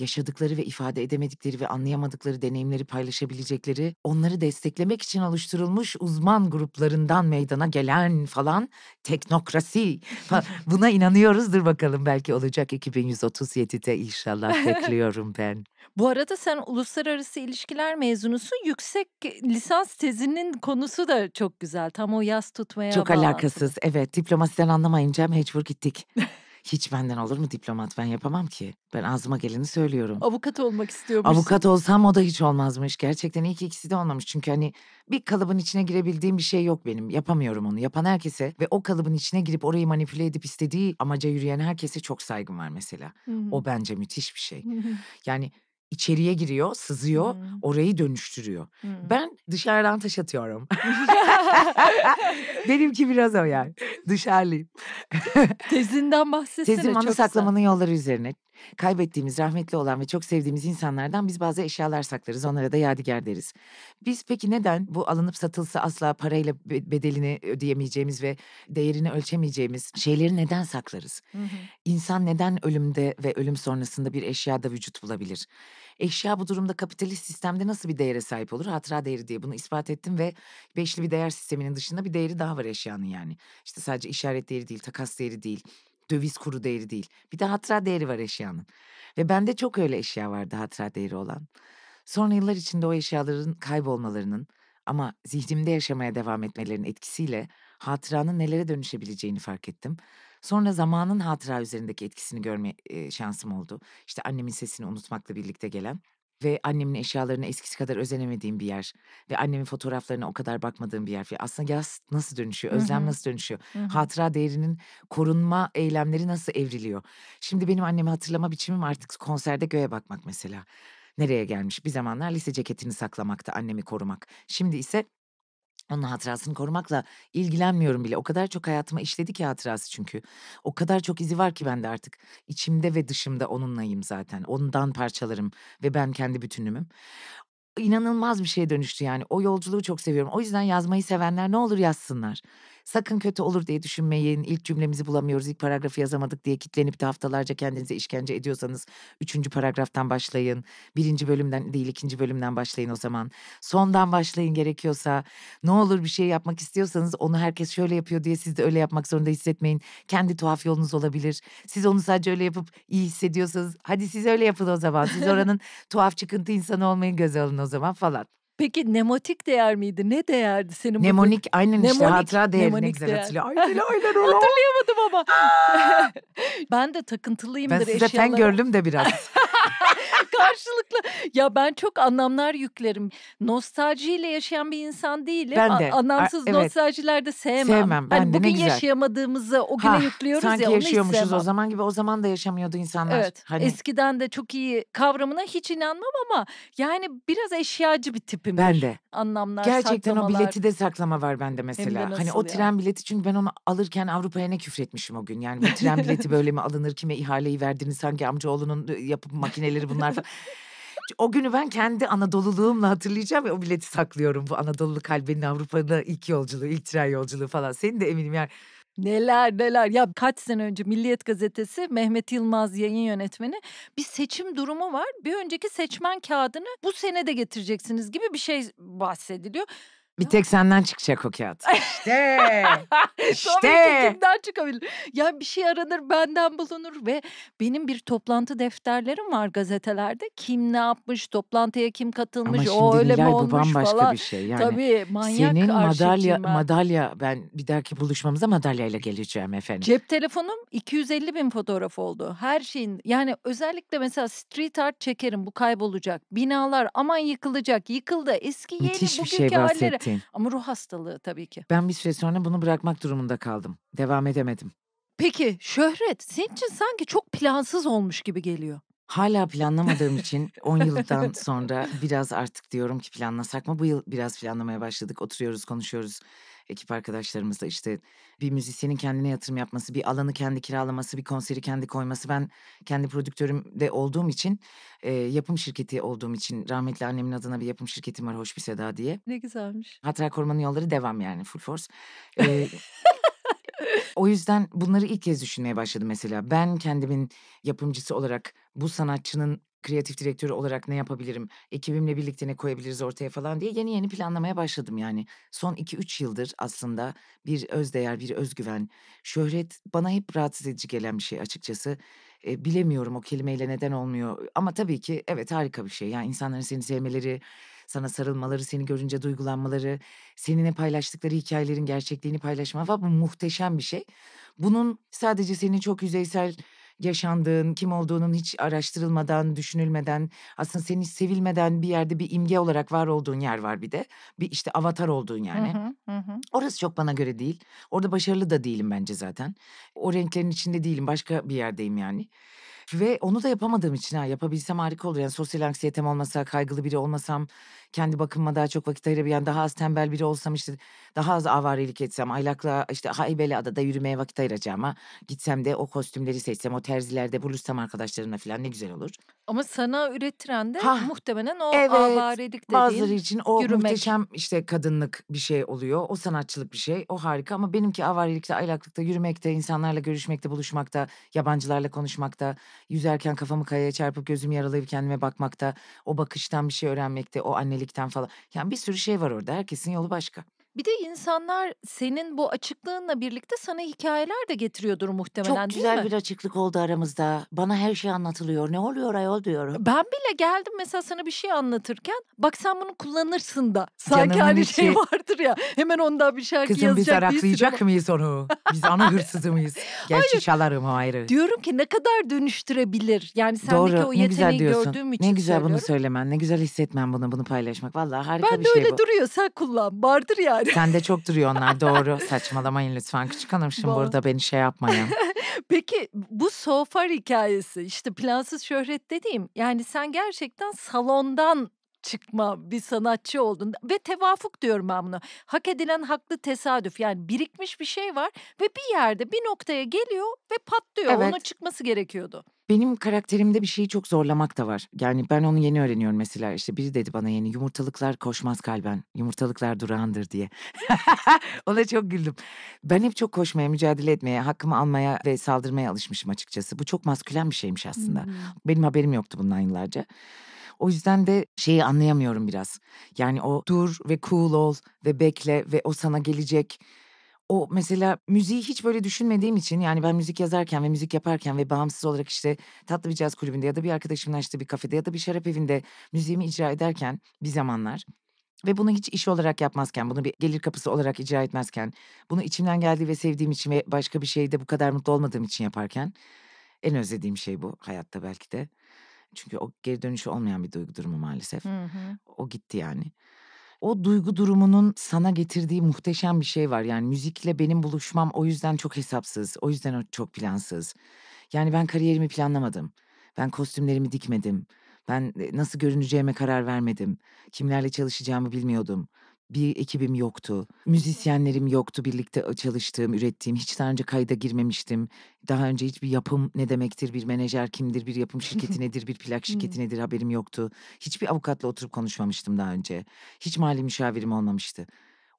yaşadıkları ve ifade edemedikleri ve anlayamadıkları deneyimleri paylaşabilecekleri, onları desteklemek için oluşturulmuş uzman gruplarından meydana gelen falan teknokrasi. Buna inanıyoruzdur bakalım belki olacak 2137'de inşallah bekliyorum ben. Bu arada sen uluslararası ilişkiler mezunusun. Yüksek lisans tezinin konusu da çok güzel. Tam o yaz tutmaya Çok bağlantılı. alakasız. Evet diplomasiden anlamayınca mecbur gittik. Hiç benden olur mu diplomat? Ben yapamam ki. Ben ağzıma geleni söylüyorum. Avukat olmak istiyormuş. Avukat olsam o da hiç olmazmış. Gerçekten iyi ki ikisi de olmamış. Çünkü hani bir kalıbın içine girebildiğim bir şey yok benim. Yapamıyorum onu. Yapan herkese ve o kalıbın içine girip orayı manipüle edip istediği amaca yürüyen herkese çok saygım var mesela. Hı-hı. O bence müthiş bir şey. Hı-hı. Yani içeriye giriyor, sızıyor, hmm. orayı dönüştürüyor. Hmm. Ben dışarıdan taş atıyorum. Benimki biraz o yani. Dışarılıyım. Tezinden bahsetsene. Tezim anı saklamanın yolları üzerine. Kaybettiğimiz, rahmetli olan ve çok sevdiğimiz insanlardan biz bazı eşyalar saklarız. Onlara da yadigar deriz. Biz peki neden bu alınıp satılsa asla parayla bedelini ödeyemeyeceğimiz ve değerini ölçemeyeceğimiz şeyleri neden saklarız? Hı hı. İnsan neden ölümde ve ölüm sonrasında bir eşyada vücut bulabilir? Eşya bu durumda kapitalist sistemde nasıl bir değere sahip olur? Hatıra değeri diye bunu ispat ettim ve beşli bir değer sisteminin dışında bir değeri daha var eşyanın yani. İşte sadece işaret değeri değil, takas değeri değil, döviz kuru değeri değil. Bir de hatıra değeri var eşyanın. Ve bende çok öyle eşya vardı hatıra değeri olan. Sonra yıllar içinde o eşyaların kaybolmalarının ama zihnimde yaşamaya devam etmelerinin etkisiyle hatıranın nelere dönüşebileceğini fark ettim. Sonra zamanın hatıra üzerindeki etkisini görme şansım oldu. İşte annemin sesini unutmakla birlikte gelen ve annemin eşyalarını eskisi kadar özenemediğim bir yer ve annemin fotoğraflarına o kadar bakmadığım bir yer. Aslında yaz nasıl dönüşüyor, özlem nasıl dönüşüyor, hatıra değerinin korunma eylemleri nasıl evriliyor. Şimdi benim annemi hatırlama biçimim artık konserde göğe bakmak mesela. Nereye gelmiş? Bir zamanlar lise ceketini saklamakta, annemi korumak. Şimdi ise onun hatırasını korumakla ilgilenmiyorum bile. O kadar çok hayatıma işledi ki hatırası çünkü. O kadar çok izi var ki bende artık. İçimde ve dışımda onunlayım zaten. Ondan parçalarım ve ben kendi bütünümüm İnanılmaz bir şeye dönüştü yani. O yolculuğu çok seviyorum. O yüzden yazmayı sevenler ne olur yazsınlar. Sakın kötü olur diye düşünmeyin. İlk cümlemizi bulamıyoruz, ilk paragrafı yazamadık diye kitlenip de haftalarca kendinize işkence ediyorsanız üçüncü paragraftan başlayın. Birinci bölümden değil ikinci bölümden başlayın o zaman. Sondan başlayın gerekiyorsa. Ne olur bir şey yapmak istiyorsanız onu herkes şöyle yapıyor diye siz de öyle yapmak zorunda hissetmeyin. Kendi tuhaf yolunuz olabilir. Siz onu sadece öyle yapıp iyi hissediyorsanız hadi siz öyle yapın o zaman. Siz oranın tuhaf çıkıntı insanı olmayın göz alın o zaman falan. Peki nemotik değer miydi? Ne değerdi senin? Nemonik bu... aynen nemonik, işte hatıra değerine güzel değer. hatırlıyor. Aynen aynen Hatırlayamadım ama. ben de takıntılıyımdır eşyalara. Ben size eşyalara. gördüm de biraz. Karşılıklı. Ya ben çok anlamlar yüklerim. Nostaljiyle yaşayan bir insan değilim. Ben de. A- anlamsız evet. nostaljiler de sevmem. Sevmem. Hani ben hani de, bugün yaşayamadığımızı o güne ha, yüklüyoruz sanki ya. Sanki yaşıyormuşuz o zaman gibi. O zaman da yaşamıyordu insanlar. Evet. Hani... Eskiden de çok iyi kavramına hiç inanmam ama yani biraz eşyacı bir tipim. Ben de. Anlamlar, Gerçekten saklamalar. o bileti de saklama var bende mesela. Hani o ya? tren bileti çünkü ben onu alırken Avrupa'ya ne küfretmişim o gün. Yani bu tren bileti böyle mi alınır kime ihaleyi verdiniz hangi amcaoğlunun ıı, yapıp makineleri bunlar o günü ben kendi Anadoluluğumla hatırlayacağım ve o bileti saklıyorum. Bu Anadolu kalbinin Avrupa'da ilk yolculuğu, ilk tren yolculuğu falan. Senin de eminim yani Neler neler ya kaç sene önce Milliyet Gazetesi Mehmet Yılmaz yayın yönetmeni bir seçim durumu var. Bir önceki seçmen kağıdını bu sene de getireceksiniz gibi bir şey bahsediliyor. Bir tek senden çıkacak o kağıt. İşte. işte. Tabii ki kimden çıkabilir? Ya bir şey aranır benden bulunur ve benim bir toplantı defterlerim var gazetelerde. Kim ne yapmış, toplantıya kim katılmış, Ama o öyle Nilay, mi olmuş bambaşka falan. bir şey. Yani Tabii manyak Senin madalya, ben. madalya ben bir dahaki buluşmamıza madalyayla geleceğim efendim. Cep telefonum 250 bin fotoğraf oldu. Her şeyin yani özellikle mesela street art çekerim bu kaybolacak. Binalar aman yıkılacak yıkıldı eski yeni Müthiş bugünkü şey halleri. Kesin. Ama ruh hastalığı tabii ki. Ben bir süre sonra bunu bırakmak durumunda kaldım. Devam edemedim. Peki şöhret senin için sanki çok plansız olmuş gibi geliyor. Hala planlamadığım için 10 yıldan sonra biraz artık diyorum ki planlasak mı? Bu yıl biraz planlamaya başladık. Oturuyoruz, konuşuyoruz ekip arkadaşlarımız da işte bir müzisyenin kendine yatırım yapması, bir alanı kendi kiralaması, bir konseri kendi koyması. Ben kendi prodüktörüm de olduğum için, e, yapım şirketi olduğum için rahmetli annemin adına bir yapım şirketim var Hoş Bir Seda diye. Ne güzelmiş. Hatıra Korumanın yolları devam yani full force. E, o yüzden bunları ilk kez düşünmeye başladım mesela. Ben kendimin yapımcısı olarak bu sanatçının kreatif direktörü olarak ne yapabilirim, ekibimle birlikte ne koyabiliriz ortaya falan diye yeni yeni planlamaya başladım yani. Son 2-3 yıldır aslında bir özdeğer, bir özgüven, şöhret bana hep rahatsız edici gelen bir şey açıkçası. E, bilemiyorum o kelimeyle neden olmuyor ama tabii ki evet harika bir şey. Yani insanların seni sevmeleri, sana sarılmaları, seni görünce duygulanmaları, seninle paylaştıkları hikayelerin gerçekliğini paylaşma falan bu muhteşem bir şey. Bunun sadece senin çok yüzeysel yaşandığın, kim olduğunun hiç araştırılmadan, düşünülmeden, aslında seni sevilmeden bir yerde bir imge olarak var olduğun yer var bir de. Bir işte avatar olduğun yani. Hı hı hı. Orası çok bana göre değil. Orada başarılı da değilim bence zaten. O renklerin içinde değilim, başka bir yerdeyim yani. Ve onu da yapamadığım için ha yapabilsem harika olur. Yani sosyal anksiyetem olmasa, kaygılı biri olmasam, kendi bakımıma daha çok vakit ayırabilen, daha az tembel biri olsam işte daha az avarelik etsem, aylakla işte Haybeli adada yürümeye vakit ayıracağıma gitsem de o kostümleri seçsem, o terzilerde buluşsam arkadaşlarımla falan ne güzel olur. Ama sana ürettiren de ha, muhtemelen o evet, avarelik dediğin Bazıları için o yürümek. muhteşem işte kadınlık bir şey oluyor. O sanatçılık bir şey. O harika ama benimki avarelikte, aylaklıkta, yürümekte, insanlarla görüşmekte, buluşmakta, yabancılarla konuşmakta, Yüzerken kafamı kayaya çarpıp gözüm yaralayıp kendime bakmakta, o bakıştan bir şey öğrenmekte, o annelikten falan. Yani bir sürü şey var orada. Herkesin yolu başka. Bir de insanlar senin bu açıklığınla birlikte sana hikayeler de getiriyordur muhtemelen Çok değil mi? güzel bir açıklık oldu aramızda. Bana her şey anlatılıyor. Ne oluyor ayol diyorum. Ben bile geldim mesela sana bir şey anlatırken bak sen bunu kullanırsın da. Sanki Canımın hani şey içi. şey vardır ya hemen onda bir şarkı Kızım biz yazacak değilsin. araklayacak mıyız onu? Biz ana hırsızı mıyız? Gerçi Hayır. çalarım ayrı. Diyorum ki ne kadar dönüştürebilir. Yani sendeki Doğru, o ne güzel diyorsun. gördüğüm için Ne güzel bunu söylemen, ne güzel hissetmen bunu bunu paylaşmak. Vallahi harika ben de bir şey öyle duruyor sen kullan. Vardır ya bari. Sende çok duruyor onlar doğru. Saçmalamayın lütfen küçük hanım şimdi Bol. burada beni şey yapmayın. Peki bu sofar hikayesi işte plansız şöhret dediğim yani sen gerçekten salondan çıkma bir sanatçı oldun ve tevafuk diyorum ben buna. Hak edilen haklı tesadüf yani birikmiş bir şey var ve bir yerde bir noktaya geliyor ve patlıyor. Evet. Onun çıkması gerekiyordu. Benim karakterimde bir şeyi çok zorlamak da var. Yani ben onu yeni öğreniyorum mesela. İşte biri dedi bana yeni yumurtalıklar koşmaz kalben. Yumurtalıklar durağındır diye. Ona çok güldüm. Ben hep çok koşmaya, mücadele etmeye, hakkımı almaya ve saldırmaya alışmışım açıkçası. Bu çok maskülen bir şeymiş aslında. Hmm. Benim haberim yoktu bundan yıllarca. O yüzden de şeyi anlayamıyorum biraz. Yani o dur ve cool ol ve bekle ve o sana gelecek o mesela müziği hiç böyle düşünmediğim için yani ben müzik yazarken ve müzik yaparken ve bağımsız olarak işte tatlı bir caz kulübünde ya da bir arkadaşımın açtığı bir kafede ya da bir şarap evinde müziğimi icra ederken bir zamanlar ve bunu hiç iş olarak yapmazken, bunu bir gelir kapısı olarak icra etmezken, bunu içimden geldiği ve sevdiğim için ve başka bir şeyde bu kadar mutlu olmadığım için yaparken en özlediğim şey bu hayatta belki de. Çünkü o geri dönüşü olmayan bir duygu durumu maalesef. Hı hı. O gitti yani. O duygu durumunun sana getirdiği muhteşem bir şey var. Yani müzikle benim buluşmam o yüzden çok hesapsız, o yüzden çok plansız. Yani ben kariyerimi planlamadım. Ben kostümlerimi dikmedim. Ben e, nasıl görüneceğime karar vermedim. Kimlerle çalışacağımı bilmiyordum bir ekibim yoktu. Müzisyenlerim yoktu birlikte çalıştığım, ürettiğim. Hiç daha önce kayda girmemiştim. Daha önce hiçbir yapım ne demektir, bir menajer kimdir, bir yapım şirketi nedir, bir plak şirketi nedir haberim yoktu. Hiçbir avukatla oturup konuşmamıştım daha önce. Hiç mali müşavirim olmamıştı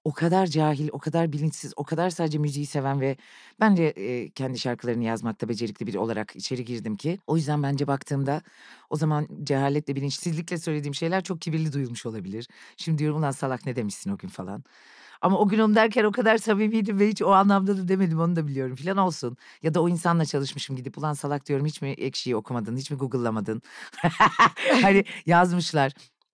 o kadar cahil, o kadar bilinçsiz, o kadar sadece müziği seven ve bence e, kendi şarkılarını yazmakta becerikli biri olarak içeri girdim ki. O yüzden bence baktığımda o zaman cehaletle, bilinçsizlikle söylediğim şeyler çok kibirli duyulmuş olabilir. Şimdi diyorum ulan salak ne demişsin o gün falan. Ama o gün onu derken o kadar samimiydim ve hiç o anlamda da demedim onu da biliyorum filan olsun. Ya da o insanla çalışmışım gidip ulan salak diyorum hiç mi ekşiyi okumadın, hiç mi google'lamadın? hani yazmışlar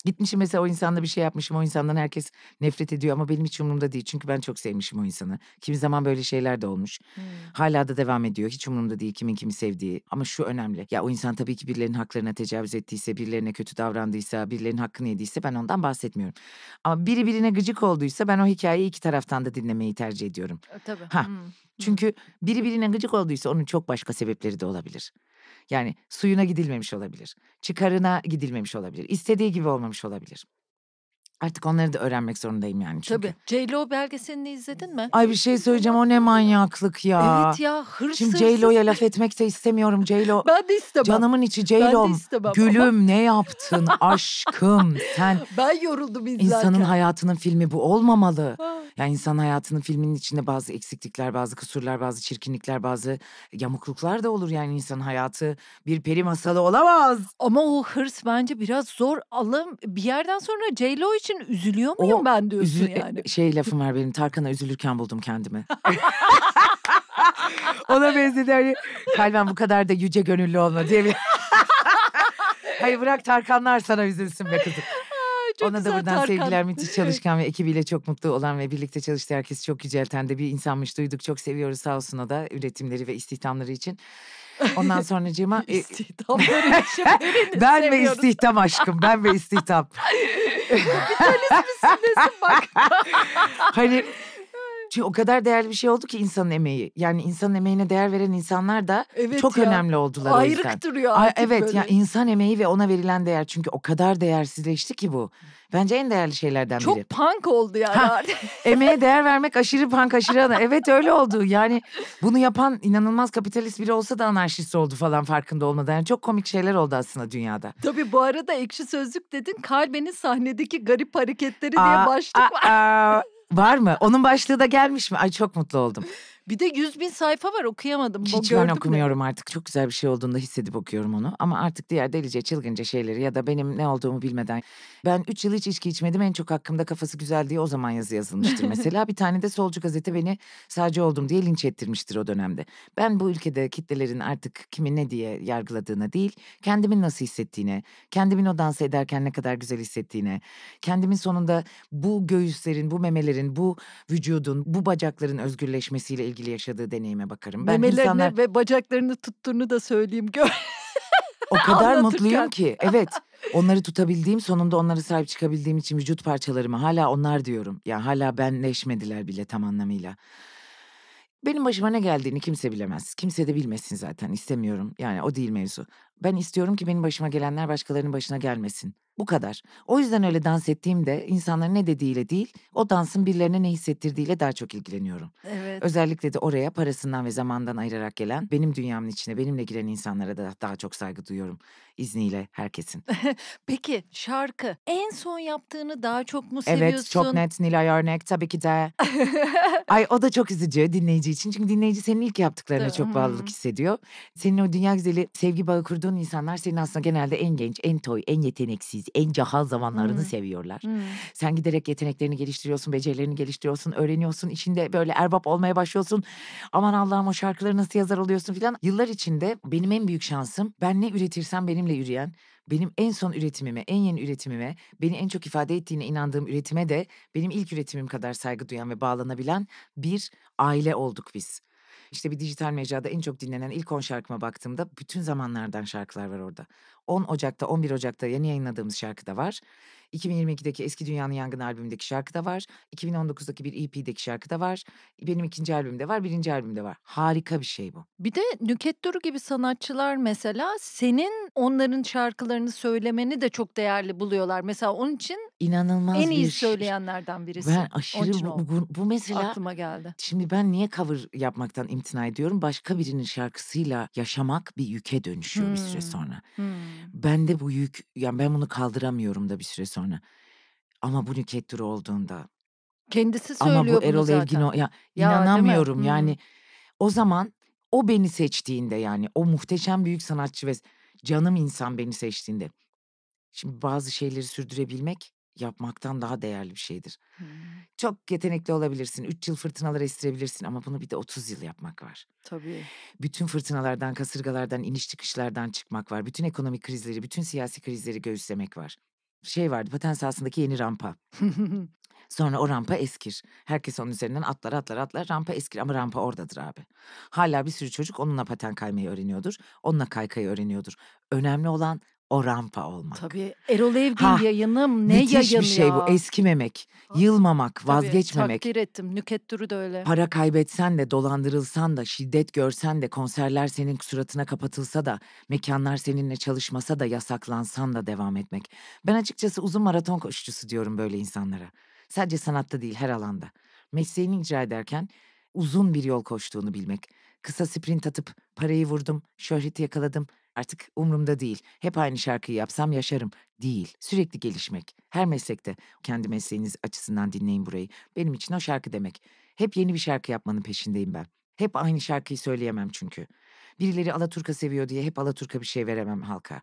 Gitmişim mesela o insanla bir şey yapmışım. O insandan herkes nefret ediyor ama benim hiç umurumda değil. Çünkü ben çok sevmişim o insanı. Kimi zaman böyle şeyler de olmuş. Hmm. Hala da devam ediyor. Hiç umurumda değil kimin kimi sevdiği. Ama şu önemli. Ya o insan tabii ki birilerinin haklarına tecavüz ettiyse, birilerine kötü davrandıysa, birilerinin hakkını yediyse ben ondan bahsetmiyorum. Ama biri birine gıcık olduysa ben o hikayeyi iki taraftan da dinlemeyi tercih ediyorum. E, tabii. Ha. Hmm. Çünkü biri birine gıcık olduysa onun çok başka sebepleri de olabilir. Yani suyuna gidilmemiş olabilir. Çıkarına gidilmemiş olabilir. istediği gibi olmamış olabilir. Artık onları da öğrenmek zorundayım yani çünkü. Tabii. J-Lo belgeselini izledin mi? Ay bir şey söyleyeceğim o ne manyaklık ya. Evet ya hırsız. Şimdi J-Lo'ya laf etmek de istemiyorum J-Lo. ben de istemem. Canımın içi Ben de istemem Gülüm ne yaptın aşkım sen. Ben yoruldum izlerken. İnsanın hayatının filmi bu olmamalı. Yani insan hayatının filminin içinde bazı eksiklikler, bazı kusurlar, bazı çirkinlikler, bazı yamukluklar da olur. Yani insan hayatı bir peri masalı olamaz. Ama o hırs bence biraz zor. alım. bir yerden sonra J-Lo için üzülüyor muyum o, ben diyorsun üzü- e, yani. Şey lafım var benim Tarkan'a üzülürken buldum kendimi. Ona benzedi hani kalben bu kadar da yüce gönüllü olma diye bir... Hayır bırak Tarkanlar sana üzülsün be kızım. Çok Ona da buradan Tarkan. sevgiler müthiş çalışkan ve ekibiyle çok mutlu olan ve birlikte çalıştığı herkes çok yücelten de bir insanmış duyduk. Çok seviyoruz sağ olsun o da üretimleri ve istihdamları için. Ondan sonracığıma... E, istihdam şey, Ben ve istihdam aşkım. Ben ve istihdam. Kapitalizm üstündesin bak. hani çünkü o kadar değerli bir şey oldu ki insanın emeği. Yani insanın emeğine değer veren insanlar da evet çok ya. önemli oldular Ayrık o yüzden. Ayrık duruyor artık Ay, Evet böyle. ya insan emeği ve ona verilen değer. Çünkü o kadar değersizleşti ki bu. Bence en değerli şeylerden çok biri. Çok punk oldu yani. Ha, emeğe değer vermek aşırı punk aşırı ana. Evet öyle oldu. Yani bunu yapan inanılmaz kapitalist biri olsa da anarşist oldu falan farkında olmadan. Yani çok komik şeyler oldu aslında dünyada. Tabii bu arada ekşi sözlük dedin. Kalbenin sahnedeki garip hareketleri aa, diye başlık aa, var. Aa. Var mı? Onun başlığı da gelmiş mi? Ay çok mutlu oldum. Bir de yüz bin sayfa var okuyamadım. Hiç Gördün ben okumuyorum mi? artık. Çok güzel bir şey olduğunda hissedip okuyorum onu. Ama artık diğer delice çılgınca şeyleri ya da benim ne olduğumu bilmeden ben üç yıl hiç içki içmedim en çok hakkımda kafası güzel diye o zaman yazı yazılmıştır mesela. bir tane de solcu gazete beni sadece oldum diye linç ettirmiştir o dönemde. Ben bu ülkede kitlelerin artık kimi ne diye yargıladığına değil, kendimin nasıl hissettiğine, kendimin o dans ederken ne kadar güzel hissettiğine, kendimin sonunda bu göğüslerin, bu memelerin, bu vücudun, bu bacakların özgürleşmesiyle ilgili yaşadığı deneyime bakarım. Ben Memelerini insanlar... ve bacaklarını tuttuğunu da söyleyeyim. Gör. O kadar mutluyum ki. Evet. Onları tutabildiğim sonunda onlara sahip çıkabildiğim için vücut parçalarımı hala onlar diyorum. Ya yani hala benleşmediler bile tam anlamıyla. Benim başıma ne geldiğini kimse bilemez. Kimse de bilmesin zaten istemiyorum. Yani o değil mevzu. Ben istiyorum ki benim başıma gelenler başkalarının başına gelmesin. Bu kadar. O yüzden öyle dans ettiğimde insanların ne dediğiyle değil, o dansın birilerine ne hissettirdiğiyle daha çok ilgileniyorum. Evet. Özellikle de oraya parasından ve zamandan ayırarak gelen, benim dünyamın içine benimle giren insanlara da daha çok saygı duyuyorum izniyle herkesin. Peki şarkı en son yaptığını daha çok mu seviyorsun? Evet çok net Nilay Örnek tabii ki de. Ay o da çok üzücü dinleyici için. Çünkü dinleyici senin ilk yaptıklarına çok bağlılık hissediyor. Senin o dünya güzeli sevgi bağı kurduğun insanlar senin aslında genelde en genç, en toy, en yeteneksiz, en cahal zamanlarını seviyorlar. Sen giderek yeteneklerini geliştiriyorsun, becerilerini geliştiriyorsun, öğreniyorsun. içinde böyle erbap olmaya başlıyorsun. Aman Allah'ım o şarkıları nasıl yazar oluyorsun filan. Yıllar içinde benim en büyük şansım ben ne üretirsem benim özlemle yürüyen, benim en son üretimime, en yeni üretimime, beni en çok ifade ettiğine inandığım üretime de benim ilk üretimim kadar saygı duyan ve bağlanabilen bir aile olduk biz. İşte bir dijital mecrada en çok dinlenen ilk 10 şarkıma baktığımda bütün zamanlardan şarkılar var orada. 10 Ocak'ta, 11 Ocak'ta yeni yayınladığımız şarkı da var. 2022'deki Eski Dünyanın Yangın albümündeki şarkı da var. 2019'daki bir EP'deki şarkı da var. Benim ikinci albümde var, birinci albümde var. Harika bir şey bu. Bir de Nüket Duru gibi sanatçılar mesela senin onların şarkılarını söylemeni de çok değerli buluyorlar. Mesela onun için inanılmaz en iyi bir söyleyenlerden birisi. Ben aşırı bu, bu, bu mesela aklıma geldi. Şimdi ben niye cover yapmaktan imtina ediyorum? Başka birinin şarkısıyla yaşamak bir yüke dönüşüyor hmm. bir süre hmm. sonra. Hmm. Ben de bu yük yani ben bunu kaldıramıyorum da bir süre sonra sonra. Ama bu nüket turu olduğunda. Kendisi söylüyor Ama bu Erol zaten. Evgin o ya, ya inanamıyorum yani. O zaman o beni seçtiğinde yani o muhteşem büyük sanatçı ve canım insan beni seçtiğinde. Şimdi bazı şeyleri sürdürebilmek yapmaktan daha değerli bir şeydir. Hmm. Çok yetenekli olabilirsin. Üç yıl fırtınalar estirebilirsin ama bunu bir de otuz yıl yapmak var. Tabii. Bütün fırtınalardan, kasırgalardan, iniş çıkışlardan çıkmak var. Bütün ekonomik krizleri, bütün siyasi krizleri göğüslemek var şey vardı paten yeni rampa. Sonra o rampa eskir. Herkes onun üzerinden atlar atlar atlar rampa eskir ama rampa oradadır abi. Hala bir sürü çocuk onunla paten kaymayı öğreniyordur. Onunla kaykayı öğreniyordur. Önemli olan o rampa olmak. Tabii Erol Evgin ha, yayınım ne yayın ya. bir şey bu eskimemek, ha. yılmamak, Tabii, vazgeçmemek. Takdir ettim Nüket Duru da öyle. Para kaybetsen de dolandırılsan da şiddet görsen de konserler senin suratına kapatılsa da mekanlar seninle çalışmasa da yasaklansan da devam etmek. Ben açıkçası uzun maraton koşucusu diyorum böyle insanlara. Sadece sanatta değil her alanda. Mesleğini icra ederken uzun bir yol koştuğunu bilmek. Kısa sprint atıp parayı vurdum, şöhreti yakaladım, Artık umurumda değil. Hep aynı şarkıyı yapsam yaşarım. Değil. Sürekli gelişmek. Her meslekte. Kendi mesleğiniz açısından dinleyin burayı. Benim için o şarkı demek. Hep yeni bir şarkı yapmanın peşindeyim ben. Hep aynı şarkıyı söyleyemem çünkü. Birileri Alaturka seviyor diye hep Alaturka bir şey veremem halka.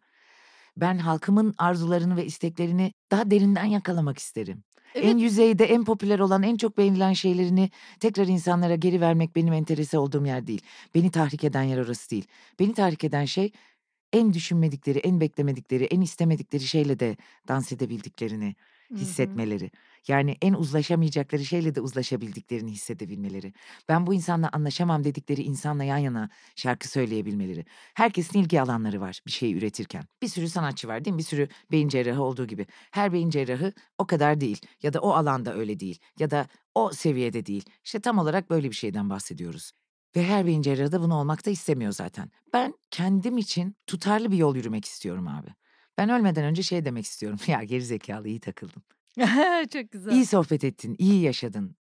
Ben halkımın arzularını ve isteklerini daha derinden yakalamak isterim. Evet. En yüzeyde, en popüler olan, en çok beğenilen şeylerini tekrar insanlara geri vermek benim enterese olduğum yer değil. Beni tahrik eden yer orası değil. Beni tahrik eden şey en düşünmedikleri, en beklemedikleri, en istemedikleri şeyle de dans edebildiklerini hissetmeleri. Hı hı. Yani en uzlaşamayacakları şeyle de uzlaşabildiklerini hissedebilmeleri. Ben bu insanla anlaşamam dedikleri insanla yan yana şarkı söyleyebilmeleri. Herkesin ilgi alanları var bir şey üretirken. Bir sürü sanatçı var değil mi? Bir sürü beyin cerrahı olduğu gibi. Her beyin cerrahı o kadar değil ya da o alanda öyle değil ya da o seviyede değil. İşte tam olarak böyle bir şeyden bahsediyoruz. Ve her beyin cerrahı da bunu olmak da istemiyor zaten. Ben kendim için tutarlı bir yol yürümek istiyorum abi. Ben ölmeden önce şey demek istiyorum. Ya gerizekalı iyi takıldım. Çok güzel. İyi sohbet ettin, iyi yaşadın.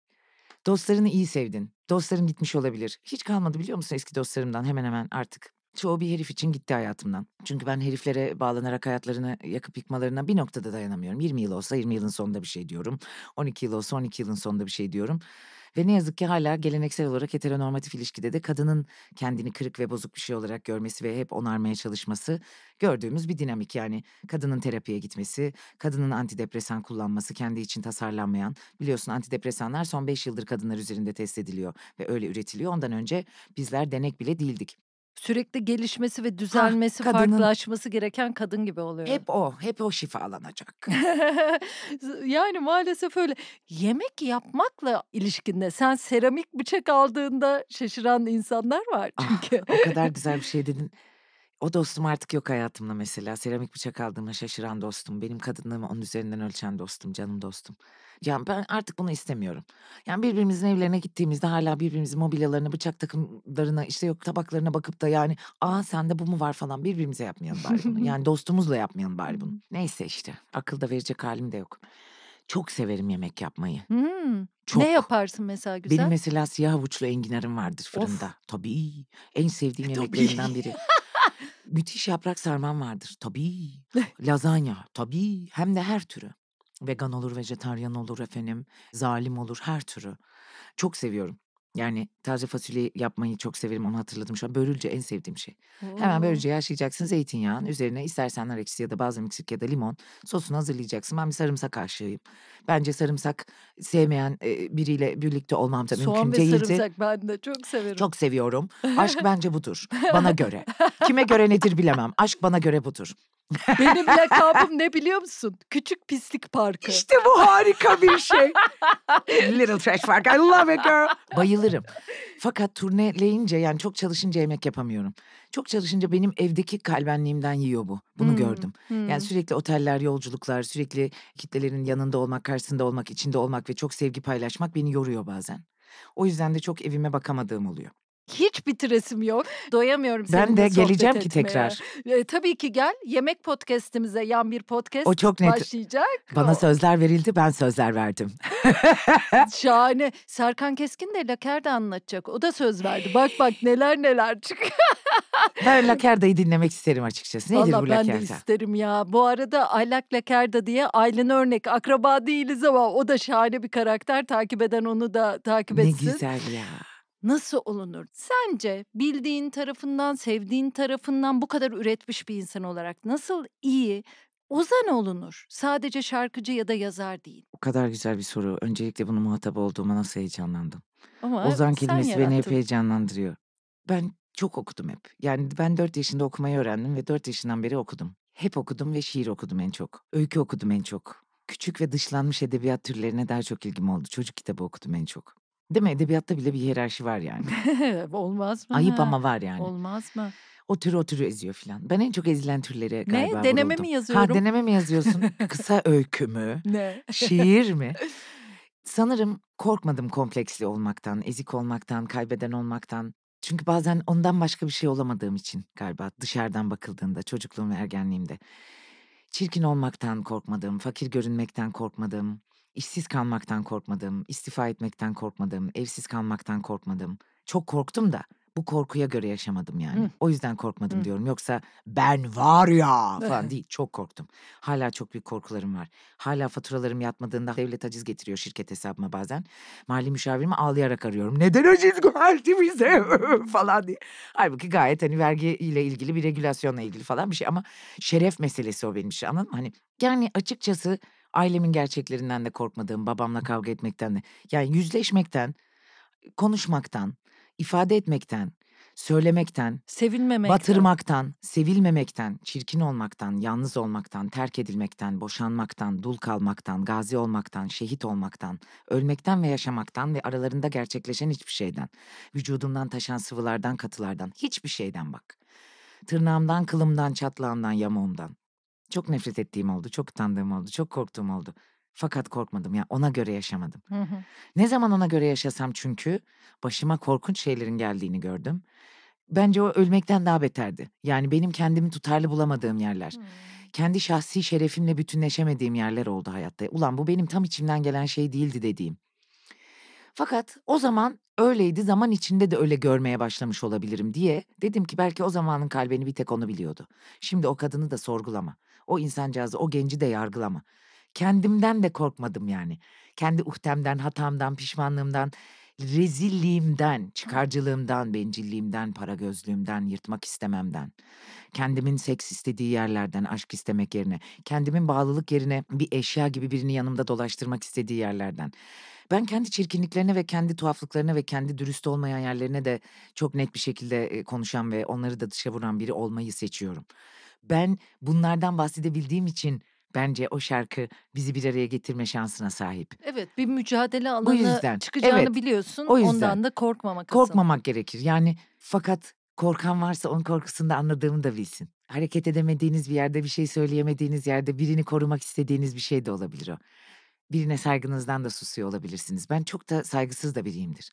Dostlarını iyi sevdin. Dostların gitmiş olabilir. Hiç kalmadı biliyor musun eski dostlarımdan hemen hemen artık. Çoğu bir herif için gitti hayatımdan. Çünkü ben heriflere bağlanarak hayatlarını yakıp yıkmalarına bir noktada dayanamıyorum. 20 yıl olsa 20 yılın sonunda bir şey diyorum. 12 yıl olsa 12 yılın sonunda bir şey diyorum. Ve ne yazık ki hala geleneksel olarak heteronormatif ilişkide de kadının kendini kırık ve bozuk bir şey olarak görmesi ve hep onarmaya çalışması gördüğümüz bir dinamik. Yani kadının terapiye gitmesi, kadının antidepresan kullanması kendi için tasarlanmayan. Biliyorsun antidepresanlar son 5 yıldır kadınlar üzerinde test ediliyor ve öyle üretiliyor. Ondan önce bizler denek bile değildik sürekli gelişmesi ve ah, düzelmesi, ha, kadının... farklılaşması gereken kadın gibi oluyor. Hep o, hep o şifa şifalanacak. yani maalesef öyle. Yemek yapmakla ilişkinde sen seramik bıçak aldığında şaşıran insanlar var ah, çünkü. Ah, o kadar güzel bir şey dedin. O dostum artık yok hayatımda mesela. Seramik bıçak aldığıma şaşıran dostum. Benim kadınlığımı onun üzerinden ölçen dostum, canım dostum. Yani ben artık bunu istemiyorum. Yani birbirimizin evlerine gittiğimizde hala birbirimizin mobilyalarına, bıçak takımlarına, işte yok tabaklarına bakıp da yani aa sende bu mu var falan birbirimize yapmayalım bari bunu. Yani dostumuzla yapmayalım bari bunu. Neyse işte akılda verecek halim de yok. Çok severim yemek yapmayı. Hmm. Çok. Ne yaparsın mesela güzel? Benim mesela siyah havuçlu enginarım vardır fırında. Of. Tabii. En sevdiğim e, yemeklerimden biri. Müthiş yaprak sarmam vardır. Tabii. Lazanya. Tabii. Hem de her türü. Vegan olur, vejetaryen olur efendim, zalim olur her türü. Çok seviyorum. Yani taze fasulye yapmayı çok severim onu hatırladım şu an. Börülce en sevdiğim şey. Oo. Hemen börülce yaşayacaksın zeytinyağın üzerine istersen nar ekşisi ya da bazen miksik ya da limon sosunu hazırlayacaksın. Ben bir sarımsak aşığıyım. Bence sarımsak sevmeyen biriyle birlikte olmam da Soğan mümkün değildi. Soğan ve sarımsak ben de çok severim. Çok seviyorum. Aşk bence budur. Bana göre. Kime göre nedir bilemem. Aşk bana göre budur. Benim lakabım ne biliyor musun? Küçük pislik parkı. İşte bu harika bir şey. Little Trash Park. I love it girl. Bayılırım. Fakat turneleyince yani çok çalışınca yemek yapamıyorum. Çok çalışınca benim evdeki kalbenliğimden yiyor bu. Bunu hmm. gördüm. Hmm. Yani sürekli oteller, yolculuklar, sürekli kitlelerin yanında olmak, karşısında olmak, içinde olmak ve çok sevgi paylaşmak beni yoruyor bazen. O yüzden de çok evime bakamadığım oluyor. Hiç bitiresim yok. Doyamıyorum ben seninle Ben de geleceğim ki etmeye. tekrar. E, tabii ki gel. Yemek podcast'imize yan bir podcast o çok net. başlayacak. Bana o. sözler verildi, ben sözler verdim. Şahane. Serkan Keskin de Laker de anlatacak. O da söz verdi. Bak bak neler neler çıkıyor. ben Lakerda'yı dinlemek isterim açıkçası. Nedir Vallahi bu Lakerda? ben de isterim ya. Bu arada Aylak Lakerda diye Aylin Örnek. Akraba değiliz ama o da şahane bir karakter. Takip eden onu da takip etsin. Ne güzel ya nasıl olunur? Sence bildiğin tarafından, sevdiğin tarafından bu kadar üretmiş bir insan olarak nasıl iyi ozan olunur? Sadece şarkıcı ya da yazar değil. O kadar güzel bir soru. Öncelikle bunu muhatap olduğuma nasıl heyecanlandım. Ama ozan kelimesi beni hep heyecanlandırıyor. Ben çok okudum hep. Yani ben dört yaşında okumayı öğrendim ve dört yaşından beri okudum. Hep okudum ve şiir okudum en çok. Öykü okudum en çok küçük ve dışlanmış edebiyat türlerine daha çok ilgim oldu. Çocuk kitabı okudum en çok. Değil mi? Edebiyatta bile bir hiyerarşi var yani. Olmaz mı? Ayıp ama var yani. Olmaz mı? O tür o türü eziyor filan. Ben en çok ezilen türlere ne? galiba Ne? Deneme vuruldum. mi yazıyorum? Ha deneme mi yazıyorsun? Kısa öykü mü? Ne? Şiir mi? Sanırım korkmadım kompleksli olmaktan, ezik olmaktan, kaybeden olmaktan. Çünkü bazen ondan başka bir şey olamadığım için galiba dışarıdan bakıldığında çocukluğum ve ergenliğimde. Çirkin olmaktan korkmadım, fakir görünmekten korkmadım işsiz kalmaktan korkmadım, istifa etmekten korkmadım, evsiz kalmaktan korkmadım. Çok korktum da bu korkuya göre yaşamadım yani. Hı. O yüzden korkmadım Hı. diyorum. Yoksa ben var ya falan değil. Çok korktum. Hala çok büyük korkularım var. Hala faturalarım yatmadığında devlet aciz getiriyor şirket hesabıma bazen. Mali müşavirimi ağlayarak arıyorum. Neden aciz geldi bize falan diye. Halbuki gayet hani vergi ile ilgili bir regülasyonla ilgili falan bir şey ama şeref meselesi o benim için anladın mı? Hani yani açıkçası Ailemin gerçeklerinden de korkmadığım, babamla kavga etmekten de. Yani yüzleşmekten, konuşmaktan, ifade etmekten, söylemekten, sevilmemekten, batırmaktan, sevilmemekten, çirkin olmaktan, yalnız olmaktan, terk edilmekten, boşanmaktan, dul kalmaktan, gazi olmaktan, şehit olmaktan, ölmekten ve yaşamaktan ve aralarında gerçekleşen hiçbir şeyden, vücudumdan taşan sıvılardan, katılardan, hiçbir şeyden bak. Tırnağımdan, kılımdan, çatlağımdan, yamuğumdan. Çok nefret ettiğim oldu, çok utandığım oldu, çok korktuğum oldu. Fakat korkmadım ya yani ona göre yaşamadım. Hı hı. Ne zaman ona göre yaşasam çünkü başıma korkunç şeylerin geldiğini gördüm. Bence o ölmekten daha beterdi. Yani benim kendimi tutarlı bulamadığım yerler. Hı. Kendi şahsi şerefimle bütünleşemediğim yerler oldu hayatta. Ulan bu benim tam içimden gelen şey değildi dediğim. Fakat o zaman öyleydi zaman içinde de öyle görmeye başlamış olabilirim diye dedim ki belki o zamanın kalbini bir tek onu biliyordu. Şimdi o kadını da sorgulama. O insancağızı, o genci de yargılama. Kendimden de korkmadım yani. Kendi uhtemden, hatamdan, pişmanlığımdan, rezilliğimden, çıkarcılığımdan, bencilliğimden, para gözlüğümden, yırtmak istememden, kendimin seks istediği yerlerden aşk istemek yerine, kendimin bağlılık yerine bir eşya gibi birini yanımda dolaştırmak istediği yerlerden. Ben kendi çirkinliklerine ve kendi tuhaflıklarına ve kendi dürüst olmayan yerlerine de çok net bir şekilde konuşan ve onları da dışa vuran biri olmayı seçiyorum. Ben bunlardan bahsedebildiğim için bence o şarkı bizi bir araya getirme şansına sahip. Evet bir mücadele alanı Bu yüzden, çıkacağını evet, biliyorsun. O yüzden, ondan da korkmamak Korkmamak asıl. gerekir. Yani fakat korkan varsa onun korkusunu da anladığımı da bilsin. Hareket edemediğiniz bir yerde bir şey söyleyemediğiniz yerde birini korumak istediğiniz bir şey de olabilir o. Birine saygınızdan da susuyor olabilirsiniz. Ben çok da saygısız da biriyimdir.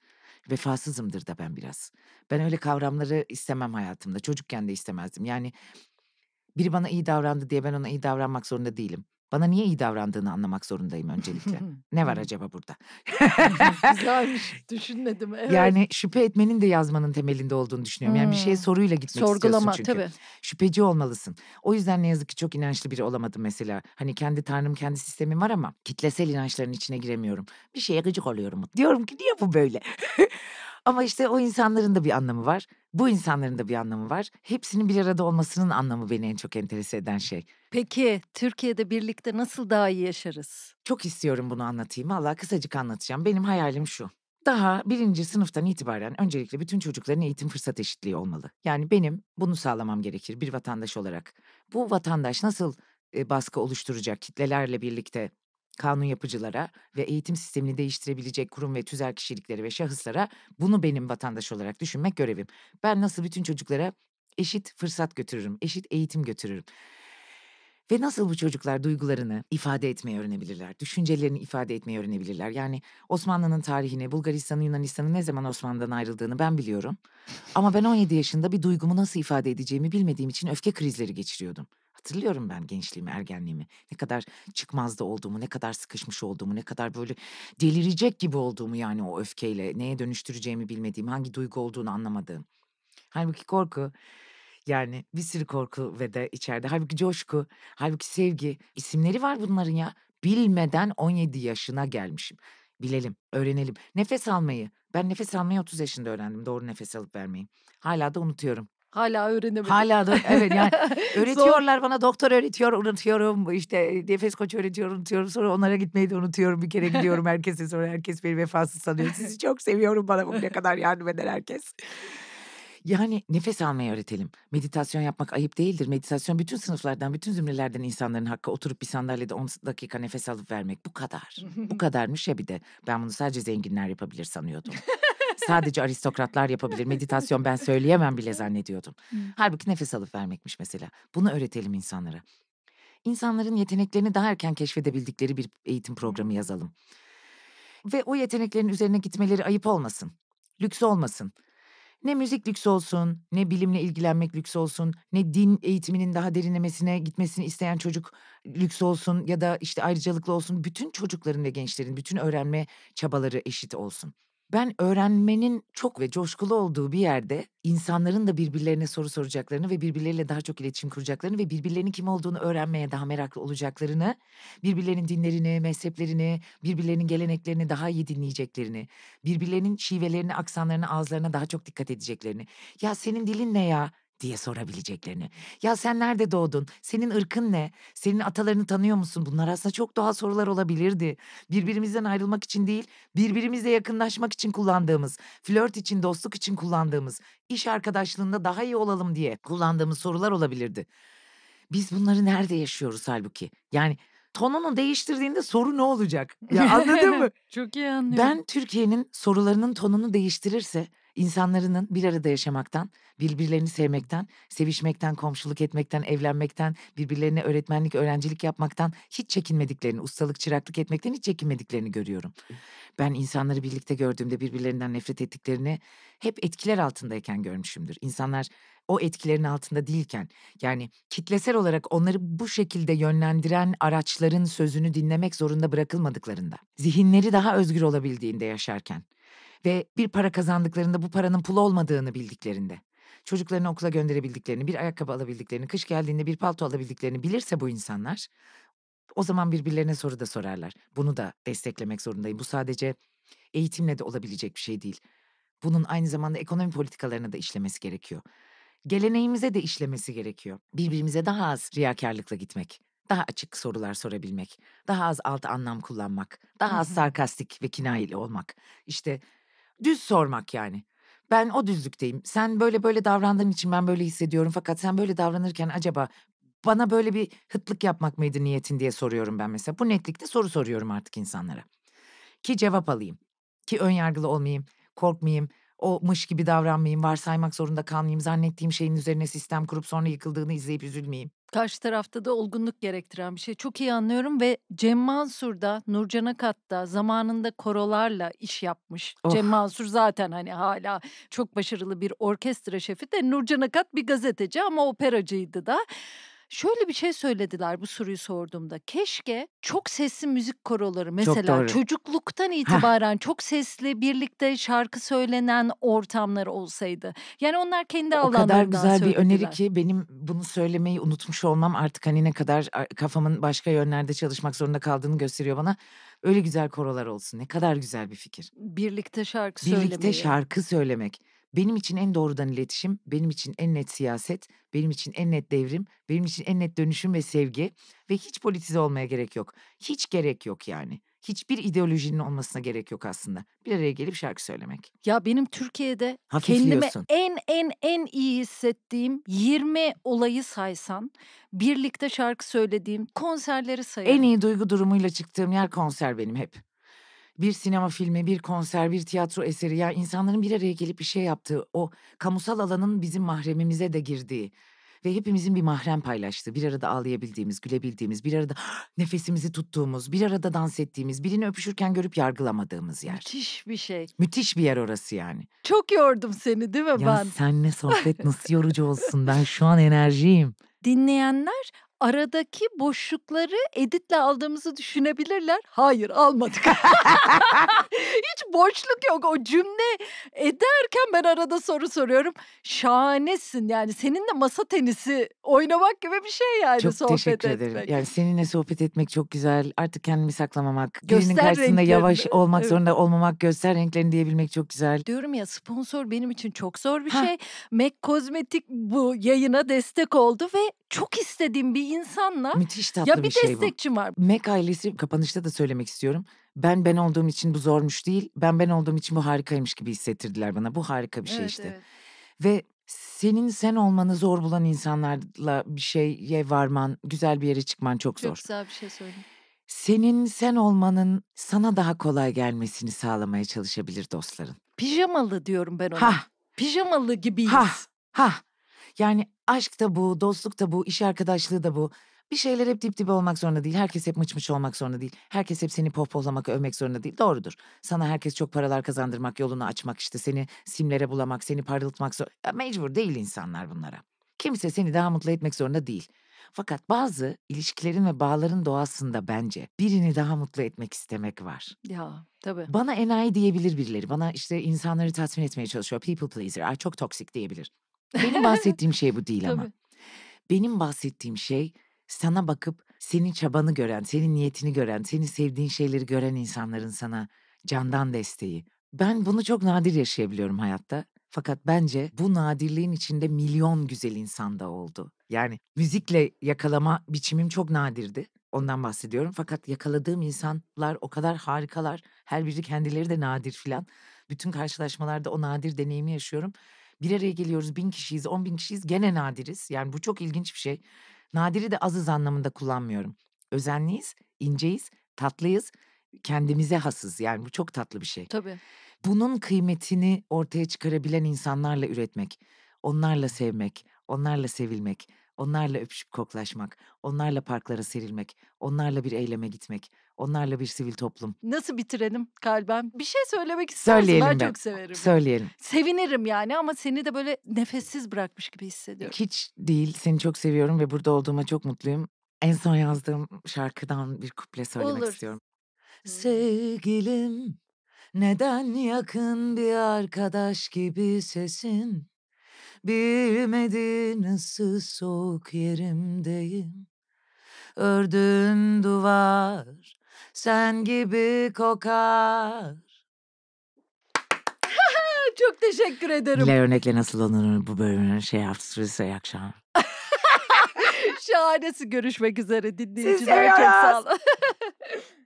Vefasızımdır da ben biraz. Ben öyle kavramları istemem hayatımda. Çocukken de istemezdim. Yani biri bana iyi davrandı diye ben ona iyi davranmak zorunda değilim. Bana niye iyi davrandığını anlamak zorundayım öncelikle. ne var acaba burada? Güzelmiş. Düşünmedim. Evet. Yani şüphe etmenin de yazmanın temelinde olduğunu düşünüyorum. Yani bir şeye soruyla gitmek Sorgulama, istiyorsun çünkü. Tabii. Şüpheci olmalısın. O yüzden ne yazık ki çok inançlı biri olamadım mesela. Hani kendi tanrım kendi sistemim var ama kitlesel inançların içine giremiyorum. Bir şeye gıcık oluyorum. Diyorum ki niye bu böyle? Ama işte o insanların da bir anlamı var. Bu insanların da bir anlamı var. Hepsinin bir arada olmasının anlamı beni en çok enterese eden şey. Peki Türkiye'de birlikte nasıl daha iyi yaşarız? Çok istiyorum bunu anlatayım. Allah kısacık anlatacağım. Benim hayalim şu. Daha birinci sınıftan itibaren öncelikle bütün çocukların eğitim fırsat eşitliği olmalı. Yani benim bunu sağlamam gerekir bir vatandaş olarak. Bu vatandaş nasıl e, baskı oluşturacak kitlelerle birlikte kanun yapıcılara ve eğitim sistemini değiştirebilecek kurum ve tüzel kişilikleri ve şahıslara bunu benim vatandaş olarak düşünmek görevim. Ben nasıl bütün çocuklara eşit fırsat götürürüm, eşit eğitim götürürüm. Ve nasıl bu çocuklar duygularını ifade etmeyi öğrenebilirler, düşüncelerini ifade etmeyi öğrenebilirler. Yani Osmanlı'nın tarihini, Bulgaristan'ın, Yunanistan'ın ne zaman Osmanlı'dan ayrıldığını ben biliyorum. Ama ben 17 yaşında bir duygumu nasıl ifade edeceğimi bilmediğim için öfke krizleri geçiriyordum. Hatırlıyorum ben gençliğimi, ergenliğimi. Ne kadar çıkmazda olduğumu, ne kadar sıkışmış olduğumu, ne kadar böyle delirecek gibi olduğumu yani o öfkeyle. Neye dönüştüreceğimi bilmediğim, hangi duygu olduğunu anlamadığım. Halbuki korku yani bir sürü korku ve de içeride. Halbuki coşku, halbuki sevgi. isimleri var bunların ya. Bilmeden 17 yaşına gelmişim. Bilelim, öğrenelim. Nefes almayı. Ben nefes almayı 30 yaşında öğrendim. Doğru nefes alıp vermeyi. Hala da unutuyorum. Hala öğrenemedim. Hala da evet yani öğretiyorlar bana doktor öğretiyor unutuyorum işte nefes koçu öğretiyor unutuyorum sonra onlara gitmeyi de unutuyorum bir kere gidiyorum herkese sonra herkes beni vefasız sanıyor. Sizi çok seviyorum bana bugüne kadar yardım eder herkes. Yani nefes almayı öğretelim. Meditasyon yapmak ayıp değildir. Meditasyon bütün sınıflardan, bütün zümrelerden insanların hakkı oturup bir sandalyede 10 dakika nefes alıp vermek. Bu kadar. Bu kadarmış ya bir de. Ben bunu sadece zenginler yapabilir sanıyordum. Sadece aristokratlar yapabilir. Meditasyon ben söyleyemem bile zannediyordum. Halbuki nefes alıp vermekmiş mesela. Bunu öğretelim insanlara. İnsanların yeteneklerini daha erken keşfedebildikleri bir eğitim programı yazalım. Ve o yeteneklerin üzerine gitmeleri ayıp olmasın. Lüks olmasın. Ne müzik lüks olsun, ne bilimle ilgilenmek lüks olsun, ne din eğitiminin daha derinlemesine gitmesini isteyen çocuk lüks olsun ya da işte ayrıcalıklı olsun. Bütün çocukların ve gençlerin bütün öğrenme çabaları eşit olsun. Ben öğrenmenin çok ve coşkulu olduğu bir yerde insanların da birbirlerine soru soracaklarını ve birbirleriyle daha çok iletişim kuracaklarını ve birbirlerinin kim olduğunu öğrenmeye daha meraklı olacaklarını, birbirlerinin dinlerini, mezheplerini, birbirlerinin geleneklerini daha iyi dinleyeceklerini, birbirlerinin şivelerini, aksanlarını, ağızlarına daha çok dikkat edeceklerini. Ya senin dilin ne ya? diye sorabileceklerini. Ya sen nerede doğdun? Senin ırkın ne? Senin atalarını tanıyor musun? Bunlar aslında çok doğal sorular olabilirdi. Birbirimizden ayrılmak için değil, birbirimizle yakınlaşmak için kullandığımız, flört için, dostluk için kullandığımız, iş arkadaşlığında daha iyi olalım diye kullandığımız sorular olabilirdi. Biz bunları nerede yaşıyoruz halbuki? Yani tonunu değiştirdiğinde soru ne olacak? Ya anladın mı? Çok iyi anlıyorum. Ben Türkiye'nin sorularının tonunu değiştirirse insanlarının bir arada yaşamaktan, birbirlerini sevmekten, sevişmekten, komşuluk etmekten, evlenmekten, birbirlerine öğretmenlik, öğrencilik yapmaktan hiç çekinmediklerini, ustalık, çıraklık etmekten hiç çekinmediklerini görüyorum. Ben insanları birlikte gördüğümde birbirlerinden nefret ettiklerini hep etkiler altındayken görmüşümdür. İnsanlar o etkilerin altında değilken yani kitlesel olarak onları bu şekilde yönlendiren araçların sözünü dinlemek zorunda bırakılmadıklarında, zihinleri daha özgür olabildiğinde yaşarken ve bir para kazandıklarında bu paranın pul olmadığını bildiklerinde, çocuklarını okula gönderebildiklerini, bir ayakkabı alabildiklerini, kış geldiğinde bir palto alabildiklerini bilirse bu insanlar, o zaman birbirlerine soru da sorarlar. Bunu da desteklemek zorundayım. Bu sadece eğitimle de olabilecek bir şey değil. Bunun aynı zamanda ekonomi politikalarına da işlemesi gerekiyor. Geleneğimize de işlemesi gerekiyor. Birbirimize daha az riyakarlıkla gitmek, daha açık sorular sorabilmek, daha az alt anlam kullanmak, daha az sarkastik ve kinayeli olmak. İşte Düz sormak yani. Ben o düzlükteyim. Sen böyle böyle davrandığın için ben böyle hissediyorum. Fakat sen böyle davranırken acaba bana böyle bir hıtlık yapmak mıydı niyetin diye soruyorum ben mesela. Bu netlikte soru soruyorum artık insanlara. Ki cevap alayım. Ki ön yargılı olmayayım, korkmayayım, o mış gibi davranmayayım, varsaymak zorunda kalmayayım, zannettiğim şeyin üzerine sistem kurup sonra yıkıldığını izleyip üzülmeyeyim karşı tarafta da olgunluk gerektiren bir şey. Çok iyi anlıyorum ve Cem Mansur da Nurcan Akat'ta zamanında korolarla iş yapmış. Of. Cem Mansur zaten hani hala çok başarılı bir orkestra şefi de Nurcan Akat bir gazeteci ama operacıydı da. Şöyle bir şey söylediler bu soruyu sorduğumda. Keşke çok sesli müzik koroları mesela çocukluktan itibaren Heh. çok sesli birlikte şarkı söylenen ortamlar olsaydı. Yani onlar kendi o alanlarından söylediler. O kadar güzel söylediler. bir öneri ki benim bunu söylemeyi unutmuş olmam artık hani ne kadar kafamın başka yönlerde çalışmak zorunda kaldığını gösteriyor bana. Öyle güzel korolar olsun. Ne kadar güzel bir fikir. Birlikte şarkı birlikte söylemeyi. Birlikte şarkı söylemek. Benim için en doğrudan iletişim, benim için en net siyaset, benim için en net devrim, benim için en net dönüşüm ve sevgi ve hiç politize olmaya gerek yok. Hiç gerek yok yani. Hiçbir ideolojinin olmasına gerek yok aslında. Bir araya gelip şarkı söylemek. Ya benim Türkiye'de kendime en en en iyi hissettiğim 20 olayı saysan, birlikte şarkı söylediğim konserleri sayarım. En iyi duygu durumuyla çıktığım yer konser benim hep bir sinema filmi, bir konser, bir tiyatro eseri ya insanların bir araya gelip bir şey yaptığı, o kamusal alanın bizim mahremimize de girdiği ve hepimizin bir mahrem paylaştığı, bir arada ağlayabildiğimiz, gülebildiğimiz, bir arada nefesimizi tuttuğumuz, bir arada dans ettiğimiz, birini öpüşürken görüp yargılamadığımız yer. Müthiş bir şey. Müthiş bir yer orası yani. Çok yordum seni değil mi ya ben? Ya senle sohbet nasıl yorucu olsun ben şu an enerjiyim. Dinleyenler aradaki boşlukları editle aldığımızı düşünebilirler. Hayır almadık. Hiç boşluk yok. O cümle ederken ben arada soru soruyorum. Şahanesin yani. Seninle masa tenisi oynamak gibi bir şey yani çok sohbet etmek. Çok teşekkür ederim. Yani seninle sohbet etmek çok güzel. Artık kendimi saklamamak. Göster Birinin karşısında yavaş olmak zorunda olmamak. Göster renklerini diyebilmek çok güzel. Diyorum ya sponsor benim için çok zor bir ha. şey. MAC Kozmetik bu yayına destek oldu ve çok istediğim bir insanla Müthiş tatlı ya bir, bir şey destekçim bu. var. Mac ailesi kapanışta da söylemek istiyorum. Ben ben olduğum için bu zormuş değil. Ben ben olduğum için bu harikaymış gibi hissettirdiler bana. Bu harika bir şey evet, işte. Evet. Ve senin sen olmanı zor bulan insanlarla bir şeye varman, güzel bir yere çıkman çok, zor. Çok güzel bir şey söyledin. Senin sen olmanın sana daha kolay gelmesini sağlamaya çalışabilir dostların. Pijamalı diyorum ben ona. Hah. Pijamalı gibiyiz. Ha. Hah. Yani Aşk da bu, dostluk da bu, iş arkadaşlığı da bu. Bir şeyler hep dip dibe olmak zorunda değil. Herkes hep mıç mıç olmak zorunda değil. Herkes hep seni pohpohlamak, övmek zorunda değil. Doğrudur. Sana herkes çok paralar kazandırmak, yolunu açmak işte. Seni simlere bulamak, seni parıltmak zor. mecbur değil insanlar bunlara. Kimse seni daha mutlu etmek zorunda değil. Fakat bazı ilişkilerin ve bağların doğasında bence birini daha mutlu etmek istemek var. Ya tabii. Bana enayi diyebilir birileri. Bana işte insanları tatmin etmeye çalışıyor. People pleaser. Ay çok toksik diyebilir. Benim bahsettiğim şey bu değil ama. Benim bahsettiğim şey sana bakıp senin çabanı gören, senin niyetini gören, seni sevdiğin şeyleri gören insanların sana candan desteği. Ben bunu çok nadir yaşayabiliyorum hayatta. Fakat bence bu nadirliğin içinde milyon güzel insanda oldu. Yani müzikle yakalama biçimim çok nadirdi. Ondan bahsediyorum. Fakat yakaladığım insanlar o kadar harikalar. Her biri kendileri de nadir filan. Bütün karşılaşmalarda o nadir deneyimi yaşıyorum bir araya geliyoruz bin kişiyiz, on bin kişiyiz gene nadiriz. Yani bu çok ilginç bir şey. Nadiri de azız anlamında kullanmıyorum. Özenliyiz, inceyiz, tatlıyız, kendimize hasız. Yani bu çok tatlı bir şey. Tabii. Bunun kıymetini ortaya çıkarabilen insanlarla üretmek, onlarla sevmek, onlarla sevilmek, onlarla öpüşüp koklaşmak, onlarla parklara serilmek, onlarla bir eyleme gitmek, Onlarla bir sivil toplum. Nasıl bitirelim kalben? Bir şey söylemek istiyorum. Söyleyelim ben, ben çok severim. Söyleyelim. Sevinirim yani ama seni de böyle nefessiz bırakmış gibi hissediyorum. Hiç değil. Seni çok seviyorum ve burada olduğuma çok mutluyum. En son yazdığım şarkıdan bir kuple söylemek Olur. istiyorum. Sevgilim neden yakın bir arkadaş gibi sesin? Bilmedin nasıl soğuk yerimdeyim. Ördüğün duvar sen gibi kokar. Çok teşekkür ederim. Bile örnekle nasıl alınır bu bölümün şey haftası akşam. Şahanesi görüşmek üzere dinleyiciler. Sizi çok